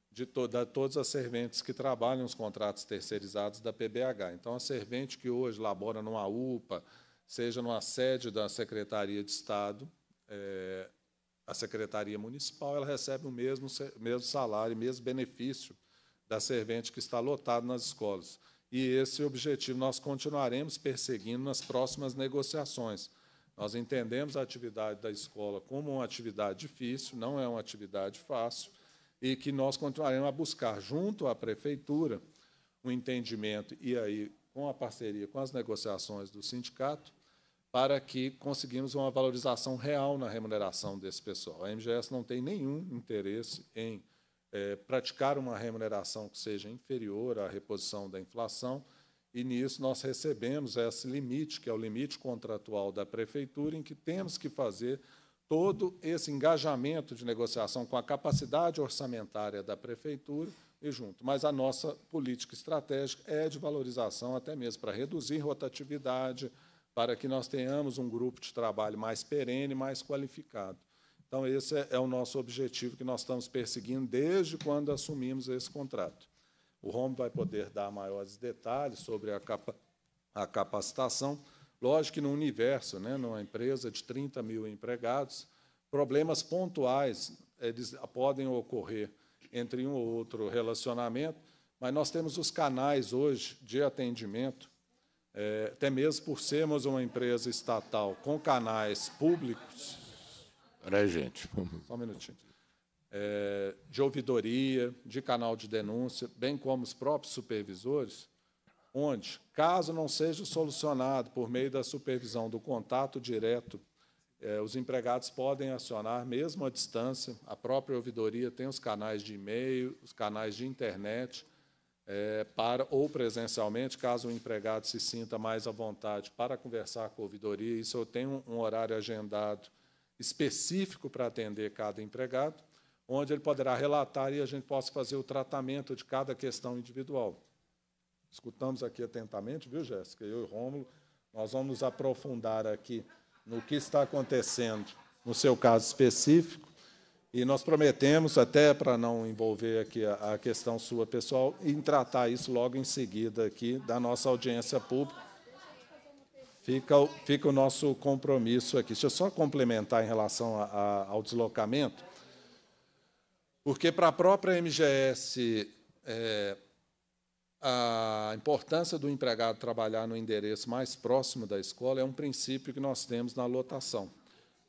de, to de todas as serventes que trabalham os contratos terceirizados da PBH. Então, a servente que hoje labora numa UPA, seja numa sede da Secretaria de Estado, é, a Secretaria Municipal, ela recebe o mesmo, mesmo salário, mesmo benefício da servente que está lotado nas escolas. E esse objetivo nós continuaremos perseguindo nas próximas negociações. Nós entendemos a atividade da escola como uma atividade difícil, não é uma atividade fácil, e que nós continuaremos a buscar, junto à prefeitura, um entendimento, e aí com a parceria com as negociações do sindicato, para que conseguimos uma valorização real na remuneração desse pessoal. A MGS não tem nenhum interesse em é, praticar uma remuneração que seja inferior à reposição da inflação, e nisso nós recebemos esse limite, que é o limite contratual da prefeitura, em que temos que fazer todo esse engajamento de negociação com a capacidade orçamentária da prefeitura e junto. Mas a nossa política estratégica é de valorização, até mesmo para reduzir rotatividade, para que nós tenhamos um grupo de trabalho mais perene, mais qualificado. Então, esse é, é o nosso objetivo que nós estamos perseguindo desde quando assumimos esse contrato. O ROM vai poder dar maiores detalhes sobre a, capa a capacitação. Lógico que no universo, né, numa empresa de 30 mil empregados, problemas pontuais eles podem ocorrer entre um ou outro relacionamento, mas nós temos os canais hoje de atendimento, é, até mesmo por sermos uma empresa estatal com canais públicos, Peraí, gente. Só um minutinho. É, de ouvidoria, de canal de denúncia, bem como os próprios supervisores, onde, caso não seja solucionado por meio da supervisão do contato direto, é, os empregados podem acionar, mesmo à distância, a própria ouvidoria tem os canais de e-mail, os canais de internet, é, para, ou presencialmente, caso o empregado se sinta mais à vontade para conversar com a ouvidoria. Isso eu tenho um horário agendado específico para atender cada empregado, onde ele poderá relatar e a gente possa fazer o tratamento de cada questão individual. Escutamos aqui atentamente, viu, Jéssica? Eu e Rômulo, nós vamos nos aprofundar aqui no que está acontecendo no seu caso específico. E nós prometemos, até para não envolver aqui a, a questão sua pessoal, em tratar isso logo em seguida aqui da nossa audiência pública Fica, o, fica o nosso compromisso aqui. Deixa eu só complementar em relação a, a, ao deslocamento, porque para a própria MGS, é, a importância do empregado trabalhar no endereço mais próximo da escola é um princípio que nós temos na lotação.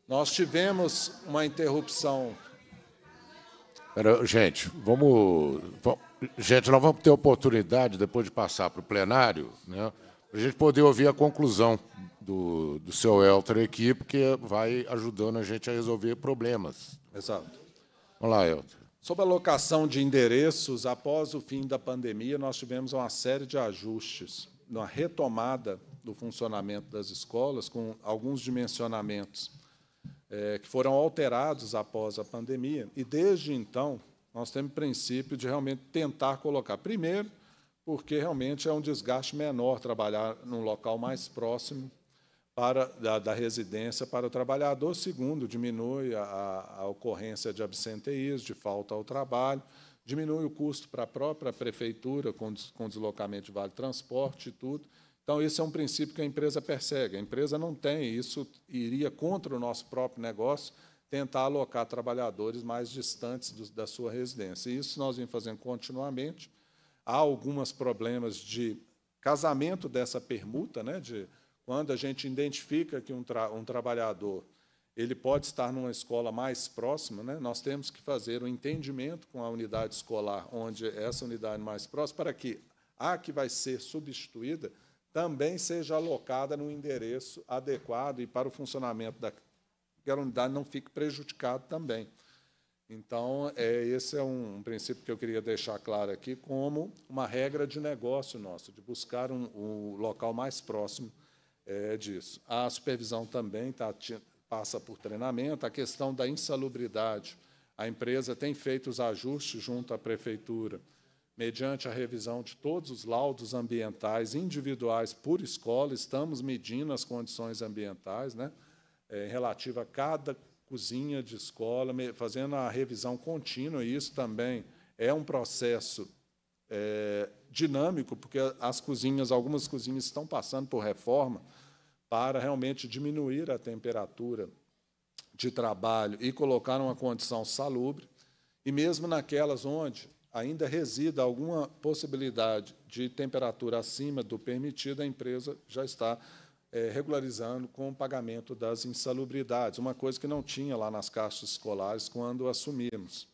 Nós tivemos uma interrupção. Pera, gente, vamos, vamos, Gente, nós vamos ter oportunidade, depois de passar para o plenário, né? para a gente poder ouvir a conclusão do, do seu Elter aqui, porque vai ajudando a gente a resolver problemas. Exato. Vamos lá, Elter. Sobre a locação de endereços, após o fim da pandemia, nós tivemos uma série de ajustes na retomada do funcionamento das escolas, com alguns dimensionamentos é, que foram alterados após a pandemia. E, desde então, nós temos o princípio de realmente tentar colocar, primeiro, porque realmente é um desgaste menor trabalhar num local mais próximo para, da, da residência para o trabalhador. Segundo, diminui a, a ocorrência de absenteísmo, de falta ao trabalho, diminui o custo para a própria prefeitura com, des, com deslocamento de vale transporte e tudo. Então, esse é um princípio que a empresa persegue. A empresa não tem, isso iria contra o nosso próprio negócio, tentar alocar trabalhadores mais distantes do, da sua residência. E isso nós vimos fazendo continuamente. Há alguns problemas de casamento dessa permuta, né, de quando a gente identifica que um, tra um trabalhador ele pode estar numa escola mais próxima, né? nós temos que fazer um entendimento com a unidade escolar, onde essa unidade mais próxima, para que a que vai ser substituída também seja alocada no endereço adequado e para o funcionamento daquela unidade não fique prejudicado também. Então, é, esse é um, um, princípio que eu queria deixar claro aqui como uma regra de negócio nosso, de buscar um, um local mais próximo é, disso. A supervisão também tá, passa por treinamento, a questão da insalubridade. A empresa tem feito os ajustes junto à prefeitura, mediante a revisão de todos os laudos ambientais individuais por escola, estamos medindo as condições ambientais, né, é, relativa a cada cozinha de escola, fazendo a revisão contínua, e isso também é um processo é, dinâmico, porque as cozinhas, algumas cozinhas estão passando por reforma para realmente diminuir a temperatura de trabalho e colocar uma condição salubre, e mesmo naquelas onde ainda resida alguma possibilidade de temperatura acima do permitido, a empresa já está eh, regularizando com o pagamento das insalubridades, uma coisa que não tinha lá nas caixas escolares quando assumimos.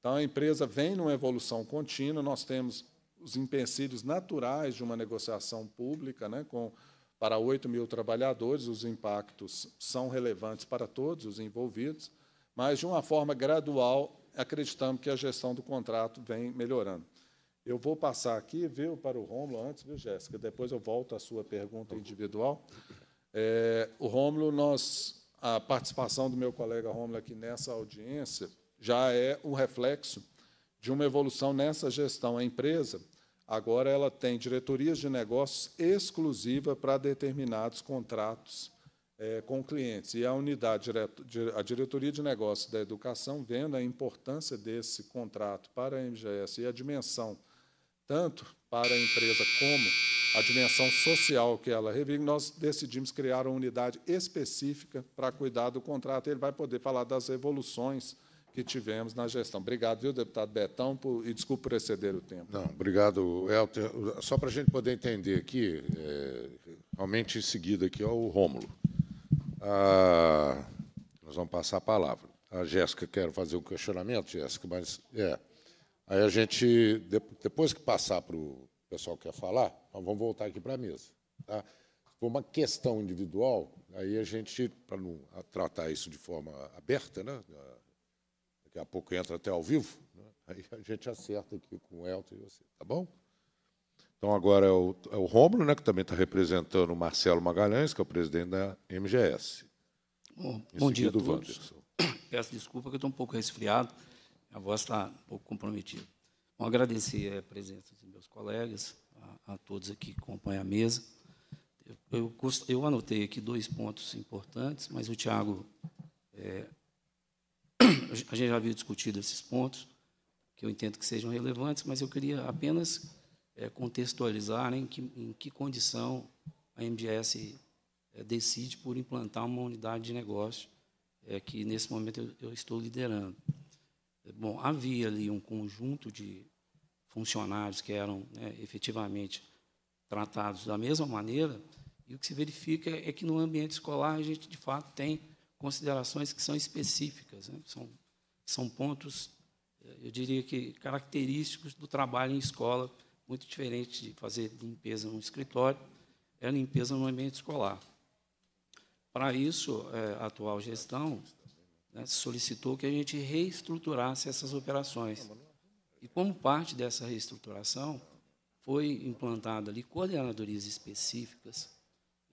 Então, a empresa vem numa evolução contínua, nós temos os empecilhos naturais de uma negociação pública né, com, para 8 mil trabalhadores, os impactos são relevantes para todos os envolvidos, mas, de uma forma gradual, acreditamos que a gestão do contrato vem melhorando. Eu vou passar aqui, viu, para o Rômulo antes, viu, Jéssica? Depois eu volto à sua pergunta individual. É, o Rômulo, nós, a participação do meu colega Rômulo aqui nessa audiência já é um reflexo de uma evolução nessa gestão. A empresa agora ela tem diretorias de negócios exclusiva para determinados contratos é, com clientes. E a unidade, a diretoria de negócios da educação, vendo a importância desse contrato para a MGS e a dimensão tanto para a empresa como a dimensão social que ela revive, nós decidimos criar uma unidade específica para cuidar do contrato. Ele vai poder falar das evoluções que tivemos na gestão. Obrigado, viu, deputado Betão, por, e desculpe por exceder o tempo. Não, obrigado, Elton Só para a gente poder entender aqui, é, realmente em seguida aqui, é o Rômulo. Ah, nós vamos passar a palavra. A ah, Jéssica quer fazer um questionamento, Jéssica, mas é. Aí a gente, depois que passar para o pessoal que quer falar, nós vamos voltar aqui para a mesa. Tá? For uma questão individual, aí a gente, para não tratar isso de forma aberta, né? daqui a pouco entra até ao vivo, né? aí a gente acerta aqui com o Elton e você, tá bom? Então agora é o, é o Romulo, né, que também está representando o Marcelo Magalhães, que é o presidente da MGS. Bom, bom dia a todos. Peço desculpa que eu estou um pouco resfriado a voz está um pouco comprometida. agradecer a presença dos meus colegas, a, a todos aqui que acompanham a mesa. Eu, eu, eu, anotei aqui dois pontos importantes, mas o Tiago, é, a gente já havia discutido esses pontos, que eu entendo que sejam relevantes, mas eu queria apenas é, contextualizar em que, em que condição a MGS é, decide por implantar uma unidade de negócio é, que, nesse momento, eu, eu estou liderando. Bom, havia ali um conjunto de funcionários que eram né, efetivamente tratados da mesma maneira, e o que se verifica é que no ambiente escolar a gente, de fato, tem considerações que são específicas, né, são, são pontos, eh, eu diria que característicos do trabalho em escola, muito diferente de fazer limpeza no escritório, é limpeza no ambiente escolar. Para isso, eh, a atual gestão né, solicitou que a gente reestruturasse essas operações. E como parte dessa reestruturação, foi implantada ali coordenadorias específicas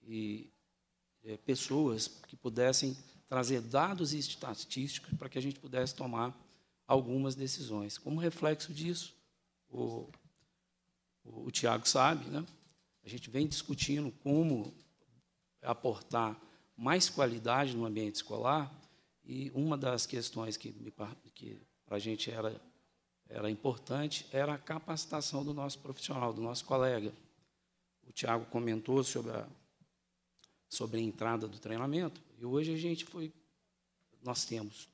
e é, pessoas que pudessem trazer dados e estatísticos para que a gente pudesse tomar algumas decisões. Como reflexo disso, o, o, o Tiago sabe, né? a gente vem discutindo como aportar mais qualidade no ambiente escolar e uma das questões que, que para a gente era, era importante era a capacitação do nosso profissional, do nosso colega. O Tiago comentou sobre a, sobre a entrada do treinamento, e hoje a gente foi. Nós temos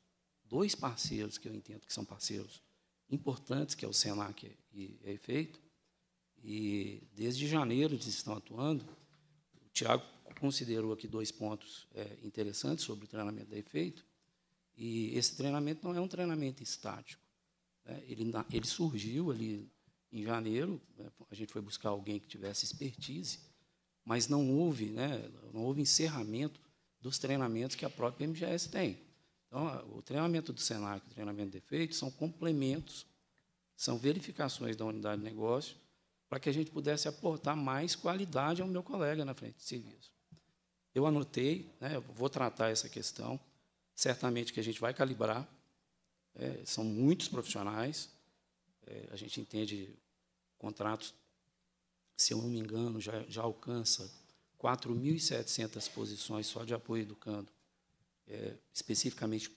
dois parceiros que eu entendo que são parceiros importantes, que é o SENAC e a Efeito, é e desde janeiro eles estão atuando. O Tiago considerou aqui dois pontos é, interessantes sobre o treinamento da Efeito. E esse treinamento não é um treinamento estático. Né? Ele, ele surgiu ali em janeiro, né? a gente foi buscar alguém que tivesse expertise, mas não houve, né, não houve encerramento dos treinamentos que a própria MGS tem. Então, o treinamento do SENAC o treinamento de efeito são complementos, são verificações da unidade de negócio, para que a gente pudesse aportar mais qualidade ao meu colega na frente de serviço. Eu anotei, né, eu vou tratar essa questão, certamente que a gente vai calibrar. É, são muitos profissionais. É, a gente entende contratos, se eu não me engano, já, já alcança 4.700 posições só de apoio educando, é, especificamente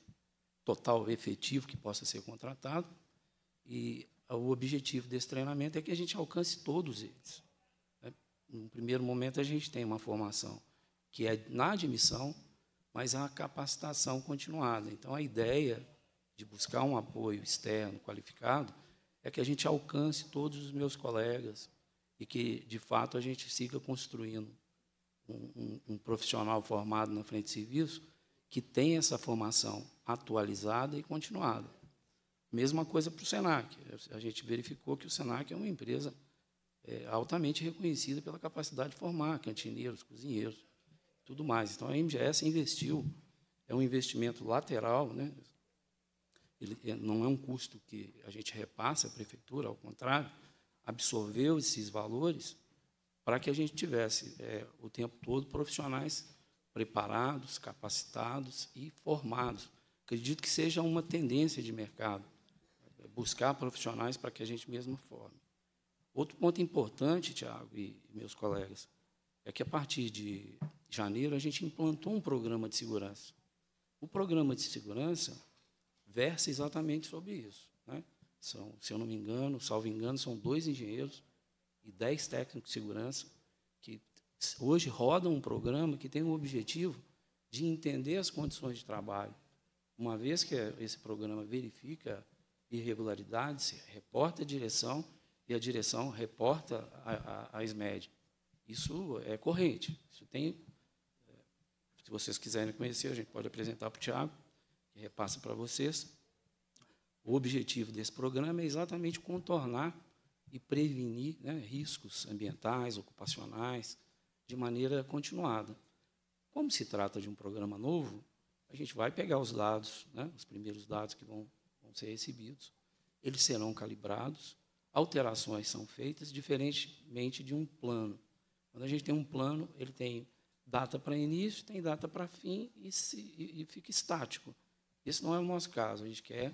total efetivo que possa ser contratado. E o objetivo desse treinamento é que a gente alcance todos eles. No né. primeiro momento, a gente tem uma formação que é na admissão, mas há capacitação continuada. Então, a ideia de buscar um apoio externo qualificado é que a gente alcance todos os meus colegas e que, de fato, a gente siga construindo um, um, um profissional formado na frente de serviço que tem essa formação atualizada e continuada. Mesma coisa para o SENAC. A gente verificou que o SENAC é uma empresa é, altamente reconhecida pela capacidade de formar cantineiros, cozinheiros, tudo mais. Então, a MGS investiu, é um investimento lateral, né? Ele é, não é um custo que a gente repassa à prefeitura, ao contrário, absorveu esses valores para que a gente tivesse é, o tempo todo profissionais preparados, capacitados e formados. Acredito que seja uma tendência de mercado é, buscar profissionais para que a gente mesmo forme. Outro ponto importante, Tiago e meus colegas, é que a partir de janeiro, a gente implantou um programa de segurança. O programa de segurança versa exatamente sobre isso. Né? São, se eu não me engano, salvo engano, são dois engenheiros e dez técnicos de segurança que hoje rodam um programa que tem o objetivo de entender as condições de trabalho. Uma vez que esse programa verifica irregularidades, reporta a direção e a direção reporta a, a, a SMED. Isso é corrente, isso tem se vocês quiserem conhecer, a gente pode apresentar para o Tiago, que repassa para vocês. O objetivo desse programa é exatamente contornar e prevenir né, riscos ambientais, ocupacionais, de maneira continuada. Como se trata de um programa novo, a gente vai pegar os dados, né, os primeiros dados que vão, vão ser recebidos, eles serão calibrados, alterações são feitas, diferentemente de um plano. Quando a gente tem um plano, ele tem data para início, tem data para fim e, se, e, e fica estático. Esse não é o nosso caso. A gente quer,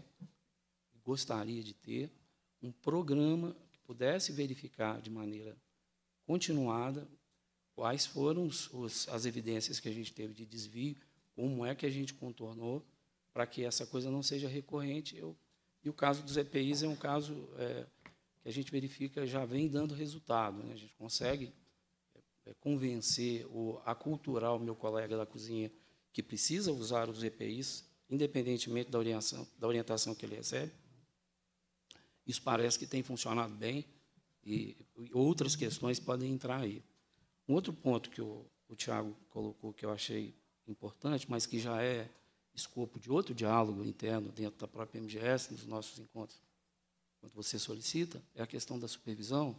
gostaria de ter um programa que pudesse verificar de maneira continuada quais foram os, os, as evidências que a gente teve de desvio, como é que a gente contornou para que essa coisa não seja recorrente. Eu, e o caso dos EPIs é um caso é, que a gente verifica já vem dando resultado. Né? A gente consegue é, convencer ou aculturar o meu colega da cozinha que precisa usar os EPIs, independentemente da orientação, da orientação que ele recebe. Isso parece que tem funcionado bem e outras questões podem entrar aí. Um outro ponto que o, o Tiago colocou que eu achei importante, mas que já é escopo de outro diálogo interno dentro da própria MGS, nos nossos encontros, quando você solicita, é a questão da supervisão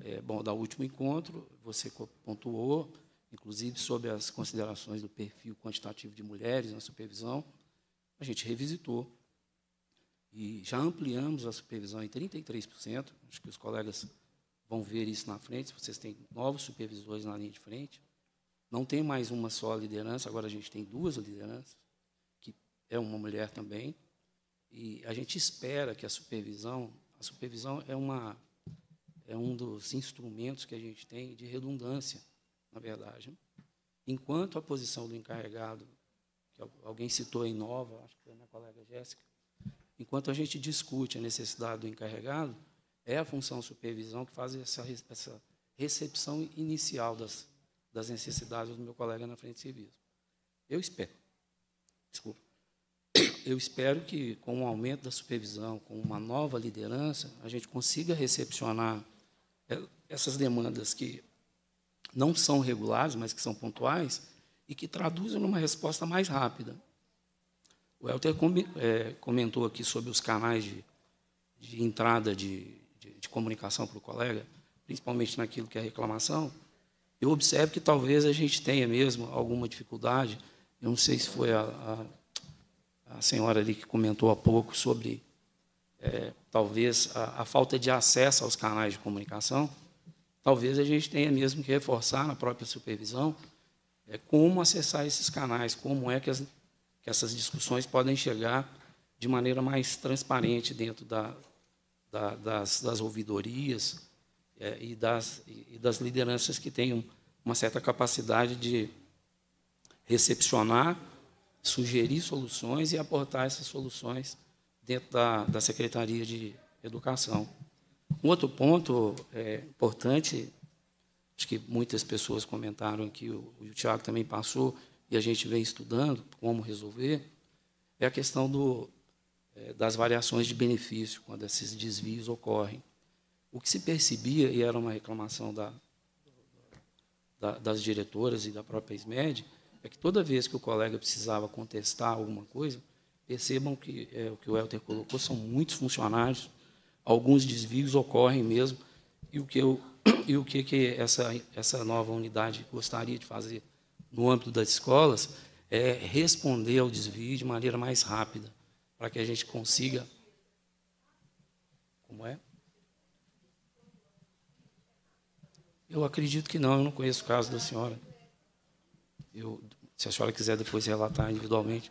é, bom, da último encontro, você pontuou, inclusive sobre as considerações do perfil quantitativo de mulheres na supervisão, a gente revisitou e já ampliamos a supervisão em 33%. Acho que os colegas vão ver isso na frente, vocês têm novos supervisores na linha de frente. Não tem mais uma só liderança, agora a gente tem duas lideranças, que é uma mulher também. E a gente espera que a supervisão, a supervisão é uma é um dos instrumentos que a gente tem de redundância, na verdade. Né? Enquanto a posição do encarregado, que alguém citou em Nova, acho que foi a minha colega Jéssica, enquanto a gente discute a necessidade do encarregado, é a função supervisão que faz essa, essa recepção inicial das, das necessidades do meu colega na frente de serviço. Eu espero, desculpa, eu espero que com o aumento da supervisão, com uma nova liderança, a gente consiga recepcionar é, essas demandas que não são regulares, mas que são pontuais, e que traduzem numa resposta mais rápida. O Helter é, comentou aqui sobre os canais de, de entrada de, de, de comunicação para o colega, principalmente naquilo que é reclamação. Eu observo que talvez a gente tenha mesmo alguma dificuldade. Eu não sei se foi a, a, a senhora ali que comentou há pouco sobre é, talvez a, a, falta de acesso aos canais de comunicação, talvez a gente tenha mesmo que reforçar na própria supervisão é, como acessar esses canais, como é que, as, que essas discussões podem chegar de maneira mais transparente dentro da, da, das, das ouvidorias é, e, das, e das lideranças que tenham uma certa capacidade de recepcionar, sugerir soluções e aportar essas soluções dentro da, da Secretaria de Educação. Um outro ponto é, importante, acho que muitas pessoas comentaram aqui, o, o Tiago também passou, e a gente vem estudando como resolver, é a questão do, é, das variações de benefício, quando esses desvios ocorrem. O que se percebia, e era uma reclamação da, da, das diretoras e da própria SMED, é que toda vez que o colega precisava contestar alguma coisa, Percebam que é, o que o Helter colocou são muitos funcionários, alguns desvios ocorrem mesmo, e o que, eu, e o que, que essa, essa nova unidade gostaria de fazer no âmbito das escolas é responder ao desvio de maneira mais rápida, para que a gente consiga. Como é? Eu acredito que não, eu não conheço o caso da senhora. Eu, se a senhora quiser depois relatar individualmente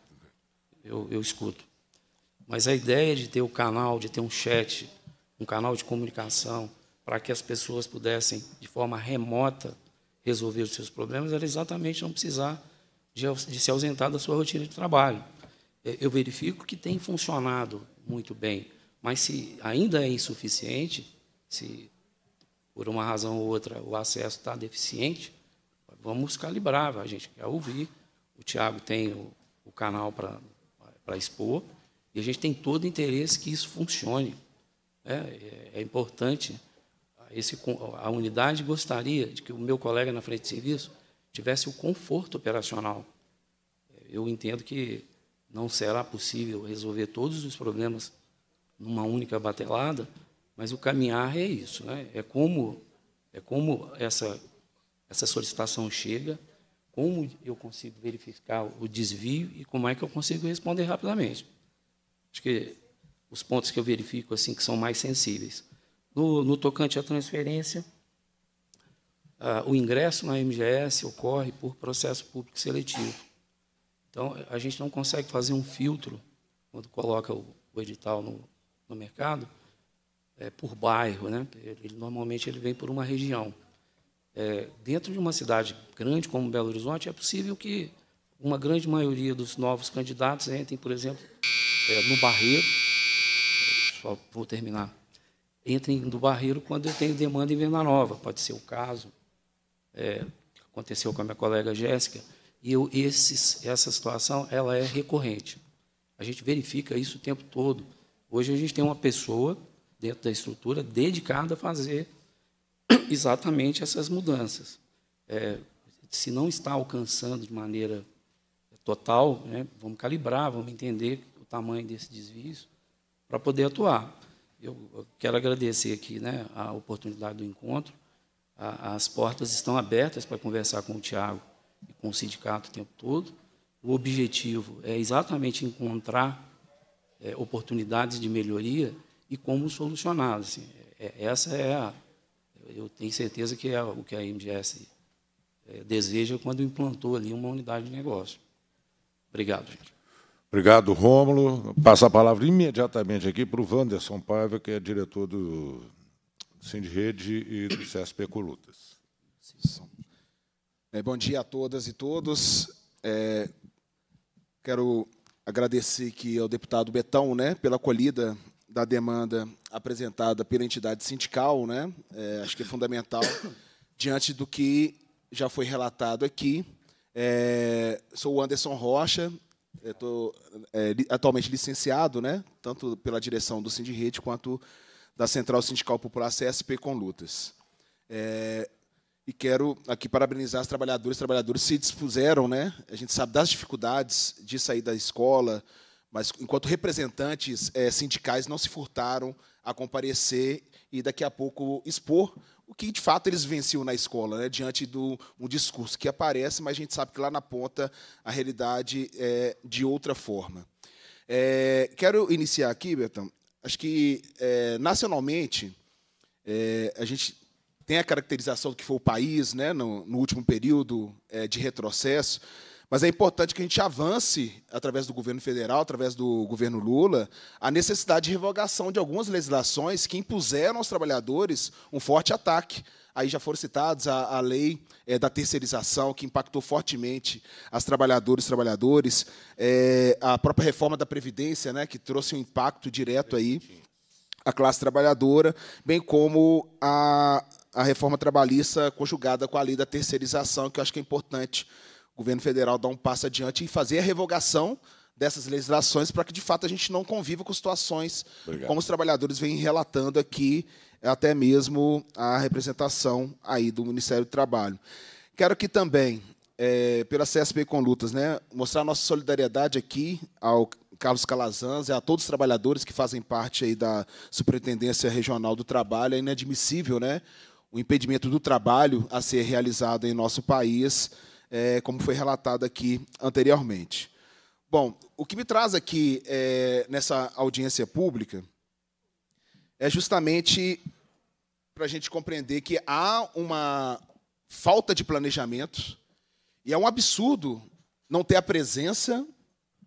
eu, eu escuto. Mas a ideia de ter o canal, de ter um chat, um canal de comunicação, para que as pessoas pudessem, de forma remota, resolver os seus problemas, era exatamente não precisar de, de se ausentar da sua rotina de trabalho. É, eu verifico que tem funcionado muito bem, mas se ainda é insuficiente, se por uma razão ou outra o acesso está deficiente, vamos calibrar, a gente quer ouvir. O Tiago tem o, o canal para para expor, e a gente tem todo interesse que isso funcione. É, é, é importante. Ah, esse, a unidade gostaria de que o meu colega na frente de serviço tivesse o conforto operacional. É, eu entendo que não será possível resolver todos os problemas numa única batelada, mas o caminhar é isso, né? É como é como essa essa solicitação chega, como eu consigo verificar o desvio e como é que eu consigo responder rapidamente. Acho que os pontos que eu verifico assim que são mais sensíveis. No, no tocante à transferência, ah, o ingresso na MGS ocorre por processo público seletivo. Então, a gente não consegue fazer um filtro quando coloca o, o edital no, no mercado, é, por bairro, né? Ele, normalmente ele vem por uma região é, dentro de uma cidade grande como Belo Horizonte, é possível que uma grande maioria dos novos candidatos entrem, por exemplo, é, no barreiro, só vou terminar, entrem no barreiro quando eu tenho demanda em Venda Nova, pode ser o caso, é, aconteceu com a minha colega Jéssica, e eu, esses, essa situação ela é recorrente. A gente verifica isso o tempo todo. Hoje a gente tem uma pessoa dentro da estrutura dedicada a fazer exatamente essas mudanças. É, se não está alcançando de maneira total, né, vamos calibrar, vamos entender o tamanho desse desvio para poder atuar. Eu quero agradecer aqui né, a oportunidade do encontro. A, as portas estão abertas para conversar com o Tiago e com o sindicato o tempo todo. O objetivo é exatamente encontrar é, oportunidades de melhoria e como solucioná-las. Assim, é, essa é a, eu tenho certeza que é o que a MGS eh, deseja quando implantou ali uma unidade de negócio. Obrigado, gente. Obrigado, Rômulo. Passa a palavra imediatamente aqui para o Wanderson Paiva, que é diretor do Sindirede e do CSP Colutas. É, bom dia a todas e todos. É, quero agradecer que ao deputado Betão né, pela acolhida da demanda apresentada pela entidade sindical, né? É, acho que é fundamental diante do que já foi relatado aqui. É, sou o Anderson Rocha, estou é, é atualmente licenciado, né? Tanto pela direção do Sindirrede quanto da Central Sindical Popular CSP com Lutas. É, e quero aqui parabenizar os trabalhadoras e trabalhadores que se dispuseram, né? A gente sabe das dificuldades de sair da escola, mas enquanto representantes é, sindicais não se furtaram a comparecer e daqui a pouco expor o que de fato eles venciam na escola, né, diante do um discurso que aparece, mas a gente sabe que lá na ponta a realidade é de outra forma. É, quero iniciar aqui, Bertão. Acho que é, nacionalmente é, a gente tem a caracterização do que foi o país, né, no, no último período é, de retrocesso mas é importante que a gente avance, através do governo federal, através do governo Lula, a necessidade de revogação de algumas legislações que impuseram aos trabalhadores um forte ataque. Aí já foram citados a, a lei é, da terceirização, que impactou fortemente as trabalhadoras e trabalhadores, é, a própria reforma da Previdência, né, que trouxe um impacto direto aí à classe trabalhadora, bem como a, a reforma trabalhista conjugada com a lei da terceirização, que eu acho que é importante o governo federal dar um passo adiante e fazer a revogação dessas legislações para que, de fato, a gente não conviva com situações Obrigado. como os trabalhadores vêm relatando aqui, é até mesmo a representação aí do Ministério do Trabalho. Quero que também, é, pela CSP com Lutas, né, mostrar nossa solidariedade aqui ao Carlos Calazans e a todos os trabalhadores que fazem parte aí da Superintendência Regional do Trabalho. É inadmissível né, o impedimento do trabalho a ser realizado em nosso país é, como foi relatado aqui anteriormente. Bom, o que me traz aqui é, nessa audiência pública é justamente para a gente compreender que há uma falta de planejamento e é um absurdo não ter a presença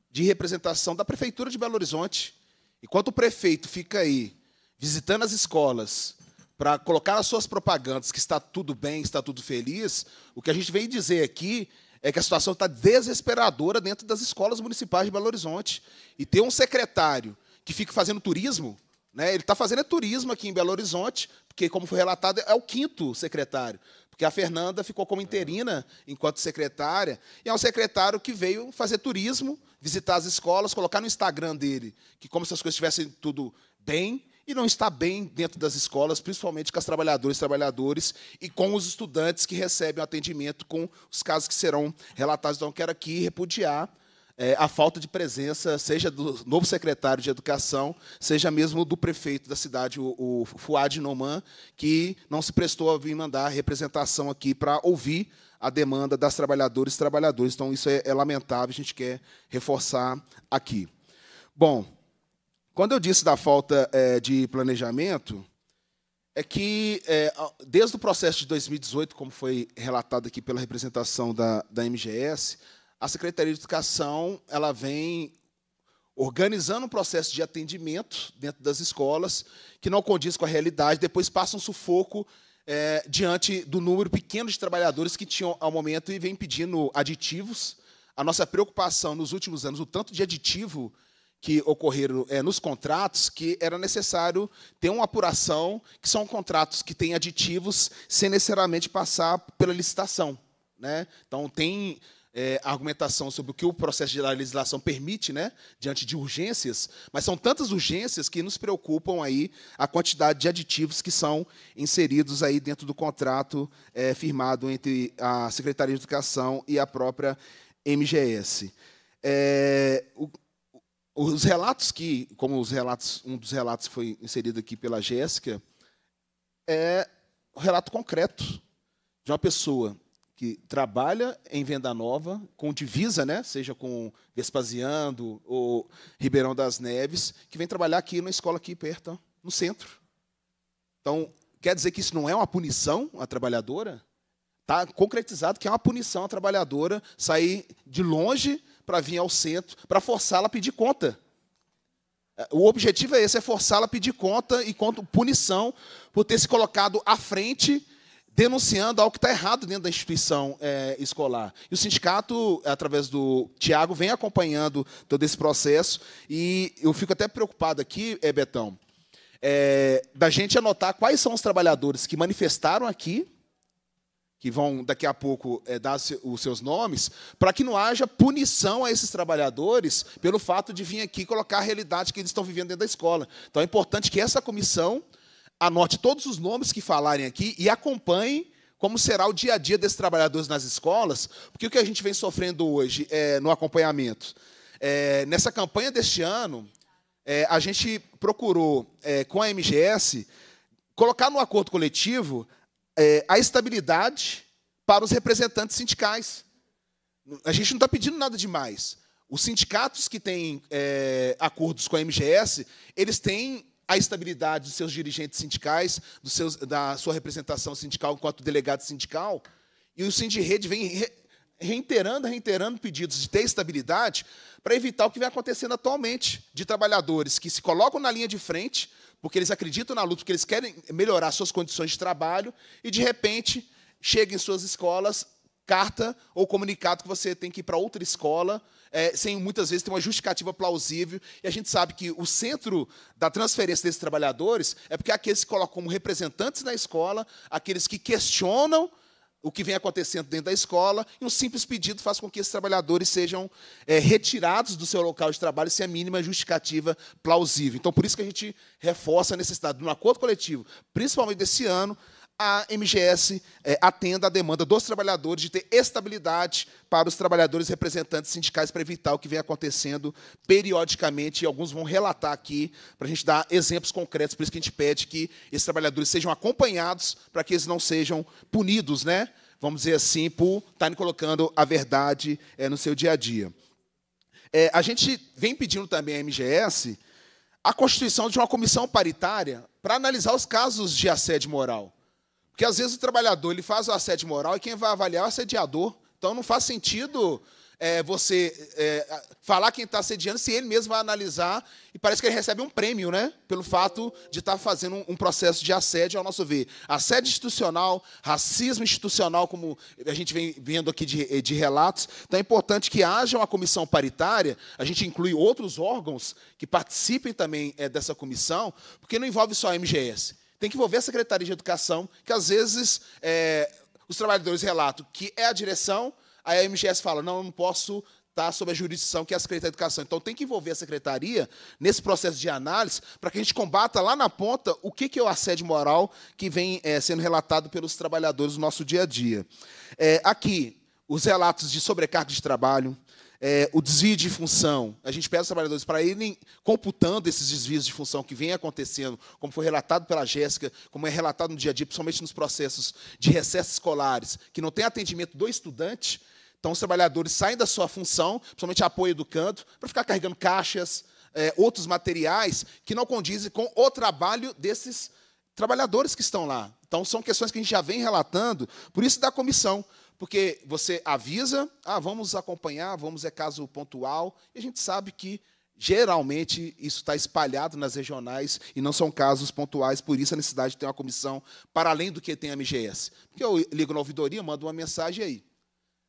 de representação da Prefeitura de Belo Horizonte. Enquanto o prefeito fica aí visitando as escolas, para colocar as suas propagandas que está tudo bem, está tudo feliz, o que a gente vem dizer aqui é que a situação está desesperadora dentro das escolas municipais de Belo Horizonte. E ter um secretário que fica fazendo turismo, né, ele está fazendo é turismo aqui em Belo Horizonte, porque, como foi relatado, é o quinto secretário. Porque a Fernanda ficou como interina enquanto secretária, e é um secretário que veio fazer turismo, visitar as escolas, colocar no Instagram dele, que como se as coisas estivessem tudo bem, e não está bem dentro das escolas, principalmente com as trabalhadoras e trabalhadores e com os estudantes que recebem o atendimento com os casos que serão relatados. Então, quero aqui repudiar é, a falta de presença, seja do novo secretário de Educação, seja mesmo do prefeito da cidade, o, o Fuad Noman, que não se prestou a vir mandar representação aqui para ouvir a demanda das trabalhadoras e trabalhadores. Então, isso é, é lamentável, a gente quer reforçar aqui. Bom, quando eu disse da falta é, de planejamento, é que, é, desde o processo de 2018, como foi relatado aqui pela representação da, da MGS, a Secretaria de Educação ela vem organizando um processo de atendimento dentro das escolas que não condiz com a realidade, depois passa um sufoco é, diante do número pequeno de trabalhadores que tinham ao momento e vem pedindo aditivos. A nossa preocupação nos últimos anos, o tanto de aditivo que ocorreram é, nos contratos que era necessário ter uma apuração, que são contratos que têm aditivos sem necessariamente passar pela licitação. Né? Então, tem é, argumentação sobre o que o processo de legislação permite né, diante de urgências, mas são tantas urgências que nos preocupam aí a quantidade de aditivos que são inseridos aí dentro do contrato é, firmado entre a Secretaria de Educação e a própria MGS. É, o, os relatos que, como os relatos, um dos relatos que foi inserido aqui pela Jéssica, é o relato concreto de uma pessoa que trabalha em Venda Nova, com divisa, né? seja com Vespasiano ou Ribeirão das Neves, que vem trabalhar aqui na escola aqui perto, no centro. Então, quer dizer que isso não é uma punição à trabalhadora? Está concretizado que é uma punição à trabalhadora sair de longe para vir ao centro, para forçá-la a pedir conta. É, o objetivo é esse, é forçá-la a pedir conta e conta, punição por ter se colocado à frente, denunciando algo que está errado dentro da instituição é, escolar. E o sindicato, através do Tiago, vem acompanhando todo esse processo. E eu fico até preocupado aqui, é, Betão, é, da gente anotar quais são os trabalhadores que manifestaram aqui que vão daqui a pouco é, dar os seus nomes, para que não haja punição a esses trabalhadores pelo fato de vir aqui colocar a realidade que eles estão vivendo dentro da escola. Então é importante que essa comissão anote todos os nomes que falarem aqui e acompanhe como será o dia a dia desses trabalhadores nas escolas, porque o que a gente vem sofrendo hoje é, no acompanhamento. É, nessa campanha deste ano, é, a gente procurou, é, com a MGS, colocar no acordo coletivo é, a estabilidade para os representantes sindicais. A gente não está pedindo nada demais. Os sindicatos que têm é, acordos com a MGS, eles têm a estabilidade dos seus dirigentes sindicais, seus, da sua representação sindical enquanto delegado sindical, e o Sindired vem reiterando, reiterando pedidos de ter estabilidade para evitar o que vem acontecendo atualmente, de trabalhadores que se colocam na linha de frente porque eles acreditam na luta, porque eles querem melhorar suas condições de trabalho, e de repente chega em suas escolas carta ou comunicado que você tem que ir para outra escola, é, sem muitas vezes ter uma justificativa plausível. E a gente sabe que o centro da transferência desses trabalhadores é porque é aqueles que colocam como representantes na escola, aqueles que questionam o que vem acontecendo dentro da escola, e um simples pedido faz com que esses trabalhadores sejam é, retirados do seu local de trabalho sem a mínima justificativa plausível. Então, por isso que a gente reforça a necessidade de um acordo coletivo, principalmente desse ano, a MGS é, atenda à demanda dos trabalhadores de ter estabilidade para os trabalhadores representantes sindicais para evitar o que vem acontecendo periodicamente, e alguns vão relatar aqui, para a gente dar exemplos concretos, por isso que a gente pede que esses trabalhadores sejam acompanhados para que eles não sejam punidos, né? vamos dizer assim, por tá estarem colocando a verdade é, no seu dia a dia. É, a gente vem pedindo também à MGS a constituição de uma comissão paritária para analisar os casos de assédio moral. Porque às vezes o trabalhador ele faz o assédio moral e quem vai avaliar é o assediador. Então não faz sentido é, você é, falar quem está assediando se ele mesmo vai analisar e parece que ele recebe um prêmio, né? Pelo fato de estar tá fazendo um, um, processo de assédio, ao nosso ver. Assédio institucional, racismo institucional, como a gente vem vendo aqui de, de relatos. Então é importante que haja uma comissão paritária, a gente inclui outros órgãos que participem também é, dessa comissão, porque não envolve só a MGS tem que envolver a Secretaria de Educação, que às vezes é, os trabalhadores relatam que é a direção, aí a MGS fala, não, eu não posso estar sob a jurisdição que é a Secretaria de Educação. Então tem que envolver a Secretaria nesse processo de análise para que a gente combata lá na ponta o que, é o assédio moral que vem é, sendo relatado pelos trabalhadores no nosso dia a dia. É, aqui, os relatos de sobrecarga de trabalho, é, o desvio de função. A gente pede os trabalhadores para irem computando esses desvios de função que vem acontecendo, como foi relatado pela Jéssica, como é relatado no dia a dia, principalmente nos processos de recessos escolares, que não tem atendimento do estudante. Então, os trabalhadores saem da sua função, principalmente apoio do canto, para ficar carregando caixas, é, outros materiais que não condizem com o trabalho desses trabalhadores que estão lá. Então, são questões que a gente já vem relatando, por isso da comissão porque você avisa, ah, vamos acompanhar, vamos é caso pontual, e a gente sabe que geralmente isso está espalhado nas regionais e não são casos pontuais, por isso a necessidade de ter uma comissão para além do que tem a MGS. Porque eu ligo na ouvidoria, mando uma mensagem aí.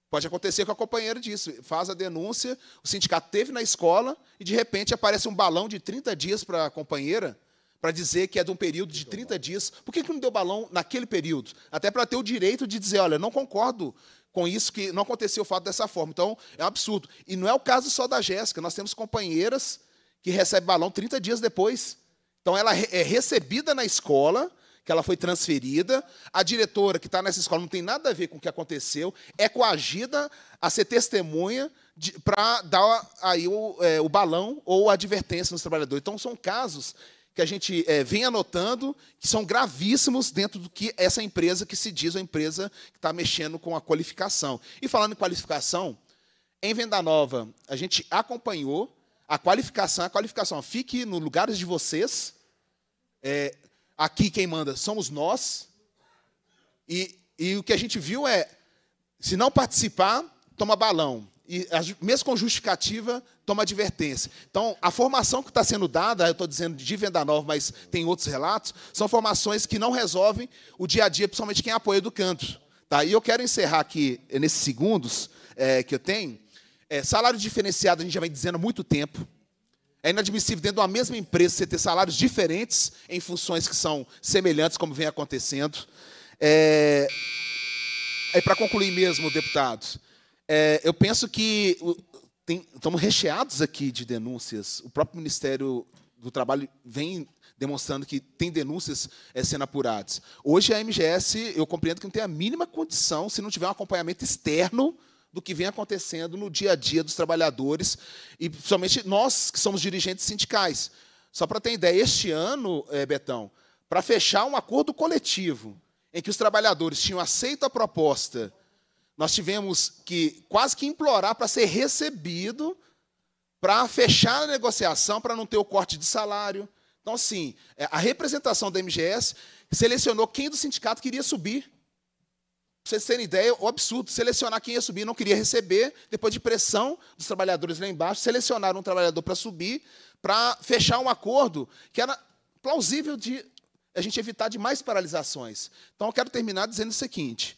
Pode acontecer que a companheira disso, faz a denúncia, o sindicato teve na escola e de repente aparece um balão de 30 dias para a companheira para dizer que é de um período de 30 dias. Por que, que não deu balão naquele período? Até para ter o direito de dizer, olha, não concordo com isso, que não aconteceu o fato dessa forma. Então, é um absurdo. E não é o caso só da Jéssica. Nós temos companheiras que recebem balão 30 dias depois. Então, ela é recebida na escola, que ela foi transferida. A diretora que está nessa escola não tem nada a ver com o que aconteceu, é coagida a ser testemunha para dar aí o, é, o, balão ou a advertência nos trabalhadores. Então, são casos que a gente é, vem anotando, que são gravíssimos dentro do que essa empresa que se diz a empresa que está mexendo com a qualificação. E falando em qualificação, em Venda Nova, a gente acompanhou a qualificação, a qualificação. Fique no lugares de vocês. É, aqui quem manda somos nós. E, e o que a gente viu é, se não participar, toma balão e mesmo com justificativa, toma advertência. Então, a formação que está sendo dada, eu estou dizendo de venda nova, mas tem outros relatos, são formações que não resolvem o dia a dia, principalmente quem apoia do canto. Tá? E eu quero encerrar aqui, eh, nesses segundos é, que eu tenho. É, eh, salário diferenciado, a gente já vem dizendo há muito tempo. É inadmissível dentro de uma mesma empresa você ter salários diferentes em funções que são semelhantes, como vem acontecendo. É, é para concluir mesmo, deputados é, eu penso que tem, estamos recheados aqui de denúncias. O próprio Ministério do Trabalho vem demonstrando que tem denúncias é, sendo apuradas. Hoje a MGS, eu compreendo que não tem a mínima condição, se não tiver um acompanhamento externo, do que vem acontecendo no dia a dia dos trabalhadores, e principalmente nós que somos dirigentes sindicais. Só para ter ideia, este ano, é, Betão, para fechar um acordo coletivo em que os trabalhadores tinham aceito a proposta nós tivemos que quase que implorar para ser recebido, para fechar a negociação, para não ter o corte de salário. Então, assim, é, a representação da MGS selecionou quem do sindicato queria subir. Pra vocês terem ideia, o absurdo, selecionar quem ia subir, não queria receber, depois de pressão dos trabalhadores lá embaixo, selecionaram um trabalhador para subir, para fechar um acordo que era plausível de a gente evitar de mais paralisações. Então, eu quero terminar dizendo o seguinte: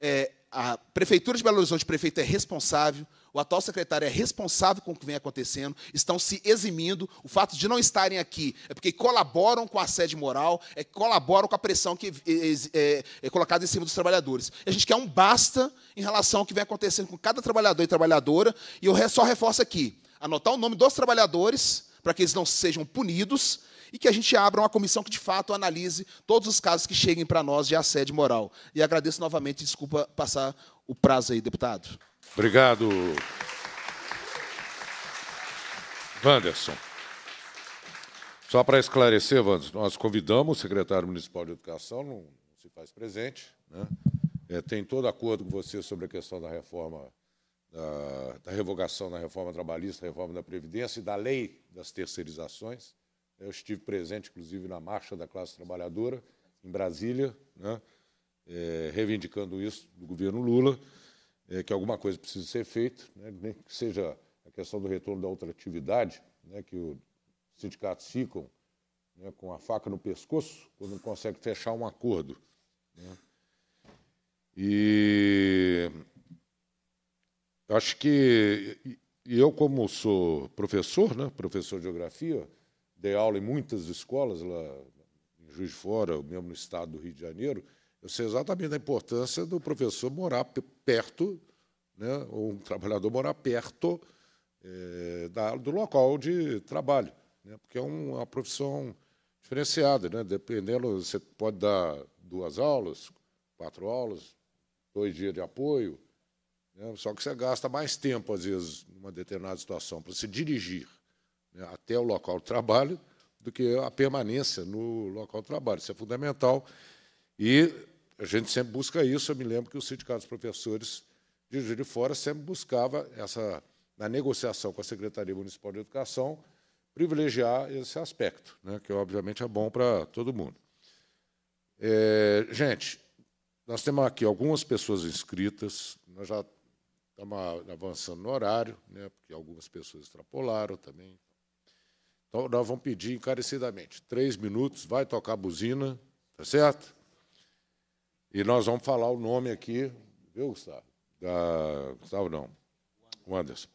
é, a Prefeitura de Belo Horizonte, o prefeito é responsável, o atual secretário é responsável com o que vem acontecendo, estão se eximindo. O fato de não estarem aqui é porque colaboram com a sede moral, é colaboram com a pressão que é, é, é colocada em cima dos trabalhadores. a gente quer um basta em relação ao que vem acontecendo com cada trabalhador e trabalhadora, e eu só reforço aqui, anotar o nome dos trabalhadores, para que eles não sejam punidos, e que a gente abra uma comissão que de fato analise todos os casos que cheguem para nós de assédio moral. E agradeço novamente, desculpa passar o prazo aí, deputado. Obrigado. Wanderson. Só para esclarecer, Wanderson, nós convidamos o secretário municipal de Educação, não se faz presente, né? É, tem todo acordo com você sobre a questão da reforma, da, da revogação da reforma trabalhista, reforma da Previdência e da lei das terceirizações. Eu estive presente, inclusive, na marcha da classe trabalhadora em Brasília, né, é, reivindicando isso do governo Lula, é, que alguma coisa precisa ser feita, né, nem que seja a questão do retorno da outra atividade, né, que os sindicatos ficam né, com a faca no pescoço quando não conseguem fechar um acordo. Né. E acho que eu, como sou professor, né, professor de geografia, dei aula em muitas escolas lá em Juiz de Fora, mesmo no estado do Rio de Janeiro, eu sei exatamente a importância do professor morar perto, né, ou um trabalhador morar perto é, da, do local de trabalho, né, porque é uma profissão diferenciada, né, dependendo, você pode dar duas aulas, quatro aulas, dois dias de apoio, né, só que você gasta mais tempo, às vezes, numa determinada situação, para se dirigir né, até o local de trabalho do que a permanência no local de trabalho. Isso é fundamental. E a gente sempre busca isso. Eu me lembro que o Sindicato dos Professores de Juiz de Fora sempre buscava, essa, na negociação com a Secretaria Municipal de Educação, privilegiar esse aspecto, né, que obviamente é bom para todo mundo. É, gente, nós temos aqui algumas pessoas inscritas, nós já estamos avançando no horário, né, porque algumas pessoas extrapolaram também, então, nós vamos pedir encarecidamente. Três minutos, vai tocar a buzina, tá certo? E nós vamos falar o nome aqui, viu, Gustavo? Da, Gustavo não, o Anderson.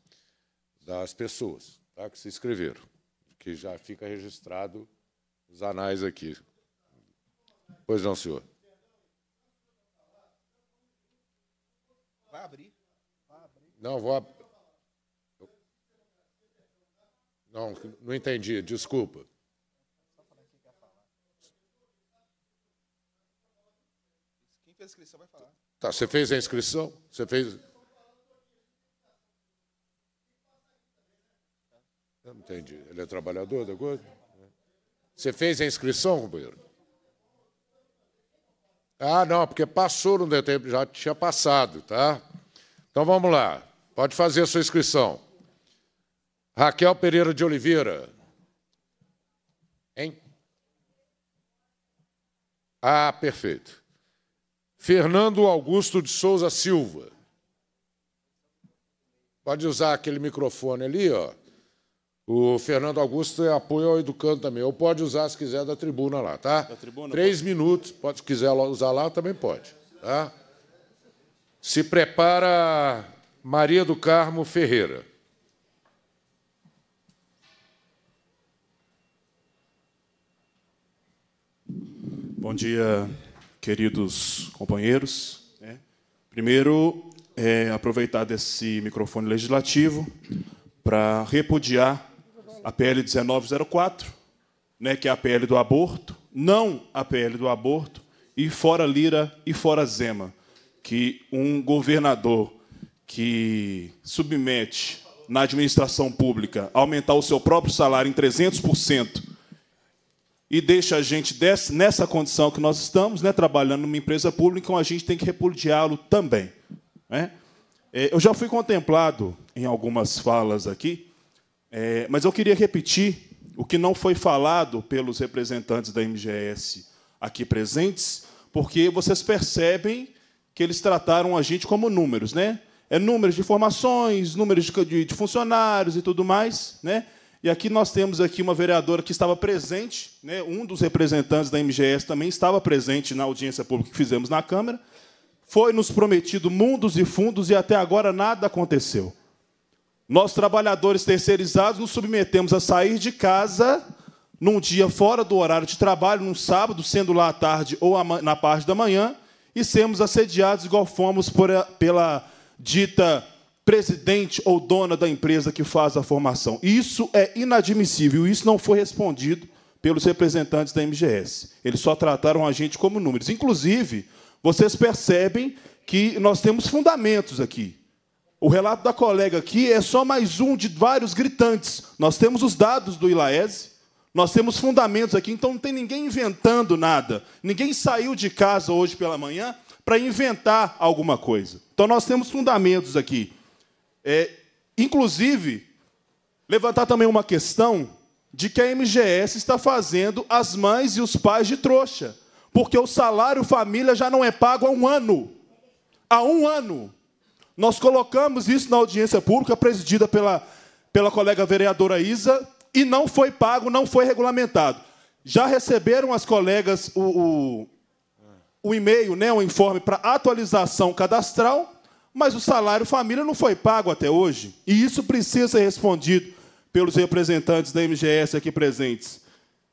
Das pessoas tá, que se inscreveram, que já fica registrado os anais aqui. Pois não, senhor. Vai abrir. Vai abrir. Não, vou abrir. Não, não entendi, desculpa. Quem fez a inscrição vai falar. Tá, você fez a inscrição? Você fez. não entendi. Ele é trabalhador da coisa? Você fez a inscrição, companheiro? Ah, não, porque passou no tempo, já tinha passado, tá? Então vamos lá. Pode fazer a sua inscrição. Raquel Pereira de Oliveira. Hein? Ah, perfeito. Fernando Augusto de Souza Silva. Pode usar aquele microfone ali, ó. O Fernando Augusto é apoio ao Educando também. Ou pode usar, se quiser, da tribuna lá, tá? Da tribuna? Três pode... minutos. Pode, se quiser usar lá, também pode. Tá? Se prepara Maria do Carmo Ferreira. Bom dia, queridos companheiros. Primeiro, é, aproveitar desse microfone legislativo para repudiar a PL 1904, né, que é a PL do aborto, não a PL do aborto, e fora Lira e fora Zema, que um governador que submete na administração pública aumentar o seu próprio salário em 300%, e deixa a gente desse, nessa condição que nós estamos, né, trabalhando numa empresa pública, então a gente tem que repudiá-lo também. Né? É, eu já fui contemplado em algumas falas aqui, é, mas eu queria repetir o que não foi falado pelos representantes da MGS aqui presentes, porque vocês percebem que eles trataram a gente como números, né? É números de formações, números de, de funcionários e tudo mais, né? E aqui nós temos aqui uma vereadora que estava presente, né, um dos representantes da MGS também estava presente na audiência pública que fizemos na Câmara. Foi nos prometido mundos e fundos e até agora nada aconteceu. Nós, trabalhadores terceirizados, nos submetemos a sair de casa num dia fora do horário de trabalho, num sábado, sendo lá à tarde ou na parte da manhã, e sermos assediados igual fomos a, pela dita presidente ou dona da empresa que faz a formação. Isso é inadmissível, isso não foi respondido pelos representantes da MGS. Eles só trataram a gente como números. Inclusive, vocês percebem que nós temos fundamentos aqui. O relato da colega aqui é só mais um de vários gritantes. Nós temos os dados do ILAES, nós temos fundamentos aqui, então não tem ninguém inventando nada. Ninguém saiu de casa hoje pela manhã para inventar alguma coisa. Então nós temos fundamentos aqui. É, inclusive, levantar também uma questão de que a MGS está fazendo as mães e os pais de trouxa, porque o salário família já não é pago há um ano. Há um ano. Nós colocamos isso na audiência pública, presidida pela, pela colega vereadora Isa, e não foi pago, não foi regulamentado. Já receberam as colegas o, o, o e-mail, né, o informe para atualização cadastral, mas o salário família não foi pago até hoje. E isso precisa ser respondido pelos representantes da MGS aqui presentes.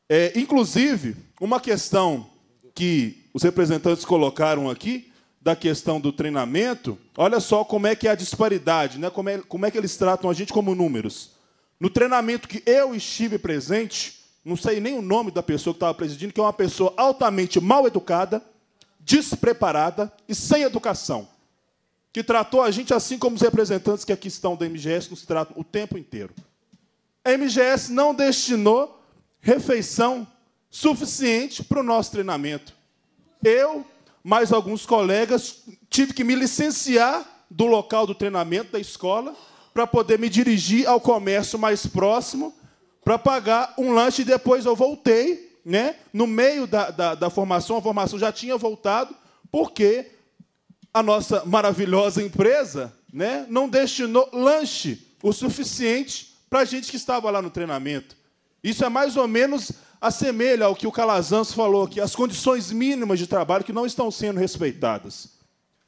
É, inclusive, uma questão que os representantes colocaram aqui, da questão do treinamento, olha só como é que é a disparidade, né? como, é, como é que eles tratam a gente como números. No treinamento que eu estive presente, não sei nem o nome da pessoa que estava presidindo, que é uma pessoa altamente mal educada, despreparada e sem educação que tratou a gente assim como os representantes que aqui estão da MGS nos tratam o tempo inteiro. A MGS não destinou refeição suficiente para o nosso treinamento. Eu, mais alguns colegas, tive que me licenciar do local do treinamento da escola para poder me dirigir ao comércio mais próximo para pagar um lanche. E depois eu voltei, né? no meio da, da, da formação, a formação já tinha voltado, porque a nossa maravilhosa empresa né, não destinou lanche o suficiente para a gente que estava lá no treinamento. Isso é mais ou menos assemelha ao que o Calazans falou aqui, as condições mínimas de trabalho que não estão sendo respeitadas.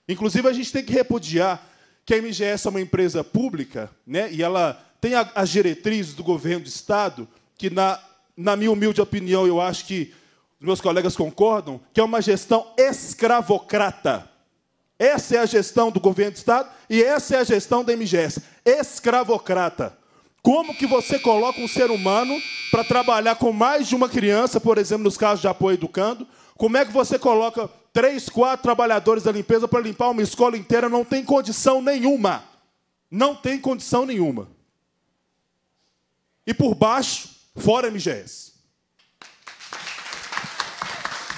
Inclusive, a gente tem que repudiar que a MGS é uma empresa pública né, e ela tem a, as diretrizes do governo do Estado, que, na, na minha humilde opinião, eu acho que os meus colegas concordam, que é uma gestão escravocrata. Essa é a gestão do governo do Estado e essa é a gestão da MGS. Escravocrata. Como que você coloca um ser humano para trabalhar com mais de uma criança, por exemplo, nos casos de apoio educando? Como é que você coloca três, quatro trabalhadores da limpeza para limpar uma escola inteira? Não tem condição nenhuma. Não tem condição nenhuma. E por baixo, fora MGS.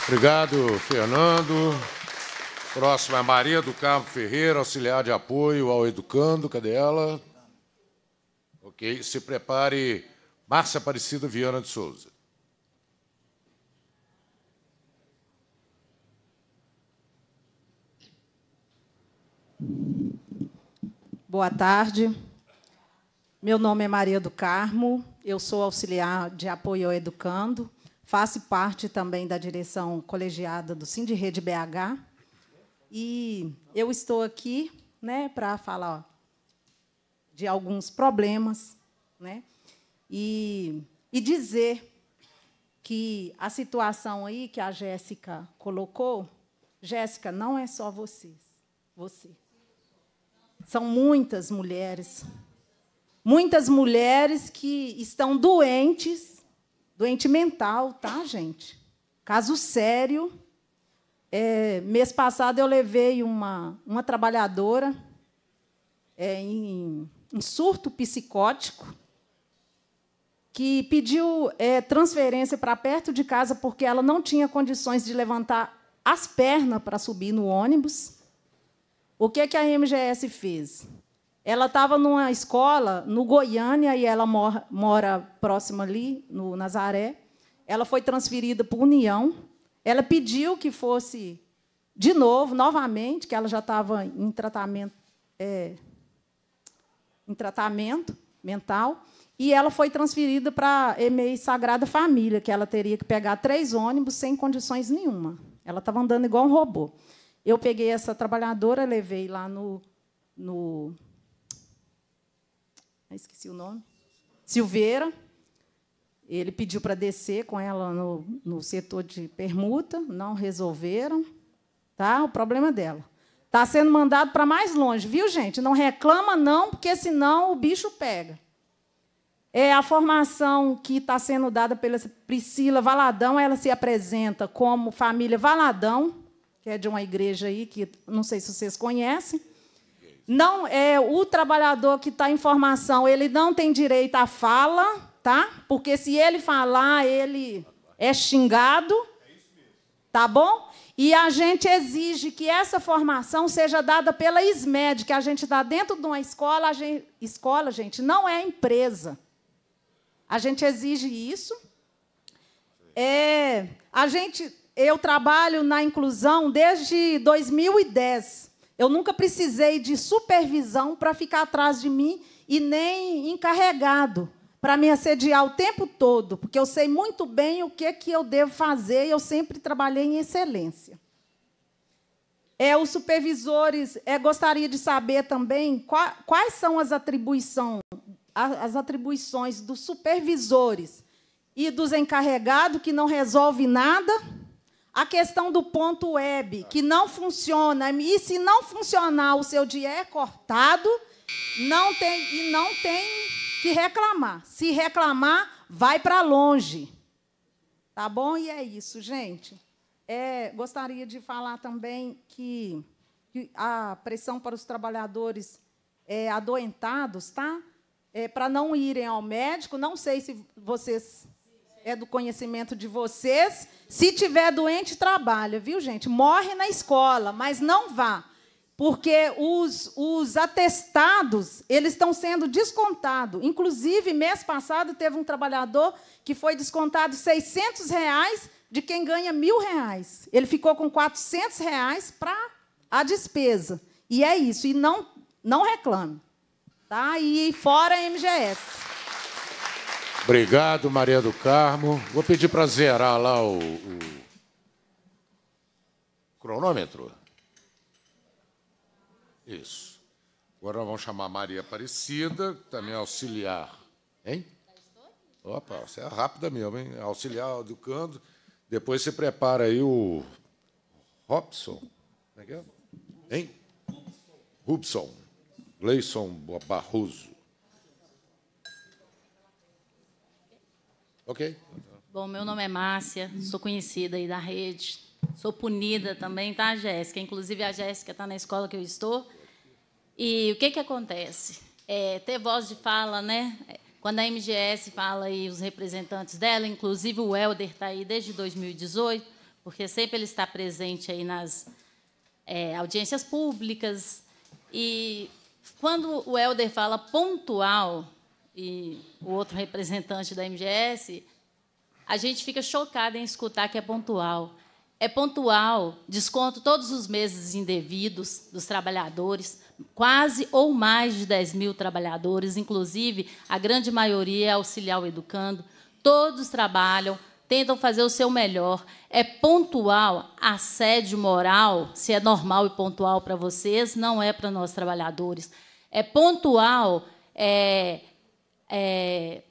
Obrigado, Fernando. Próxima é Maria do Carmo Ferreira, auxiliar de apoio ao Educando. Cadê ela? Ok. Se prepare, Márcia Aparecida Viana de Souza. Boa tarde. Meu nome é Maria do Carmo, eu sou auxiliar de apoio ao Educando, faço parte também da direção colegiada do Sindirede BH e eu estou aqui né, para falar ó, de alguns problemas né, e, e dizer que a situação aí que a Jéssica colocou, Jéssica, não é só vocês, você. São muitas mulheres, muitas mulheres que estão doentes, doente mental, tá, gente? Caso sério, é, mês passado eu levei uma, uma trabalhadora é, em, em, surto psicótico que pediu é, transferência para perto de casa porque ela não tinha condições de levantar as pernas para subir no ônibus. O que, é que a MGS fez? Ela estava numa escola no Goiânia e ela mora, mora próxima ali, no Nazaré. Ela foi transferida para União, ela pediu que fosse de novo, novamente, que ela já estava em tratamento, é, em tratamento mental, e ela foi transferida para a EMEI Sagrada Família, que ela teria que pegar três ônibus sem condições nenhuma. Ela estava andando igual um robô. Eu peguei essa trabalhadora, levei lá no. no esqueci o nome. Silveira ele pediu para descer com ela no, no setor de permuta, não resolveram. Tá? O problema é dela. Está sendo mandado para mais longe, viu, gente? Não reclama, não, porque senão o bicho pega. É a formação que está sendo dada pela Priscila Valadão, ela se apresenta como família Valadão, que é de uma igreja aí que não sei se vocês conhecem. Não é o trabalhador que está em formação, ele não tem direito à fala, tá? Porque se ele falar, ele é xingado, tá bom? E a gente exige que essa formação seja dada pela ISMED, que a gente dá dentro de uma escola. Gente, escola, gente, não é empresa. A gente exige isso. É, a gente, eu trabalho na inclusão desde 2010. Eu nunca precisei de supervisão para ficar atrás de mim e nem encarregado para me assediar o tempo todo, porque eu sei muito bem o que, que eu devo fazer e eu sempre trabalhei em excelência. É, os supervisores, é, gostaria de saber também quais são as, atribuição, as atribuições dos supervisores e dos encarregados que não resolve nada. A questão do ponto web, que não funciona, e se não funcionar, o seu dia é cortado, não tem, e não tem que reclamar. Se reclamar, vai para longe. Tá bom? E é isso, gente. É, gostaria de falar também que, que, a pressão para os trabalhadores é, adoentados, tá? É, para não irem ao médico, não sei se vocês é do conhecimento de vocês. Se tiver doente, trabalha, viu, gente? Morre na escola, mas não vá porque os, os atestados eles estão sendo descontados. Inclusive, mês passado teve um trabalhador que foi descontado 600 reais de quem ganha mil reais. Ele ficou com 400 reais para a despesa. E é isso. E não, não reclame. Tá? E fora a MGS. Obrigado, Maria do Carmo. Vou pedir para zerar lá o, o cronômetro. Isso. Agora nós vamos chamar Maria Aparecida, também é auxiliar. Hein? Opa, você é rápida mesmo, hein? Auxiliar educando. Depois se prepara aí o Robson. Como é que é? Hein? Robson. Gleison Barroso. Ok. Bom, meu nome é Márcia, sou conhecida aí da rede. Sou punida também, tá, Jéssica? Inclusive, a Jéssica está na escola que eu estou. E o que, que acontece? É, ter voz de fala, né? Quando a MGS fala e os representantes dela, inclusive o Helder está aí desde 2018, porque sempre ele está presente aí nas é, audiências públicas. E quando o Helder fala pontual, e o outro representante da MGS, a gente fica chocada em escutar que é pontual. É pontual, desconto todos os meses indevidos dos trabalhadores, quase ou mais de 10 mil trabalhadores, inclusive a grande maioria é auxiliar educando. Todos trabalham, tentam fazer o seu melhor. É pontual assédio moral, se é normal e pontual para vocês, não é para nós trabalhadores. É pontual é, é,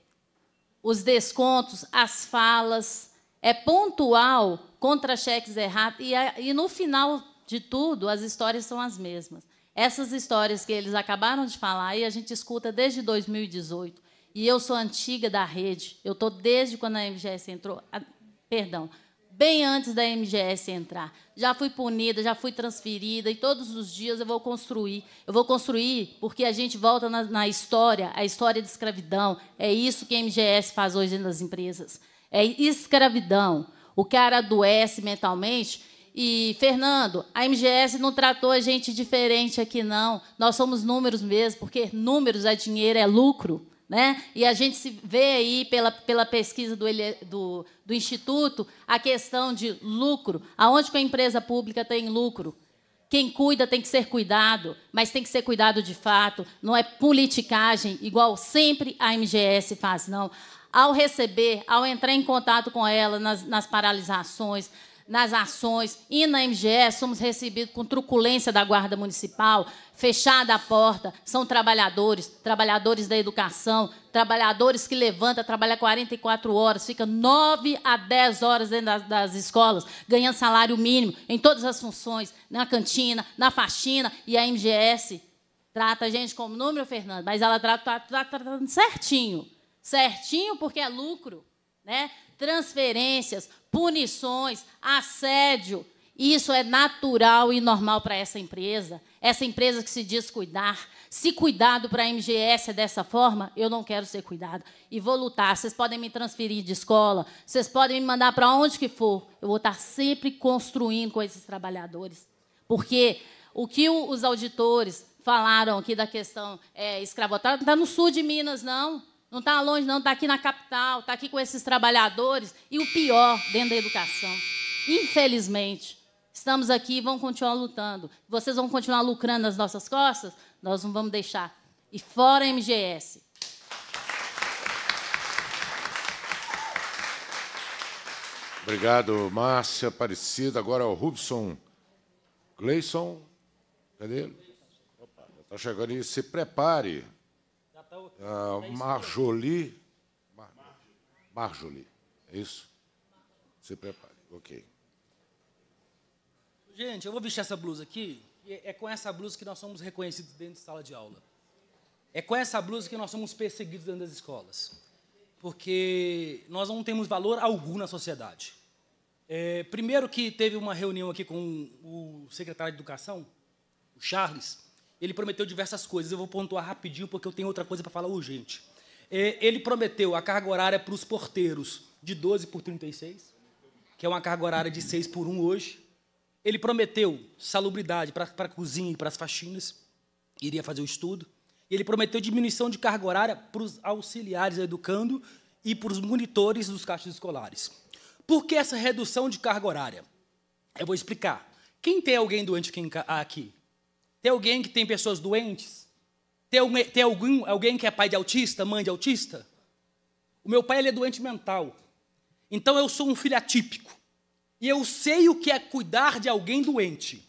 os descontos, as falas. É pontual contra cheques errados. E, e no final de tudo, as histórias são as mesmas. Essas histórias que eles acabaram de falar aí, a gente escuta desde 2018. E eu sou antiga da rede. Eu estou desde quando a MGS entrou. A, perdão, bem antes da MGS entrar. Já fui punida, já fui transferida, e todos os dias eu vou construir. Eu vou construir porque a gente volta na, na história, a história de escravidão. É isso que a MGS faz hoje nas empresas. É escravidão. O cara adoece mentalmente e, Fernando, a MGS não tratou a gente diferente aqui, não. Nós somos números mesmo, porque números é dinheiro, é lucro. Né? E a gente se vê aí pela, pela pesquisa do, do, do Instituto a questão de lucro. Aonde que a empresa pública tem lucro? Quem cuida tem que ser cuidado, mas tem que ser cuidado de fato. Não é politicagem igual sempre a MGS faz, não. Ao receber, ao entrar em contato com ela nas, nas paralisações, nas ações e na MGS somos recebidos com truculência da Guarda Municipal, fechada a porta, são trabalhadores, trabalhadores da educação, trabalhadores que levantam, trabalham 44 horas, fica 9 a 10 horas dentro das, das escolas, ganhando salário mínimo em todas as funções, na cantina, na faxina, e a MGS trata a gente como número, Fernando, mas ela trata, trata, trata certinho. Certinho porque é lucro. Né? transferências, punições, assédio. Isso é natural e normal para essa empresa. Essa empresa que se diz cuidar. Se cuidado para a MGS é dessa forma, eu não quero ser cuidado. E vou lutar. Vocês podem me transferir de escola, vocês podem me mandar para onde que for. Eu vou estar sempre construindo com esses trabalhadores. Porque o que os auditores falaram aqui da questão é, escravotária não está tá no sul de Minas, não. Não está longe, não, está aqui na capital, está aqui com esses trabalhadores e o pior dentro da educação. Infelizmente, estamos aqui e vão continuar lutando. Vocês vão continuar lucrando nas nossas costas? Nós não vamos deixar. E fora a MGS. Obrigado, Márcia Aparecida. Agora o Rubson Gleison. Cadê ele? Está chegando aí. Se prepare. Uh, ah, Marjoli, Mar, é isso? Se prepare, ok. Gente, eu vou vestir essa blusa aqui. É, é com essa blusa que nós somos reconhecidos dentro de sala de aula. É com essa blusa que nós somos perseguidos dentro das escolas. Porque nós não temos valor algum na sociedade. É, primeiro que teve uma reunião aqui com o secretário de Educação, o Charles, ele prometeu diversas coisas. Eu vou pontuar rapidinho porque eu tenho outra coisa para falar urgente. É, ele prometeu a carga horária para os porteiros de 12 por 36, que é uma carga horária de 6 por 1 hoje. Ele prometeu salubridade para a cozinha e para as faxinas, iria fazer o estudo. Ele prometeu diminuição de carga horária para os auxiliares educando e para os monitores dos caixas escolares. Por que essa redução de carga horária? Eu vou explicar. Quem tem alguém doente aqui? Tem alguém que tem pessoas doentes? Tem, alguém, tem algum, alguém que é pai de autista, mãe de autista? O meu pai ele é doente mental. Então eu sou um filho atípico. E eu sei o que é cuidar de alguém doente.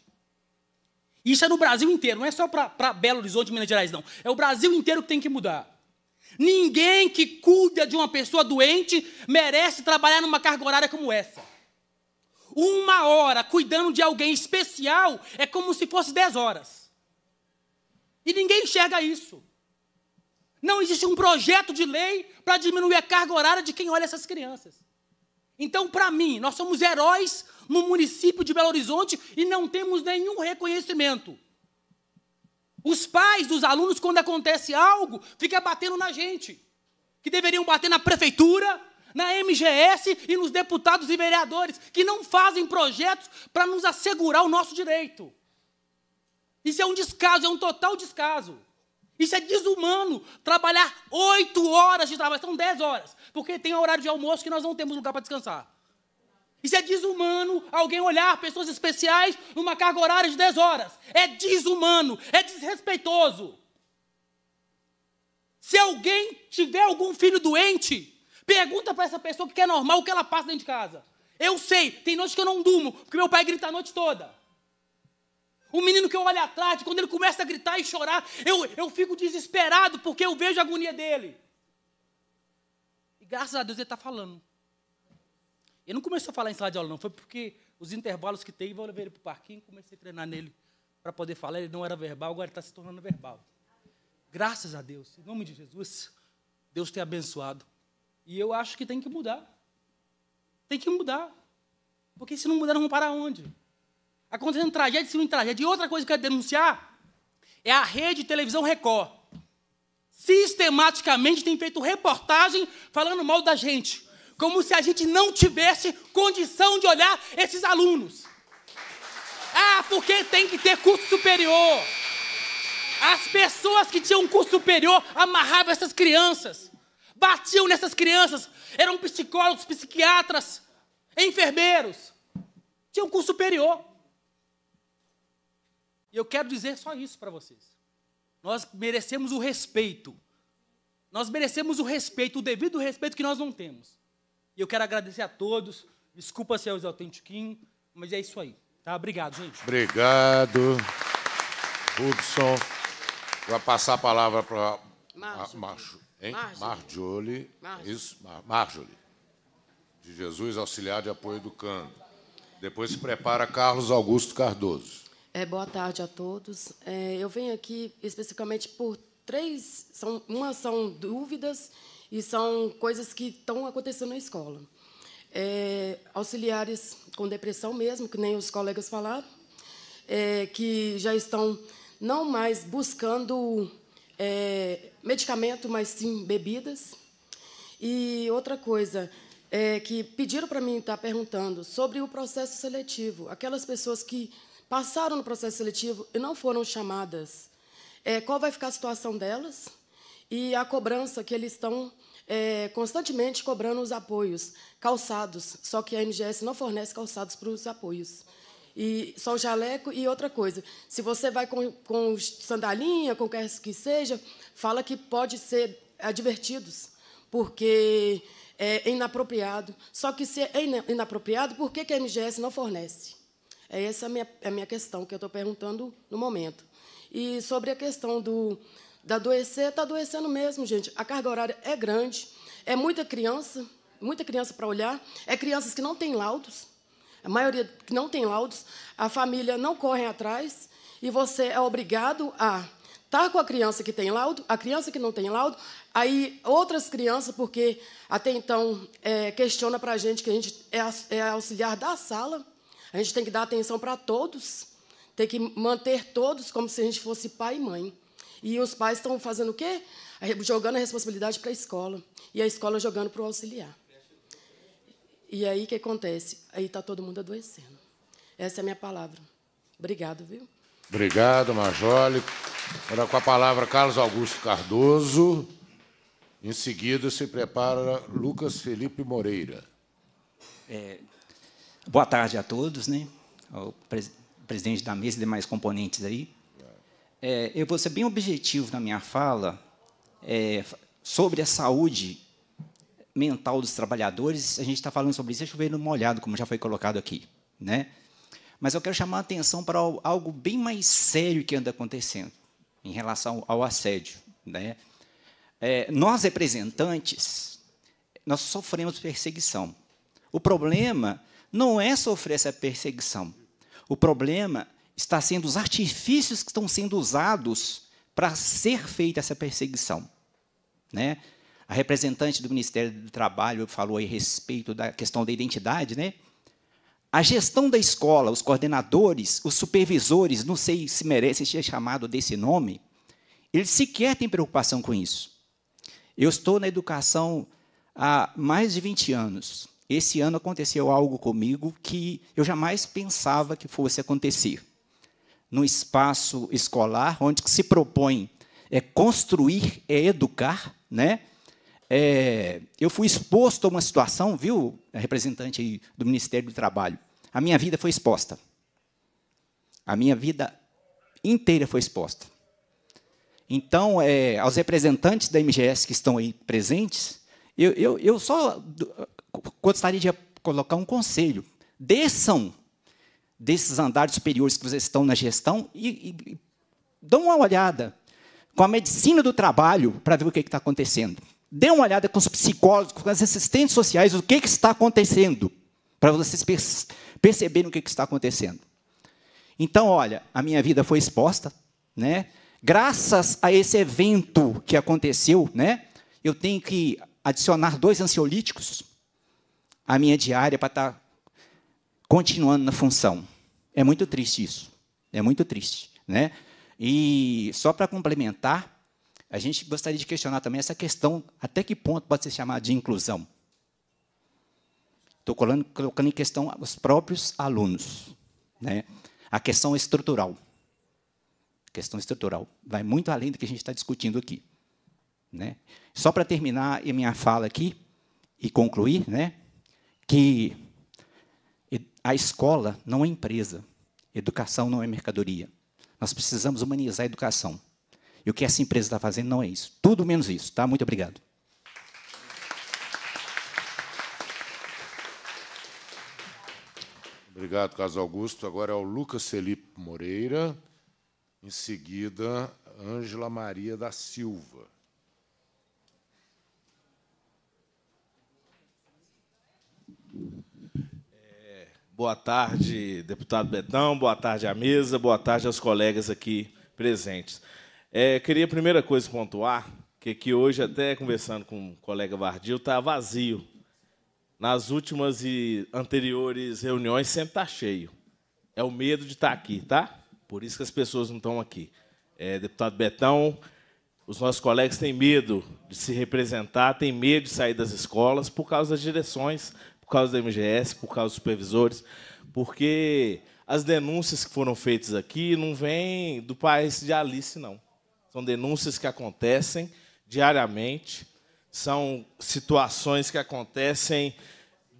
Isso é no Brasil inteiro, não é só para Belo Horizonte, Minas Gerais, não. É o Brasil inteiro que tem que mudar. Ninguém que cuida de uma pessoa doente merece trabalhar numa carga horária como essa. Uma hora cuidando de alguém especial é como se fosse dez horas. E ninguém enxerga isso. Não existe um projeto de lei para diminuir a carga horária de quem olha essas crianças. Então, para mim, nós somos heróis no município de Belo Horizonte e não temos nenhum reconhecimento. Os pais dos alunos, quando acontece algo, ficam batendo na gente, que deveriam bater na prefeitura, na MGS e nos deputados e vereadores, que não fazem projetos para nos assegurar o nosso direito. Isso é um descaso, é um total descaso. Isso é desumano. Trabalhar oito horas de trabalho, são dez horas, porque tem horário de almoço que nós não temos lugar para descansar. Isso é desumano alguém olhar pessoas especiais numa carga horária de 10 horas. É desumano, é desrespeitoso. Se alguém tiver algum filho doente, pergunta para essa pessoa que é normal o que ela passa dentro de casa. Eu sei, tem noites que eu não durmo, porque meu pai grita a noite toda. O menino que eu olho atrás, quando ele começa a gritar e chorar, eu, eu fico desesperado porque eu vejo a agonia dele. E graças a Deus ele está falando. Ele não começou a falar em sala de aula, não. Foi porque os intervalos que teve, eu levei ele para o parquinho e comecei a treinar nele para poder falar. Ele não era verbal, agora está se tornando verbal. Graças a Deus. Em nome de Jesus, Deus tem abençoado. E eu acho que tem que mudar. Tem que mudar. Porque se não mudar, não vão para onde? acontecendo tragédia, seguindo tragédia. E outra coisa que eu quero denunciar é a rede de televisão Record. Sistematicamente tem feito reportagem falando mal da gente. Como se a gente não tivesse condição de olhar esses alunos. Ah, porque tem que ter curso superior. As pessoas que tinham curso superior amarravam essas crianças, batiam nessas crianças, eram psicólogos, psiquiatras, enfermeiros. Tinham curso superior. E eu quero dizer só isso para vocês. Nós merecemos o respeito. Nós merecemos o respeito, o devido respeito que nós não temos. E eu quero agradecer a todos. Desculpa se eu usei autentiquinho, mas é isso aí. Tá? Obrigado, gente. Obrigado, Hudson. vou passar a palavra para Marjorie. Marjo, Isso, De Jesus, auxiliar de apoio do Cano. Depois se prepara Carlos Augusto Cardoso. É, boa tarde a todos. É, eu venho aqui especificamente por três, são, uma são dúvidas e são coisas que estão acontecendo na escola. É, auxiliares com depressão mesmo, que nem os colegas falaram, é, que já estão não mais buscando é, medicamento, mas sim bebidas. E outra coisa é, que pediram para mim estar tá perguntando sobre o processo seletivo, aquelas pessoas que passaram no processo seletivo e não foram chamadas, é, qual vai ficar a situação delas e a cobrança que eles estão é, constantemente cobrando os apoios, calçados, só que a NGS não fornece calçados para os apoios. E só o jaleco e outra coisa. Se você vai com, com sandalinha, com o que seja, fala que pode ser advertidos, porque é inapropriado. Só que se é inapropriado, por que, que a MGS não fornece? É essa a minha, é a minha questão que eu estou perguntando no momento. E sobre a questão do da adoecer, está adoecendo mesmo, gente. A carga horária é grande, é muita criança, muita criança para olhar, é crianças que não têm laudos, a maioria que não tem laudos, a família não corre atrás e você é obrigado a estar tá com a criança que tem laudo, a criança que não tem laudo, aí outras crianças, porque até então é, questiona para a gente que a gente é, é auxiliar da sala, a gente tem que dar atenção para todos, tem que manter todos como se a gente fosse pai e mãe. E os pais estão fazendo o quê? Jogando a responsabilidade para a escola. E a escola jogando para o auxiliar. E aí o que acontece? Aí está todo mundo adoecendo. Essa é a minha palavra. Obrigado, viu? Obrigado, Majoli. Agora com a palavra Carlos Augusto Cardoso. Em seguida se prepara Lucas Felipe Moreira. É, Boa tarde a todos, né? presidente da mesa e demais componentes aí. É, eu vou ser bem objetivo na minha fala é, sobre a saúde mental dos trabalhadores. A gente está falando sobre isso, eu ver no molhado, como já foi colocado aqui, né? Mas eu quero chamar a atenção para algo bem mais sério que anda acontecendo em relação ao assédio, né? É, nós representantes, nós sofremos perseguição. O problema não é sofrer essa perseguição. O problema está sendo os artifícios que estão sendo usados para ser feita essa perseguição. Né? A representante do Ministério do Trabalho falou a respeito da questão da identidade, né? A gestão da escola, os coordenadores, os supervisores, não sei se merece ser chamado desse nome, eles sequer têm preocupação com isso. Eu estou na educação há mais de 20 anos. Esse ano aconteceu algo comigo que eu jamais pensava que fosse acontecer. No espaço escolar, onde se propõe é construir, é educar, né? É, eu fui exposto a uma situação, viu, representante do Ministério do Trabalho. A minha vida foi exposta. A minha vida inteira foi exposta. Então, é, aos representantes da MGS que estão aí presentes, eu, eu, eu só gostaria de colocar um conselho. Desçam desses andares superiores que vocês estão na gestão e, e, e dão uma olhada com a medicina do trabalho para ver o que está acontecendo. Dê uma olhada com os psicólogos, com as assistentes sociais, o que, que está acontecendo, para vocês per perceberem o que, que está acontecendo. Então, olha, a minha vida foi exposta, né? Graças a esse evento que aconteceu, né? Eu tenho que adicionar dois ansiolíticos a minha diária para estar tá continuando na função. É muito triste isso. É muito triste. Né? E só para complementar, a gente gostaria de questionar também essa questão: até que ponto pode ser chamada de inclusão? Estou colocando, colocando em questão os próprios alunos. Né? A questão estrutural. A questão estrutural. Vai muito além do que a gente está discutindo aqui. Né? Só para terminar a minha fala aqui e concluir, né? que a escola não é empresa, educação não é mercadoria. Nós precisamos humanizar a educação. E o que essa empresa está fazendo não é isso. Tudo menos isso, tá? Muito obrigado. Obrigado, Carlos Augusto. Agora é o Lucas Felipe Moreira. Em seguida, Ângela Maria da Silva. Boa tarde, deputado Betão, boa tarde à mesa, boa tarde aos colegas aqui presentes. É, queria, primeira coisa, pontuar que aqui hoje, até conversando com o colega Vardil, está vazio. Nas últimas e anteriores reuniões, sempre está cheio. É o medo de estar tá aqui, tá? Por isso que as pessoas não estão aqui. É, deputado Betão, os nossos colegas têm medo de se representar, têm medo de sair das escolas por causa das direções causa da MGS, por causa dos supervisores, porque as denúncias que foram feitas aqui não vêm do país de Alice, não. São denúncias que acontecem diariamente, são situações que acontecem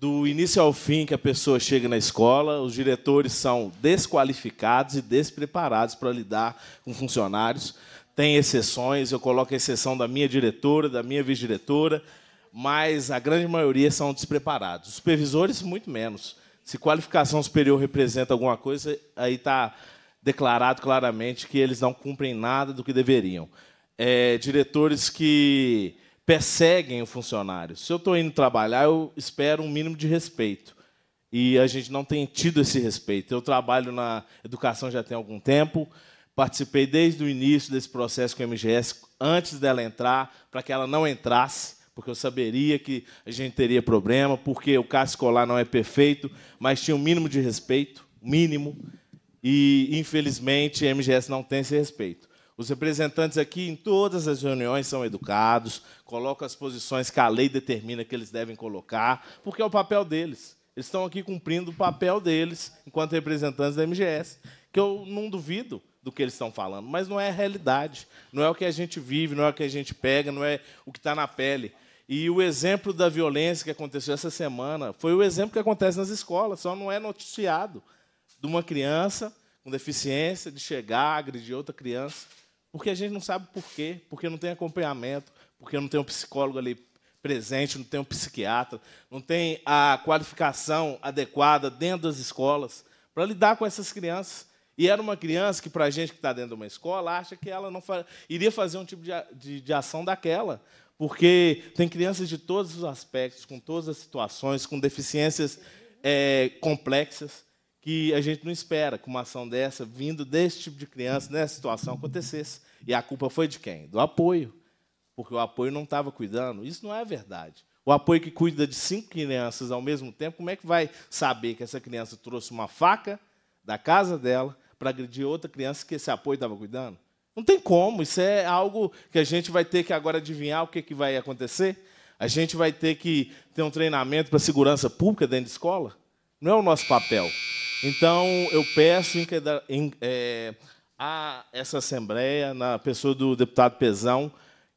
do início ao fim que a pessoa chega na escola, os diretores são desqualificados e despreparados para lidar com funcionários. Tem exceções, eu coloco a exceção da minha diretora, da minha vice-diretora, mas a grande maioria são despreparados. Os supervisores, muito menos. Se qualificação superior representa alguma coisa, aí está declarado claramente que eles não cumprem nada do que deveriam. É, diretores que perseguem o funcionário. Se eu estou indo trabalhar, eu espero um mínimo de respeito. E a gente não tem tido esse respeito. Eu trabalho na educação já tem algum tempo, participei desde o início desse processo com a MGS, antes dela entrar, para que ela não entrasse porque eu saberia que a gente teria problema, porque o Cássio escolar não é perfeito, mas tinha o um mínimo de respeito, mínimo, e infelizmente a MGS não tem esse respeito. Os representantes aqui, em todas as reuniões, são educados, colocam as posições que a lei determina que eles devem colocar, porque é o papel deles. Eles estão aqui cumprindo o papel deles, enquanto representantes da MGS, que eu não duvido do que eles estão falando, mas não é a realidade, não é o que a gente vive, não é o que a gente pega, não é o que está na pele. E o exemplo da violência que aconteceu essa semana foi o exemplo que acontece nas escolas, só não é noticiado de uma criança com deficiência de chegar, agredir outra criança, porque a gente não sabe por quê, porque não tem acompanhamento, porque não tem um psicólogo ali presente, não tem um psiquiatra, não tem a qualificação adequada dentro das escolas para lidar com essas crianças. E era uma criança que, para a gente que está dentro de uma escola, acha que ela não faria, iria fazer um tipo de, de, de ação daquela porque tem crianças de todos os aspectos, com todas as situações, com deficiências é, complexas que a gente não espera que uma ação dessa, vindo desse tipo de criança, nessa situação, acontecesse. E a culpa foi de quem? Do apoio, porque o apoio não estava cuidando. Isso não é verdade. O apoio que cuida de cinco crianças ao mesmo tempo, como é que vai saber que essa criança trouxe uma faca da casa dela para agredir outra criança que esse apoio estava cuidando? Não tem como, isso é algo que a gente vai ter que agora adivinhar o que, que vai acontecer. A gente vai ter que ter um treinamento para segurança pública dentro de escola. Não é o nosso papel. Então, eu peço em, é, a essa Assembleia, na pessoa do deputado Pezão,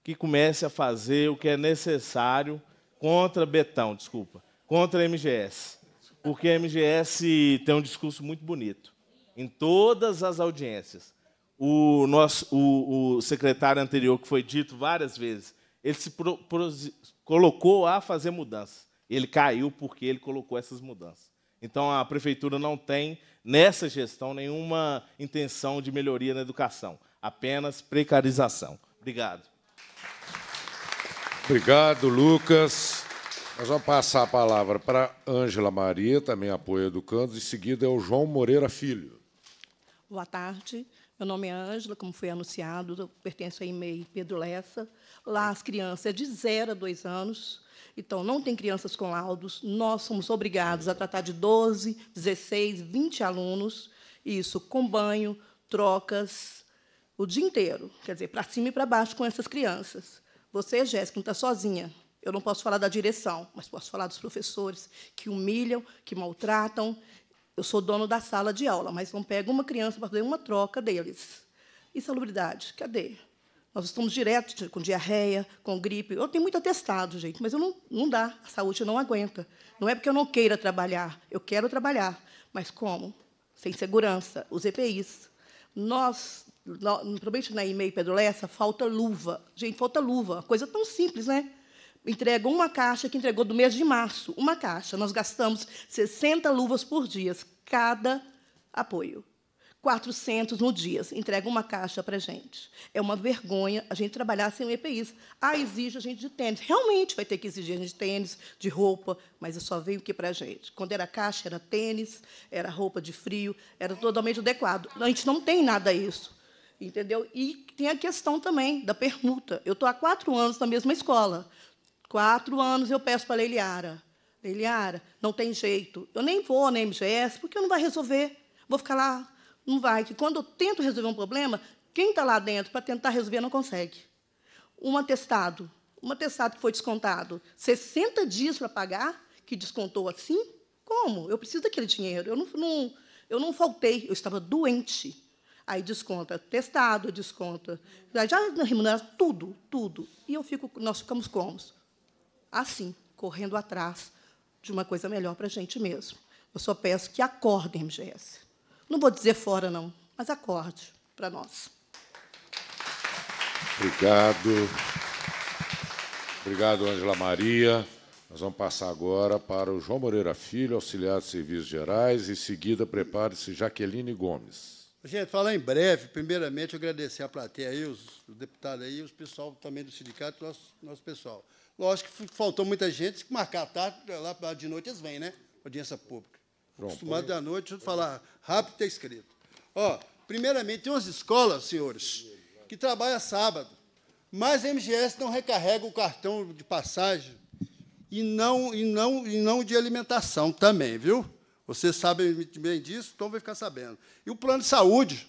que comece a fazer o que é necessário contra Betão, desculpa, contra a MGS. Porque a MGS tem um discurso muito bonito em todas as audiências o, nosso, o, o secretário anterior, que foi dito várias vezes, ele se pro, pro, colocou a fazer mudanças. Ele caiu porque ele colocou essas mudanças. Então, a prefeitura não tem, nessa gestão, nenhuma intenção de melhoria na educação, apenas precarização. Obrigado. Obrigado, Lucas. Nós vamos passar a palavra para Ângela Maria, também apoio educando. Em seguida é o João Moreira Filho. Boa tarde. Meu nome é Ângela, como foi anunciado, eu pertenço ao IMEI Pedro Lessa. Lá as crianças é de 0 a 2 anos, então não tem crianças com laudos. Nós somos obrigados a tratar de 12, 16, 20 alunos, isso com banho, trocas, o dia inteiro, quer dizer, para cima e para baixo com essas crianças. Você, Jéssica, não está sozinha. Eu não posso falar da direção, mas posso falar dos professores que humilham, que maltratam, eu sou dono da sala de aula, mas não pego uma criança para fazer uma troca deles. Insalubridade, cadê? Nós estamos direto com diarreia, com gripe. Eu tenho muito atestado, gente, mas eu não, não dá. A saúde não aguenta. Não é porque eu não queira trabalhar. Eu quero trabalhar. Mas como? Sem segurança. Os EPIs. Nós, no provavelmente na e-mail Pedro Lessa, falta luva. Gente, falta luva. Coisa tão simples, né? Entregam uma caixa que entregou do mês de março, uma caixa. Nós gastamos 60 luvas por dia, cada apoio. 400 no dia, entrega uma caixa para gente. É uma vergonha a gente trabalhar sem o EPIs. Ah, exige a gente de tênis. Realmente vai ter que exigir a gente de tênis, de roupa, mas só veio o que para gente. Quando era caixa, era tênis, era roupa de frio, era totalmente adequado. A gente não tem nada isso. Entendeu? E tem a questão também da permuta. Eu estou há quatro anos na mesma escola quatro anos eu peço para a Leiliara. Leiliara, não tem jeito. Eu nem vou na MGS, porque não vai resolver. Vou ficar lá. Não vai. Que quando eu tento resolver um problema, quem está lá dentro para tentar resolver não consegue. Um atestado. Um atestado que foi descontado. 60 dias para pagar, que descontou assim? Como? Eu preciso daquele dinheiro. Eu não, não, eu não faltei. Eu estava doente. Aí desconta testado, desconta. Já remunera tudo, tudo. E eu fico, nós ficamos como? assim, correndo atrás de uma coisa melhor para a gente mesmo. Eu só peço que acordem, MGS. Não vou dizer fora, não, mas acorde para nós. Obrigado. Obrigado, Ângela Maria. Nós vamos passar agora para o João Moreira Filho, auxiliar de Serviços Gerais. Em seguida, prepare-se Jaqueline Gomes. Gente, falar em breve, primeiramente, agradecer a plateia aí, os, os deputados aí, os pessoal também do sindicato, nosso, nosso pessoal. Lógico que faltou muita gente, que marcar a tarde, é lá de noite eles vêm, né? Audiência pública. Pronto, Acostumado à noite, deixa eu falar rápido ter escrito. Ó, primeiramente, tem umas escolas, senhores, que trabalham sábado, mas a MGS não recarrega o cartão de passagem e não, e não, e não de alimentação também, viu? Vocês sabem bem disso, então vai ficar sabendo. E o plano de saúde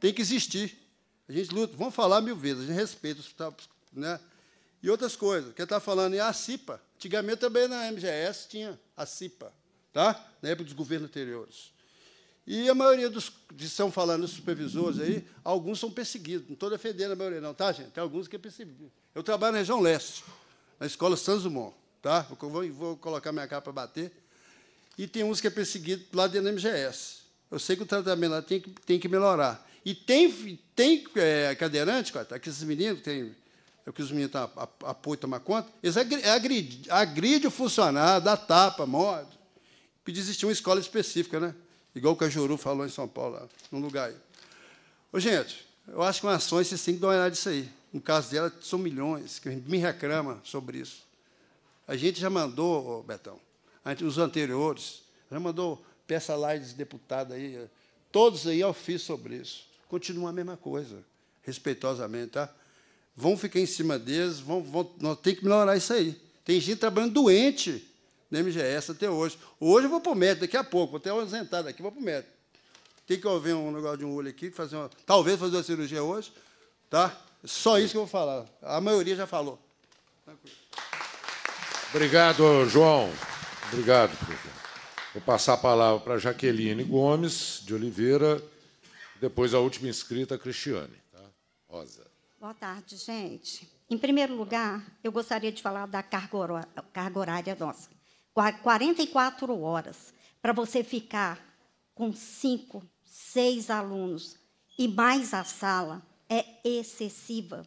tem que existir. A gente luta, vamos falar mil vezes, a gente respeita os hospital, né? E outras coisas, que está falando, é a CIPA. Antigamente também na MGS tinha a CIPA, tá? na época dos governos anteriores. E a maioria dos que estão falando, os supervisores aí, alguns são perseguidos. Não estou defendendo a maioria, não, tá, gente? Tem alguns que é perseguido. Eu trabalho na região leste, na escola Santos Tá? Eu vou, vou colocar minha capa para bater. E tem uns que é perseguido lá dentro da MGS. Eu sei que o tratamento lá tem que, tem que melhorar. E tem, tem é, cadeirante, aqueles tá? que esses meninos que têm é o que os meninos tá, apoio tomar conta, eles agridem agride o funcionário, dá tapa, morde. que existir uma escola específica, né? Igual o Cajuru falou em São Paulo, lá, num lugar aí. Ô, gente, eu acho que uma ações é vocês têm que dar uma olhada disso aí. No caso dela, são milhões que me reclama sobre isso. A gente já mandou, oh, Betão, os anteriores, já mandou peça lá de deputado aí, todos aí ao fiz sobre isso. Continua a mesma coisa, respeitosamente, tá? Vão ficar em cima deles, vão, vão, nós temos que melhorar isso aí. Tem gente trabalhando doente na né, MGS até hoje. Hoje eu vou para o médico, daqui a pouco, vou até ausentar daqui, vou para o médico. Tem que ouvir um negócio de um olho aqui, fazer uma, talvez fazer uma cirurgia hoje, tá? Só isso que eu vou falar. A maioria já falou. Obrigado, João. Obrigado, professor. Vou passar a palavra para Jaqueline Gomes de Oliveira, depois a última inscrita, a Cristiane. Tá? Rosa. Boa tarde, gente. Em primeiro lugar, eu gostaria de falar da carga horária nossa. 44 horas para você ficar com cinco, seis alunos e mais a sala é excessiva.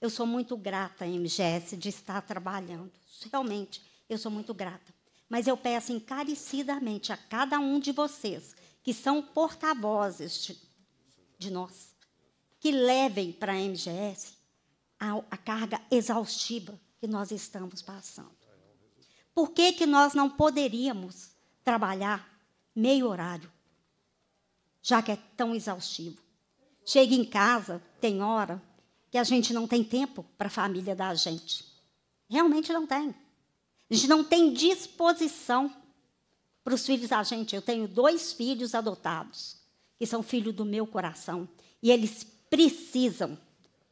Eu sou muito grata à MGS de estar trabalhando. Realmente, eu sou muito grata. Mas eu peço encarecidamente a cada um de vocês que são porta-vozes de, de nós que levem para a MGS a, a, carga exaustiva que nós estamos passando. Por que, que nós não poderíamos trabalhar meio horário, já que é tão exaustivo? Chega em casa, tem hora que a gente não tem tempo para a família da gente. Realmente não tem. A gente não tem disposição para os filhos da gente. Eu tenho dois filhos adotados, que são filhos do meu coração. E eles precisam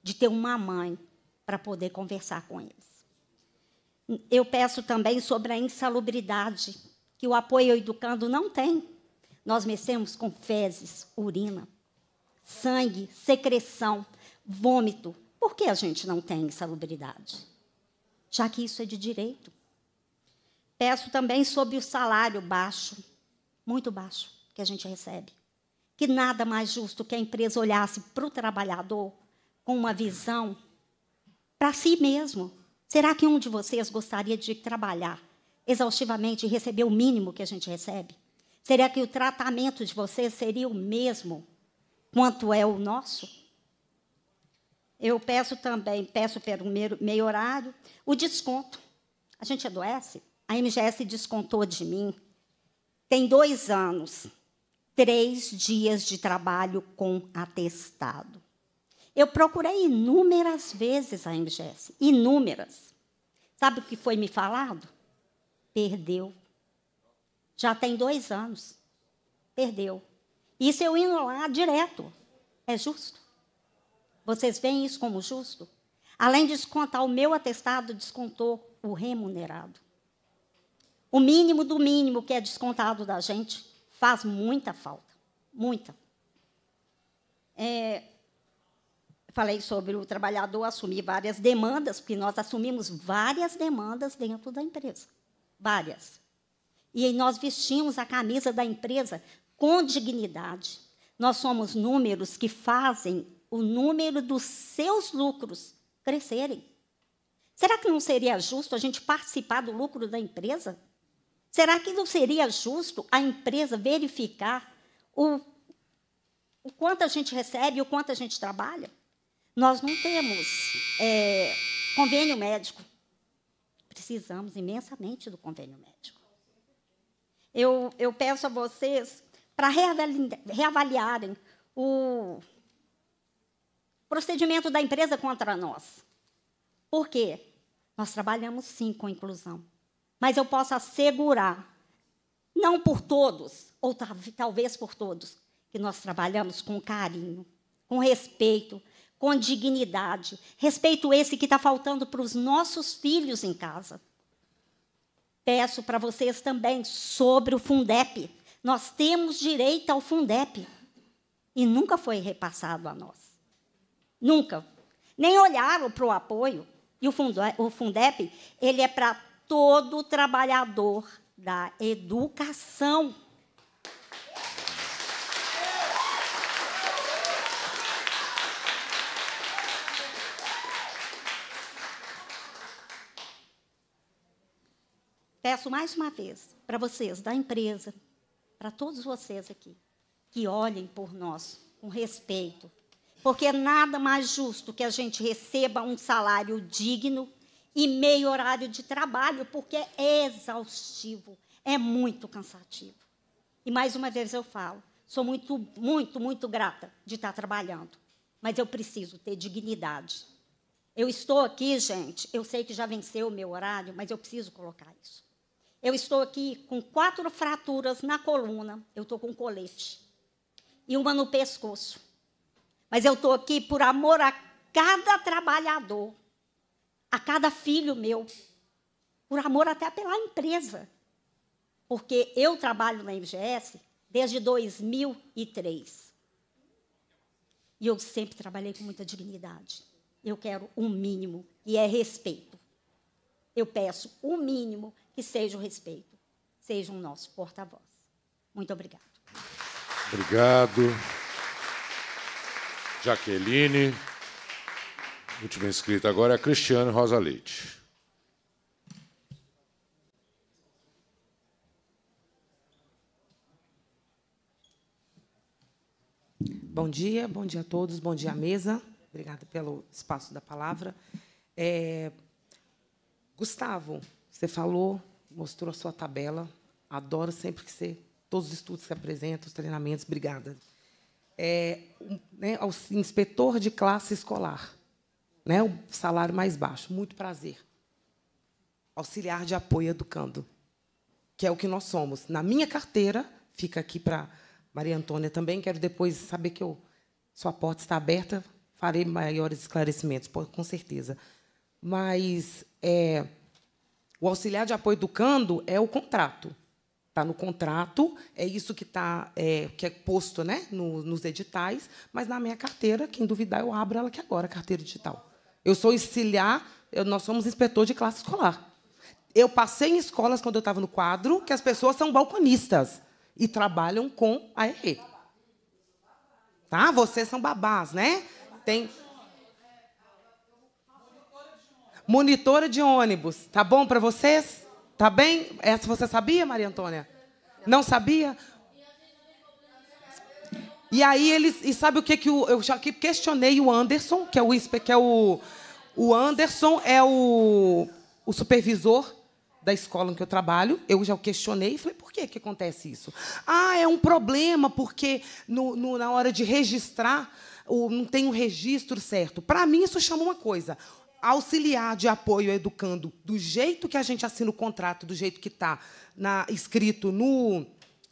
de ter uma mãe para poder conversar com eles. Eu peço também sobre a insalubridade, que o apoio educando não tem. Nós mexemos com fezes, urina, sangue, secreção, vômito. Por que a gente não tem insalubridade? Já que isso é de direito. Peço também sobre o salário baixo, muito baixo, que a gente recebe que nada mais justo que a empresa olhasse para o trabalhador com uma visão para si mesmo. Será que um de vocês gostaria de trabalhar exaustivamente e receber o mínimo que a gente recebe? Será que o tratamento de vocês seria o mesmo quanto é o nosso? Eu peço também, peço pelo meio horário, o desconto. A gente adoece? A MGS descontou de mim. Tem dois anos três dias de trabalho com atestado. Eu procurei inúmeras vezes a MGS, inúmeras. Sabe o que foi me falado? Perdeu. Já tem dois anos. Perdeu. Isso eu indo lá direto. É justo? Vocês veem isso como justo? Além de descontar o meu atestado, descontou o remunerado. O mínimo do mínimo que é descontado da gente faz muita falta, muita. É, falei sobre o trabalhador assumir várias demandas, porque nós assumimos várias demandas dentro da empresa, várias. E nós vestimos a camisa da empresa com dignidade. Nós somos números que fazem o número dos seus lucros crescerem. Será que não seria justo a gente participar do lucro da empresa? Será que não seria justo a empresa verificar o, o quanto a gente recebe e o quanto a gente trabalha? Nós não temos é, convênio médico. Precisamos imensamente do convênio médico. Eu, eu peço a vocês para reavali reavaliarem o procedimento da empresa contra nós. Por quê? Nós trabalhamos sim com inclusão mas eu posso assegurar, não por todos, ou talvez por todos, que nós trabalhamos com carinho, com respeito, com dignidade. Respeito esse que está faltando para os nossos filhos em casa. Peço para vocês também sobre o Fundep. Nós temos direito ao Fundep e nunca foi repassado a nós. Nunca. Nem olharam para o apoio. E o Fundep, ele é para todo trabalhador da educação. Peço mais uma vez para vocês da empresa, para todos vocês aqui, que olhem por nós com respeito, porque é nada mais justo que a gente receba um salário digno e meio horário de trabalho, porque é exaustivo, é muito cansativo. E mais uma vez eu falo, sou muito, muito, muito grata de estar trabalhando, mas eu preciso ter dignidade. Eu estou aqui, gente, eu sei que já venceu o meu horário, mas eu preciso colocar isso. Eu estou aqui com quatro fraturas na coluna, eu estou com um colete e uma no pescoço. Mas eu estou aqui por amor a cada trabalhador a cada filho meu, por amor até pela empresa. Porque eu trabalho na MGS desde 2003. E eu sempre trabalhei com muita dignidade. Eu quero um mínimo, e é respeito. Eu peço o um mínimo que seja o respeito. Seja o um nosso porta-voz. Muito obrigado. Obrigado. Jaqueline. Última inscrita agora é a Cristiane Rosa Leite. Bom dia, bom dia a todos, bom dia à mesa. Obrigada pelo espaço da palavra. É, Gustavo, você falou, mostrou a sua tabela. Adoro sempre que você, todos os estudos que apresenta, os treinamentos. Obrigada. É, né, ao inspetor de classe escolar né, o salário mais baixo. Muito prazer. Auxiliar de apoio educando, que é o que nós somos. Na minha carteira, fica aqui para Maria Antônia também, quero depois saber que eu, sua porta está aberta, farei maiores esclarecimentos, com certeza. Mas é, o auxiliar de apoio educando é o contrato. Está no contrato, é isso que, tá, é, que é posto né, no, nos editais, mas na minha carteira, quem duvidar, eu abro ela aqui agora, a carteira digital. Eu sou auxiliar, eu, nós somos inspetor de classe escolar. Eu passei em escolas quando eu estava no quadro que as pessoas são balconistas e trabalham com a RE. Tá? Vocês são babás, né? Tem monitora de ônibus. Tá bom para vocês? Tá bem? Essa você sabia, Maria Antônia? Não sabia? E aí eles. E sabe o que, que o, eu já questionei o Anderson, que é o que é o. O Anderson é o, o supervisor da escola em que eu trabalho, eu já o questionei e falei, por que, que acontece isso? Ah, é um problema, porque no, no, na hora de registrar o, não tem um registro certo. Para mim, isso chama uma coisa. Auxiliar de apoio educando, do jeito que a gente assina o contrato, do jeito que está escrito no,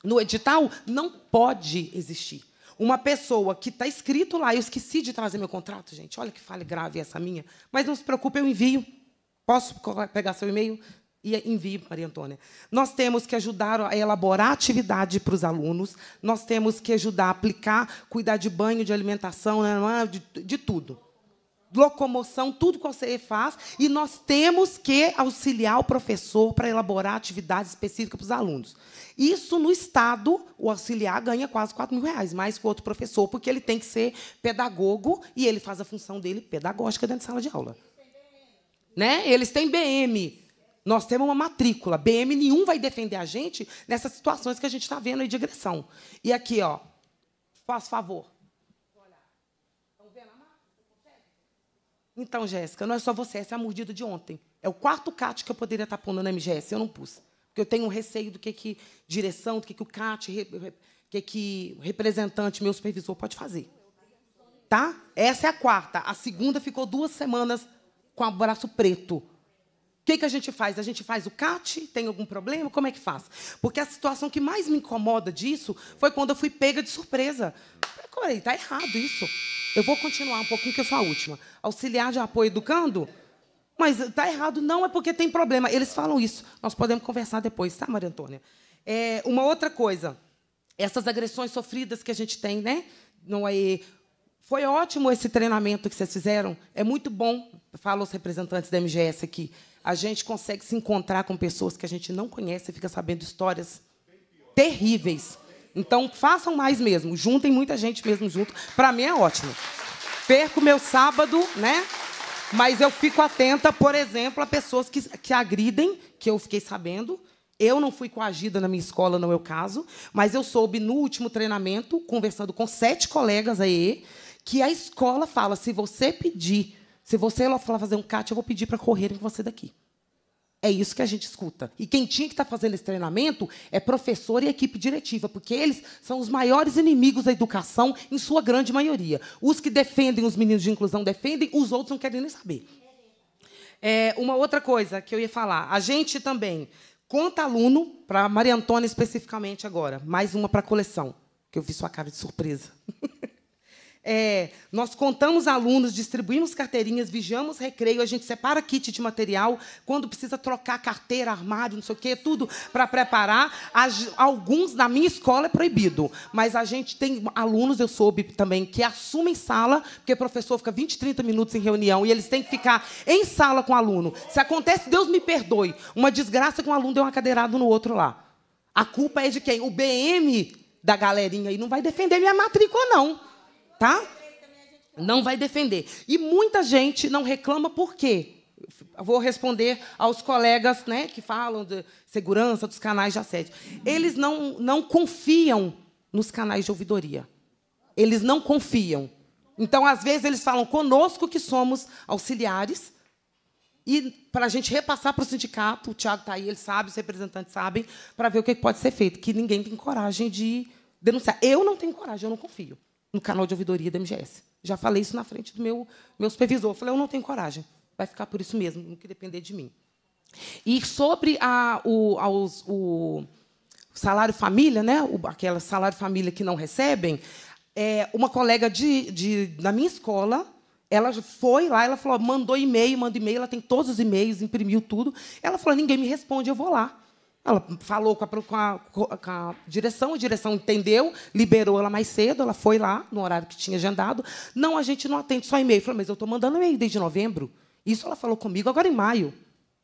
no edital, não pode existir uma pessoa que está escrito lá, eu esqueci de trazer meu contrato, gente, olha que fale grave essa minha, mas não se preocupe, eu envio. Posso pegar seu e-mail? E envio, Maria Antônia. Nós temos que ajudar a elaborar atividade para os alunos, nós temos que ajudar a aplicar, cuidar de banho, de alimentação, né, de, de tudo locomoção, tudo que você faz, e nós temos que auxiliar o professor para elaborar atividades específicas para os alunos. Isso no Estado, o auxiliar ganha quase 4 mil reais, mais que o outro professor, porque ele tem que ser pedagogo e ele faz a função dele pedagógica dentro da sala de aula. Né? Eles têm BM. Nós temos uma matrícula. BM nenhum vai defender a gente nessas situações que a gente está vendo aí de agressão. E aqui, ó, faz favor, Então, Jéssica, não é só você, essa é a mordida de ontem. É o quarto CAT que eu poderia estar pondo na MGS, eu não pus. Porque eu tenho um receio do que, que direção, do que, que o CAT, o que, que representante, meu supervisor pode fazer. Tá? Essa é a quarta. A segunda ficou duas semanas com o braço preto. O que, que a gente faz? A gente faz o CAT? Tem algum problema? Como é que faz? Porque a situação que mais me incomoda disso foi quando eu fui pega de surpresa. Peraí, está errado isso. Eu vou continuar um pouquinho, que eu sou a última. Auxiliar de apoio educando? Mas está errado, não é porque tem problema. Eles falam isso. Nós podemos conversar depois, tá, Maria Antônia? É, uma outra coisa, essas agressões sofridas que a gente tem, né? Não é, foi ótimo esse treinamento que vocês fizeram. É muito bom, falo aos representantes da MGS aqui a gente consegue se encontrar com pessoas que a gente não conhece e fica sabendo histórias terríveis. Então, façam mais mesmo. Juntem muita gente mesmo junto. Para mim é ótimo. Perco meu sábado, né? Mas eu fico atenta, por exemplo, a pessoas que, que agridem, que eu fiquei sabendo. Eu não fui coagida na minha escola, no meu é caso, mas eu soube no último treinamento, conversando com sete colegas aí, que a escola fala: se você pedir se você falar fazer um CAT, eu vou pedir para correrem com você daqui. É isso que a gente escuta. E quem tinha que estar tá fazendo esse treinamento é professor e equipe diretiva, porque eles são os maiores inimigos da educação, em sua grande maioria. Os que defendem os meninos de inclusão defendem, os outros não querem nem saber. É, uma outra coisa que eu ia falar. A gente também conta aluno, para Maria Antônia especificamente agora, mais uma para a coleção, que eu vi sua cara de surpresa. É, nós contamos alunos, distribuímos carteirinhas, vigiamos recreio, a gente separa kit de material, quando precisa trocar carteira, armário, não sei o quê, tudo para preparar. As, alguns na minha escola é proibido, mas a gente tem alunos, eu soube também, que assumem sala, porque o professor fica 20, 30 minutos em reunião e eles têm que ficar em sala com o aluno. Se acontece, Deus me perdoe, uma desgraça que um aluno deu uma cadeirada no outro lá. A culpa é de quem? O BM da galerinha aí não vai defender minha matrícula, não. Tá? Não vai defender. E muita gente não reclama por quê? Vou responder aos colegas né, que falam de segurança dos canais de assédio. Eles não, não confiam nos canais de ouvidoria. Eles não confiam. Então, às vezes, eles falam conosco que somos auxiliares, e para a gente repassar para o sindicato, o Tiago está aí, ele sabe, os representantes sabem, para ver o que pode ser feito, que ninguém tem coragem de denunciar. Eu não tenho coragem, eu não confio no canal de ouvidoria da MGS. Já falei isso na frente do meu, meu supervisor. Eu falei, eu não tenho coragem. Vai ficar por isso mesmo, Não que depender de mim. E sobre a, o, aos, o salário família, né? O, aquela salário família que não recebem, é, uma colega de, de, da minha escola, ela foi lá, ela falou, mandou e-mail, mandou e-mail, ela tem todos os e-mails, imprimiu tudo. Ela falou, ninguém me responde, eu vou lá. Ela falou com a, com, a, com a, direção, a direção entendeu, liberou ela mais cedo, ela foi lá no horário que tinha agendado. Não, a gente não atende só e-mail. falei, mas eu estou mandando e-mail desde novembro. Isso ela falou comigo agora em maio.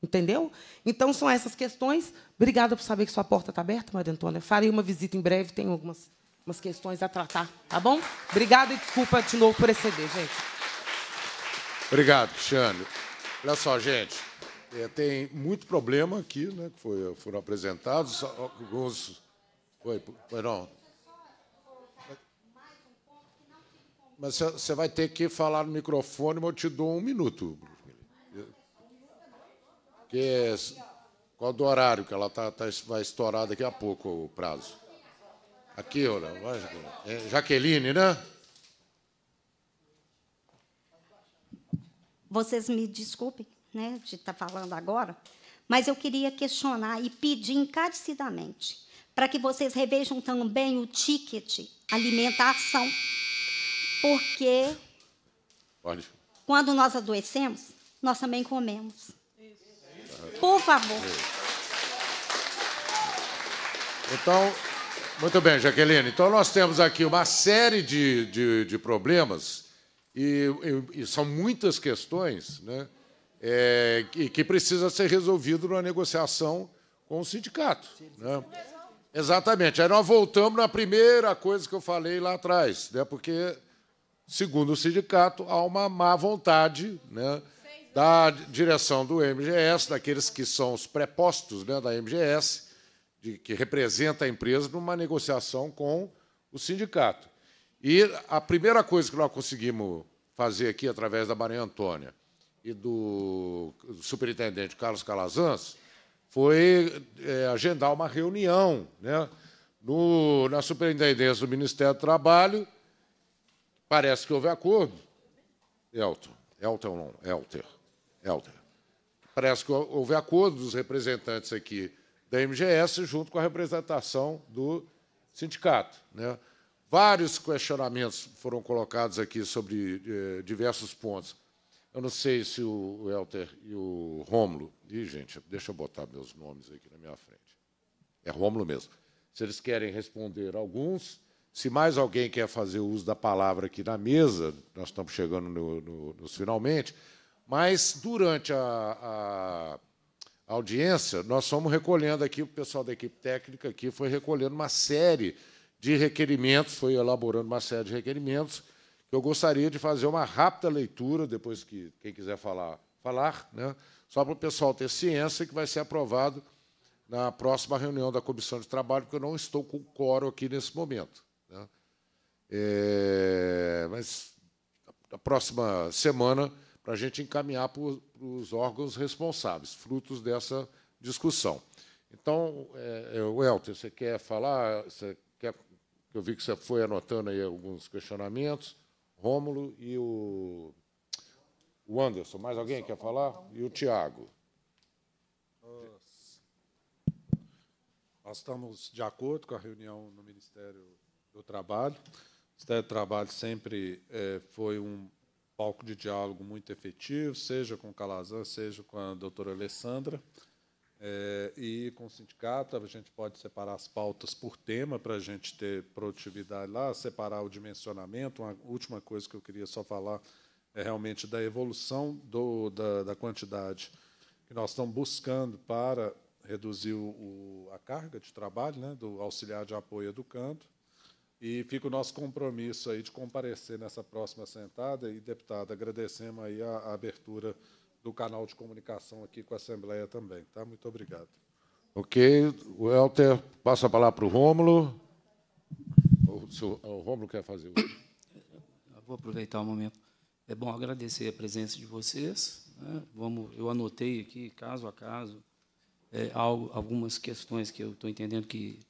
Entendeu? Então são essas questões. Obrigada por saber que sua porta está aberta, Maria Antônia. Farei uma visita em breve, tenho algumas umas questões a tratar, tá bom? Obrigada e desculpa de novo por exceder, gente. Obrigado, Cristiano. Olha só, gente. É, tem muito problema aqui, né, que foi, foram apresentados. Alguns. Foi, não. Mas você vai ter que falar no microfone, mas eu te dou um minuto. Que é, qual do horário que ela tá, tá, vai estourar daqui a pouco o prazo? Aqui, olha. É Jaqueline, né? Vocês me desculpem né, de estar tá falando agora, mas eu queria questionar e pedir encarecidamente para que vocês revejam também o ticket alimentação, porque Pode. quando nós adoecemos, nós também comemos. Por favor. Então, muito bem, Jaqueline. Então, nós temos aqui uma série de, de, de problemas e, e, e são muitas questões, né? é, que, que, precisa ser resolvido numa negociação com o sindicato. Né? Exatamente. Aí nós voltamos na primeira coisa que eu falei lá atrás, né? porque, segundo o sindicato, há uma má vontade né, da direção do MGS, daqueles que são os prepostos né, da MGS, de, que representa a empresa, numa negociação com o sindicato. E a primeira coisa que nós conseguimos fazer aqui, através da Maria Antônia, e do superintendente Carlos Calazans foi é, agendar uma reunião né, no, na superintendência do Ministério do Trabalho. Parece que houve acordo. Elton, Elton não, Elter. Elter. Parece que houve acordo dos representantes aqui da MGS junto com a representação do sindicato. Né? Vários questionamentos foram colocados aqui sobre eh, diversos pontos eu não sei se o Helter e o Rômulo. Ih, gente, deixa eu botar meus nomes aqui na minha frente. É Rômulo mesmo. Se eles querem responder alguns, se mais alguém quer fazer uso da palavra aqui na mesa, nós estamos chegando no, no, nos finalmente, mas durante a, a audiência, nós fomos recolhendo aqui, o pessoal da equipe técnica aqui foi recolhendo uma série de requerimentos, foi elaborando uma série de requerimentos eu gostaria de fazer uma rápida leitura, depois que quem quiser falar, falar, né? só para o pessoal ter ciência que vai ser aprovado na próxima reunião da Comissão de Trabalho, porque eu não estou com coro aqui nesse momento. Né? É, mas na próxima semana, para a gente encaminhar para os órgãos responsáveis, frutos dessa discussão. Então, é, Welter, é, você quer falar? Você quer, eu vi que você foi anotando aí alguns questionamentos. Rômulo e o, o Anderson. Mais alguém quer falar? E o Tiago. Nós, nós estamos de acordo com a reunião no Ministério do Trabalho. O Ministério do Trabalho sempre é, foi um palco de diálogo muito efetivo, seja com o Calazan, seja com a doutora Alessandra. É, e com o sindicato, a gente pode separar as pautas por tema para a gente ter produtividade lá, separar o dimensionamento. Uma última coisa que eu queria só falar é realmente da evolução do, da, da quantidade que nós estamos buscando para reduzir o, a carga de trabalho né, do auxiliar de apoio educando. E fica o nosso compromisso aí de comparecer nessa próxima sentada. E, deputada, agradecemos aí a, a abertura do canal de comunicação aqui com a Assembleia também. Tá? Muito obrigado. Ok. O Elter passa a palavra para o Rômulo. O Rômulo quer fazer o... Vou aproveitar o momento. É bom agradecer a presença de vocês. Né? Vamos, eu anotei aqui, caso a caso, é, algumas questões que eu estou entendendo que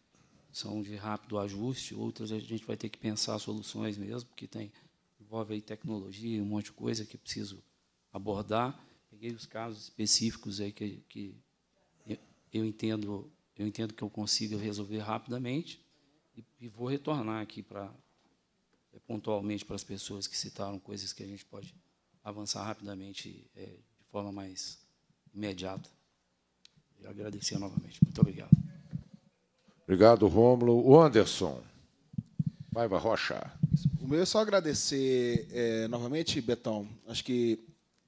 são de rápido ajuste, outras a gente vai ter que pensar soluções mesmo, porque tem, envolve aí tecnologia, um monte de coisa que preciso abordar peguei os casos específicos aí que, que eu, entendo eu entendo que eu consigo resolver rapidamente e, e vou retornar aqui para é, pontualmente para as pessoas que citaram coisas que a gente pode avançar rapidamente é, de forma mais imediata. E agradecer novamente. Muito obrigado. Obrigado, Rômulo. O Anderson. Paiva Rocha. O meu é só agradecer é, novamente, Betão. Acho que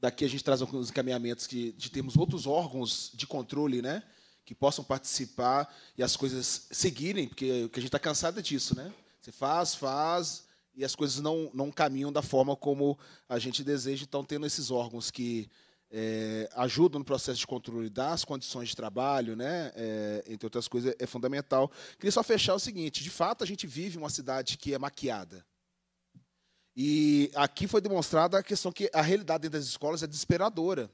Daqui a gente traz alguns encaminhamentos que, de termos outros órgãos de controle, né? Que possam participar e as coisas seguirem, porque que a gente está cansado é disso, né? Você faz, faz, e as coisas não, não caminham da forma como a gente deseja. Então, tendo esses órgãos que é, ajudam no processo de controle das condições de trabalho, né, é, entre outras coisas, é fundamental. Queria só fechar o seguinte: de fato, a gente vive uma cidade que é maquiada. E aqui foi demonstrada a questão que a realidade dentro das escolas é desesperadora.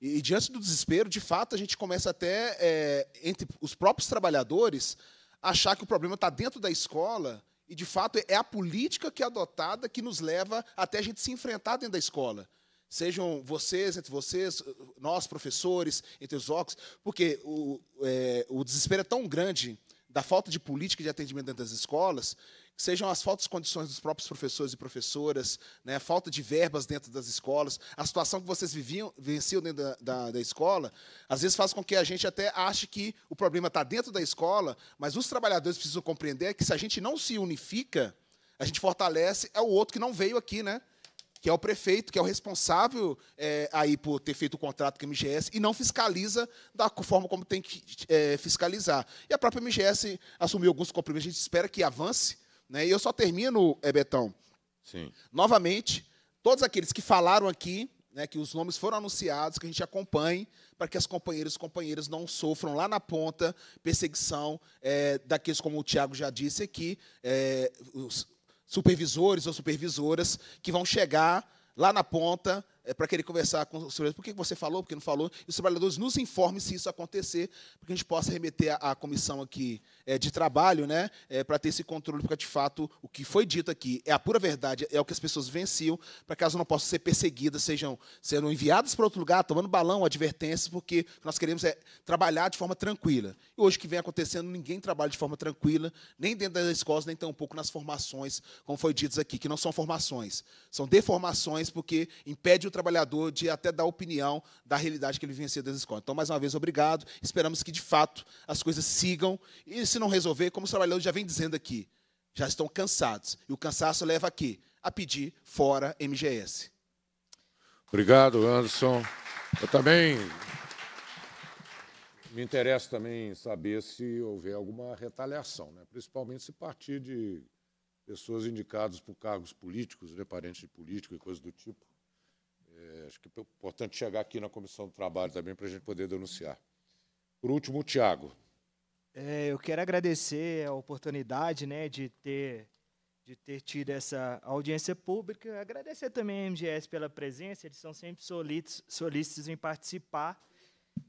E, e diante do desespero, de fato, a gente começa até, é, entre os próprios trabalhadores, achar que o problema está dentro da escola e, de fato, é a política que é adotada que nos leva até a gente se enfrentar dentro da escola. Sejam vocês, entre vocês, nós, professores, entre os óculos, porque o, é, o desespero é tão grande da falta de política de atendimento dentro das escolas sejam as faltas condições dos próprios professores e professoras, né, falta de verbas dentro das escolas, a situação que vocês viviam, venciam dentro da, da, da escola, às vezes faz com que a gente até ache que o problema está dentro da escola, mas os trabalhadores precisam compreender que se a gente não se unifica, a gente fortalece é o outro que não veio aqui, né? que é o prefeito, que é o responsável é, aí por ter feito o contrato com a MGS e não fiscaliza da forma como tem que é, fiscalizar. E a própria MGS assumiu alguns compromissos, a gente espera que avance, né? E eu só termino, é, Betão. Sim. Novamente, todos aqueles que falaram aqui, né, que os nomes foram anunciados, que a gente acompanhe, para que as companheiras e companheiros não sofram lá na ponta perseguição é, daqueles, como o Tiago já disse aqui, é, os supervisores ou supervisoras que vão chegar lá na ponta é, para querer conversar com os trabalhadores por que você falou, por que não falou, e os trabalhadores nos informem se isso acontecer, para que a gente possa remeter à, comissão aqui é, de trabalho, né, é, para ter esse controle, porque de fato o que foi dito aqui é a pura verdade, é o que as pessoas venciam, para que elas não possam ser perseguidas, sejam sendo enviadas para outro lugar, tomando balão, advertências, porque nós queremos é trabalhar de forma tranquila. E hoje o que vem acontecendo, ninguém trabalha de forma tranquila, nem dentro das escolas, nem tão pouco nas formações, como foi dito aqui, que não são formações, são deformações, porque impede o o trabalhador de até dar opinião da realidade que ele vivencia das escolas. Então, mais uma vez, obrigado. Esperamos que, de fato, as coisas sigam. E se não resolver, como os trabalhadores já vem dizendo aqui, já estão cansados. E o cansaço leva a quê? A pedir fora MGS. Obrigado, Anderson. Eu também me interessa também saber se houver alguma retaliação, né? principalmente se partir de pessoas indicadas por cargos políticos, né? parentes de político e coisas do tipo. É, acho que é importante chegar aqui na Comissão do Trabalho também para a gente poder denunciar. Por último, o Tiago. É, eu quero agradecer a oportunidade né, de, ter, de ter tido essa audiência pública. Agradecer também a MGS pela presença, eles são sempre solícitos em participar.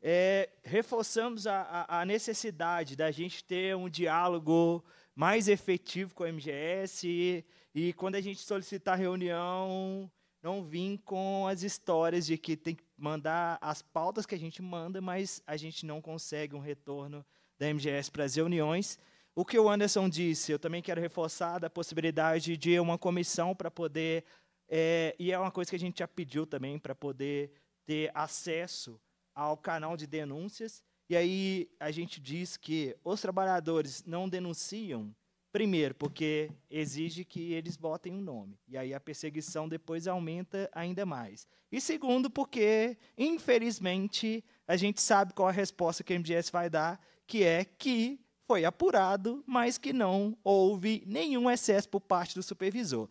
É, reforçamos a, a, necessidade da gente ter um diálogo mais efetivo com a MGS e, e quando a gente solicitar reunião, não vim com as histórias de que tem que mandar as pautas que a gente manda, mas a gente não consegue um retorno da MGS para as reuniões. O que o Anderson disse, eu também quero reforçar da possibilidade de uma comissão para poder, é, e é uma coisa que a gente já pediu também, para poder ter acesso ao canal de denúncias. E aí a gente diz que os trabalhadores não denunciam Primeiro, porque exige que eles botem um nome. E aí a perseguição depois aumenta ainda mais. E segundo, porque, infelizmente, a gente sabe qual a resposta que a MGS vai dar, que é que foi apurado, mas que não houve nenhum excesso por parte do supervisor.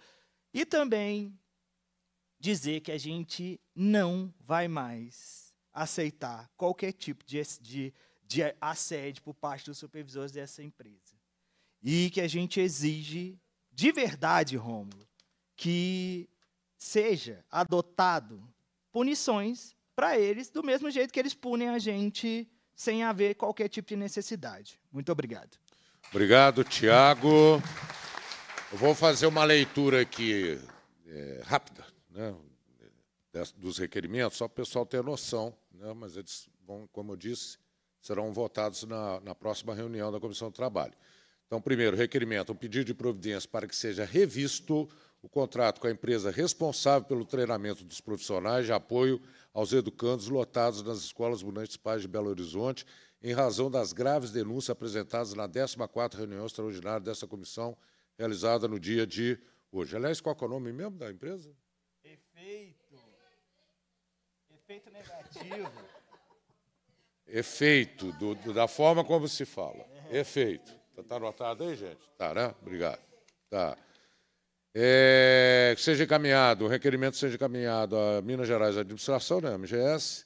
E também dizer que a gente não vai mais aceitar qualquer tipo de, de, de assédio por parte dos supervisores dessa empresa. E que a gente exige de verdade, Rômulo, que seja adotado punições para eles do mesmo jeito que eles punem a gente sem haver qualquer tipo de necessidade. Muito obrigado. Obrigado, Tiago. Eu vou fazer uma leitura aqui é, rápida né, dos requerimentos, só para o pessoal ter noção, né, mas eles vão, como eu disse, serão votados na, na próxima reunião da Comissão do Trabalho. Então, primeiro, requerimento, um pedido de providência para que seja revisto o contrato com a empresa responsável pelo treinamento dos profissionais de apoio aos educandos lotados nas escolas municipais de Belo Horizonte, em razão das graves denúncias apresentadas na 14ª reunião extraordinária dessa comissão, realizada no dia de hoje. Aliás, qual é o nome mesmo da empresa? Efeito. Efeito negativo. Efeito, do, do, da forma como se fala. É. Efeito. Está anotado aí, gente? Tá, né? Obrigado. Tá. É, que seja encaminhado, o requerimento seja encaminhado a Minas Gerais Administração, né, MGS,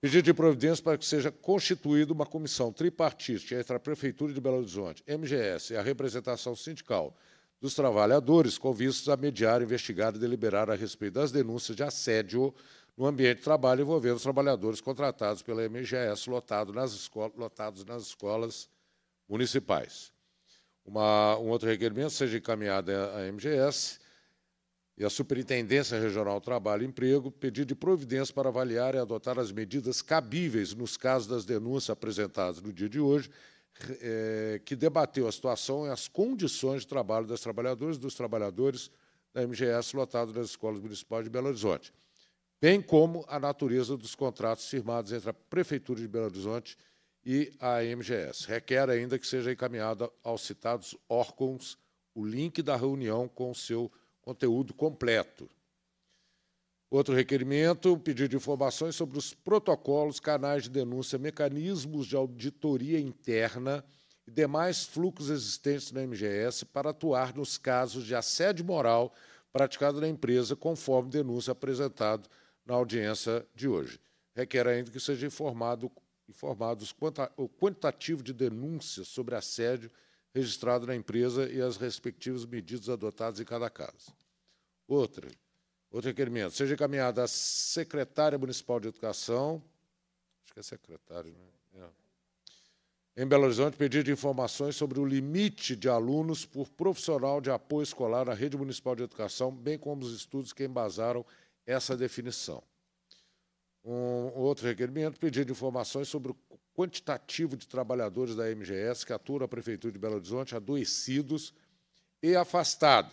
pedido de providência para que seja constituída uma comissão tripartite entre a Prefeitura de Belo Horizonte, MGS e a representação sindical dos trabalhadores com vistos a mediar, investigar e deliberar a respeito das denúncias de assédio no ambiente de trabalho envolvendo os trabalhadores contratados pela MGS lotado nas escolas, lotados nas escolas municipais. Uma, um outro requerimento seja encaminhado à MGS e à Superintendência Regional do Trabalho e Emprego pedido de providência para avaliar e adotar as medidas cabíveis nos casos das denúncias apresentadas no dia de hoje, é, que debateu a situação e as condições de trabalho das trabalhadoras e dos trabalhadores da MGS lotado nas escolas municipais de Belo Horizonte, bem como a natureza dos contratos firmados entre a Prefeitura de Belo Horizonte e e a MGS. Requer ainda que seja encaminhada aos citados órgãos o link da reunião com o seu conteúdo completo. Outro requerimento, pedido de informações sobre os protocolos, canais de denúncia, mecanismos de auditoria interna e demais fluxos existentes na MGS para atuar nos casos de assédio moral praticado na empresa, conforme denúncia apresentada na audiência de hoje. Requer ainda que seja informado informados quanto o quantitativo de denúncias sobre assédio registrado na empresa e as respectivas medidas adotadas em cada caso. Outra, outro requerimento, seja encaminhada à secretária municipal de educação, acho que é secretária, né? é. em Belo Horizonte, pedido de informações sobre o limite de alunos por profissional de apoio escolar na rede municipal de educação, bem como os estudos que embasaram essa definição. Um outro requerimento, pedindo informações sobre o quantitativo de trabalhadores da MGS que atuam na Prefeitura de Belo Horizonte adoecidos e afastado,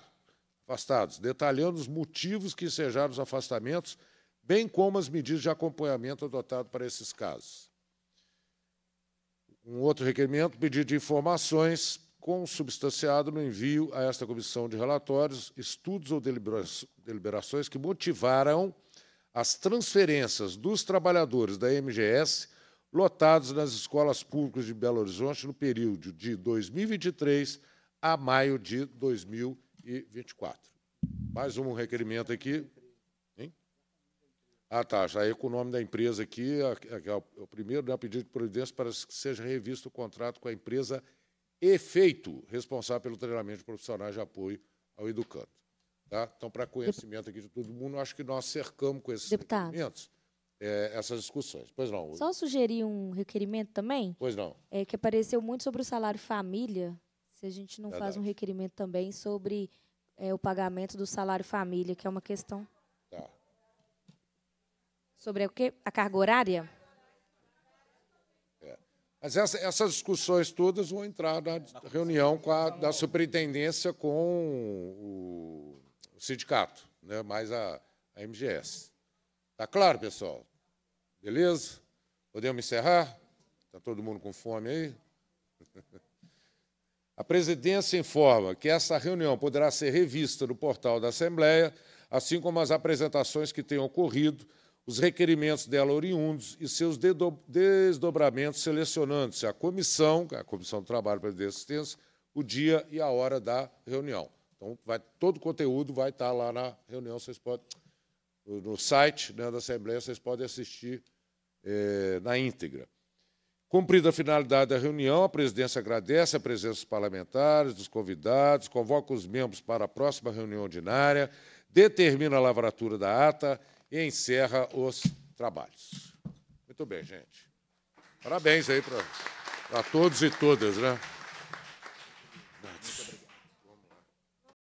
afastados, detalhando os motivos que ensejaram os afastamentos, bem como as medidas de acompanhamento adotadas para esses casos. Um outro requerimento, pedido de informações consubstanciado no envio a esta comissão de relatórios, estudos ou deliberações que motivaram as transferências dos trabalhadores da MGS lotados nas escolas públicas de Belo Horizonte no período de 2023 a maio de 2024. Mais um requerimento aqui. Hein? Ah, tá, já é com o nome da empresa aqui, é o primeiro da né, pedido de providência para que seja revisto o contrato com a empresa Efeito, responsável pelo treinamento de profissionais de apoio ao educando. Tá? Então, para conhecimento aqui de todo mundo, acho que nós cercamos com esses Deputado. É, essas discussões. Pois não. Só sugerir um requerimento também? Pois não. É, que apareceu muito sobre o salário família, se a gente não Verdade. faz um requerimento também sobre é, o pagamento do salário família, que é uma questão. Tá. Sobre o quê? A carga horária? É. Mas essa, essas discussões todas vão entrar na reunião a, da superintendência com o sindicato, né, mais a, a MGS. Está claro, pessoal? Beleza? Podemos encerrar? Está todo mundo com fome aí? A presidência informa que essa reunião poderá ser revista no portal da Assembleia, assim como as apresentações que tenham ocorrido, os requerimentos dela oriundos e seus desdobramentos, selecionando-se a comissão, a Comissão do Trabalho para a Assistência, o dia e a hora da reunião. Então, vai, todo o conteúdo vai estar lá na reunião, vocês podem, no site né, da Assembleia, vocês podem assistir é, na íntegra. Cumprida a finalidade da reunião, a presidência agradece a presença dos parlamentares, dos convidados, convoca os membros para a próxima reunião ordinária, determina a lavratura da ata e encerra os trabalhos. Muito bem, gente. Parabéns aí para todos e todas, né?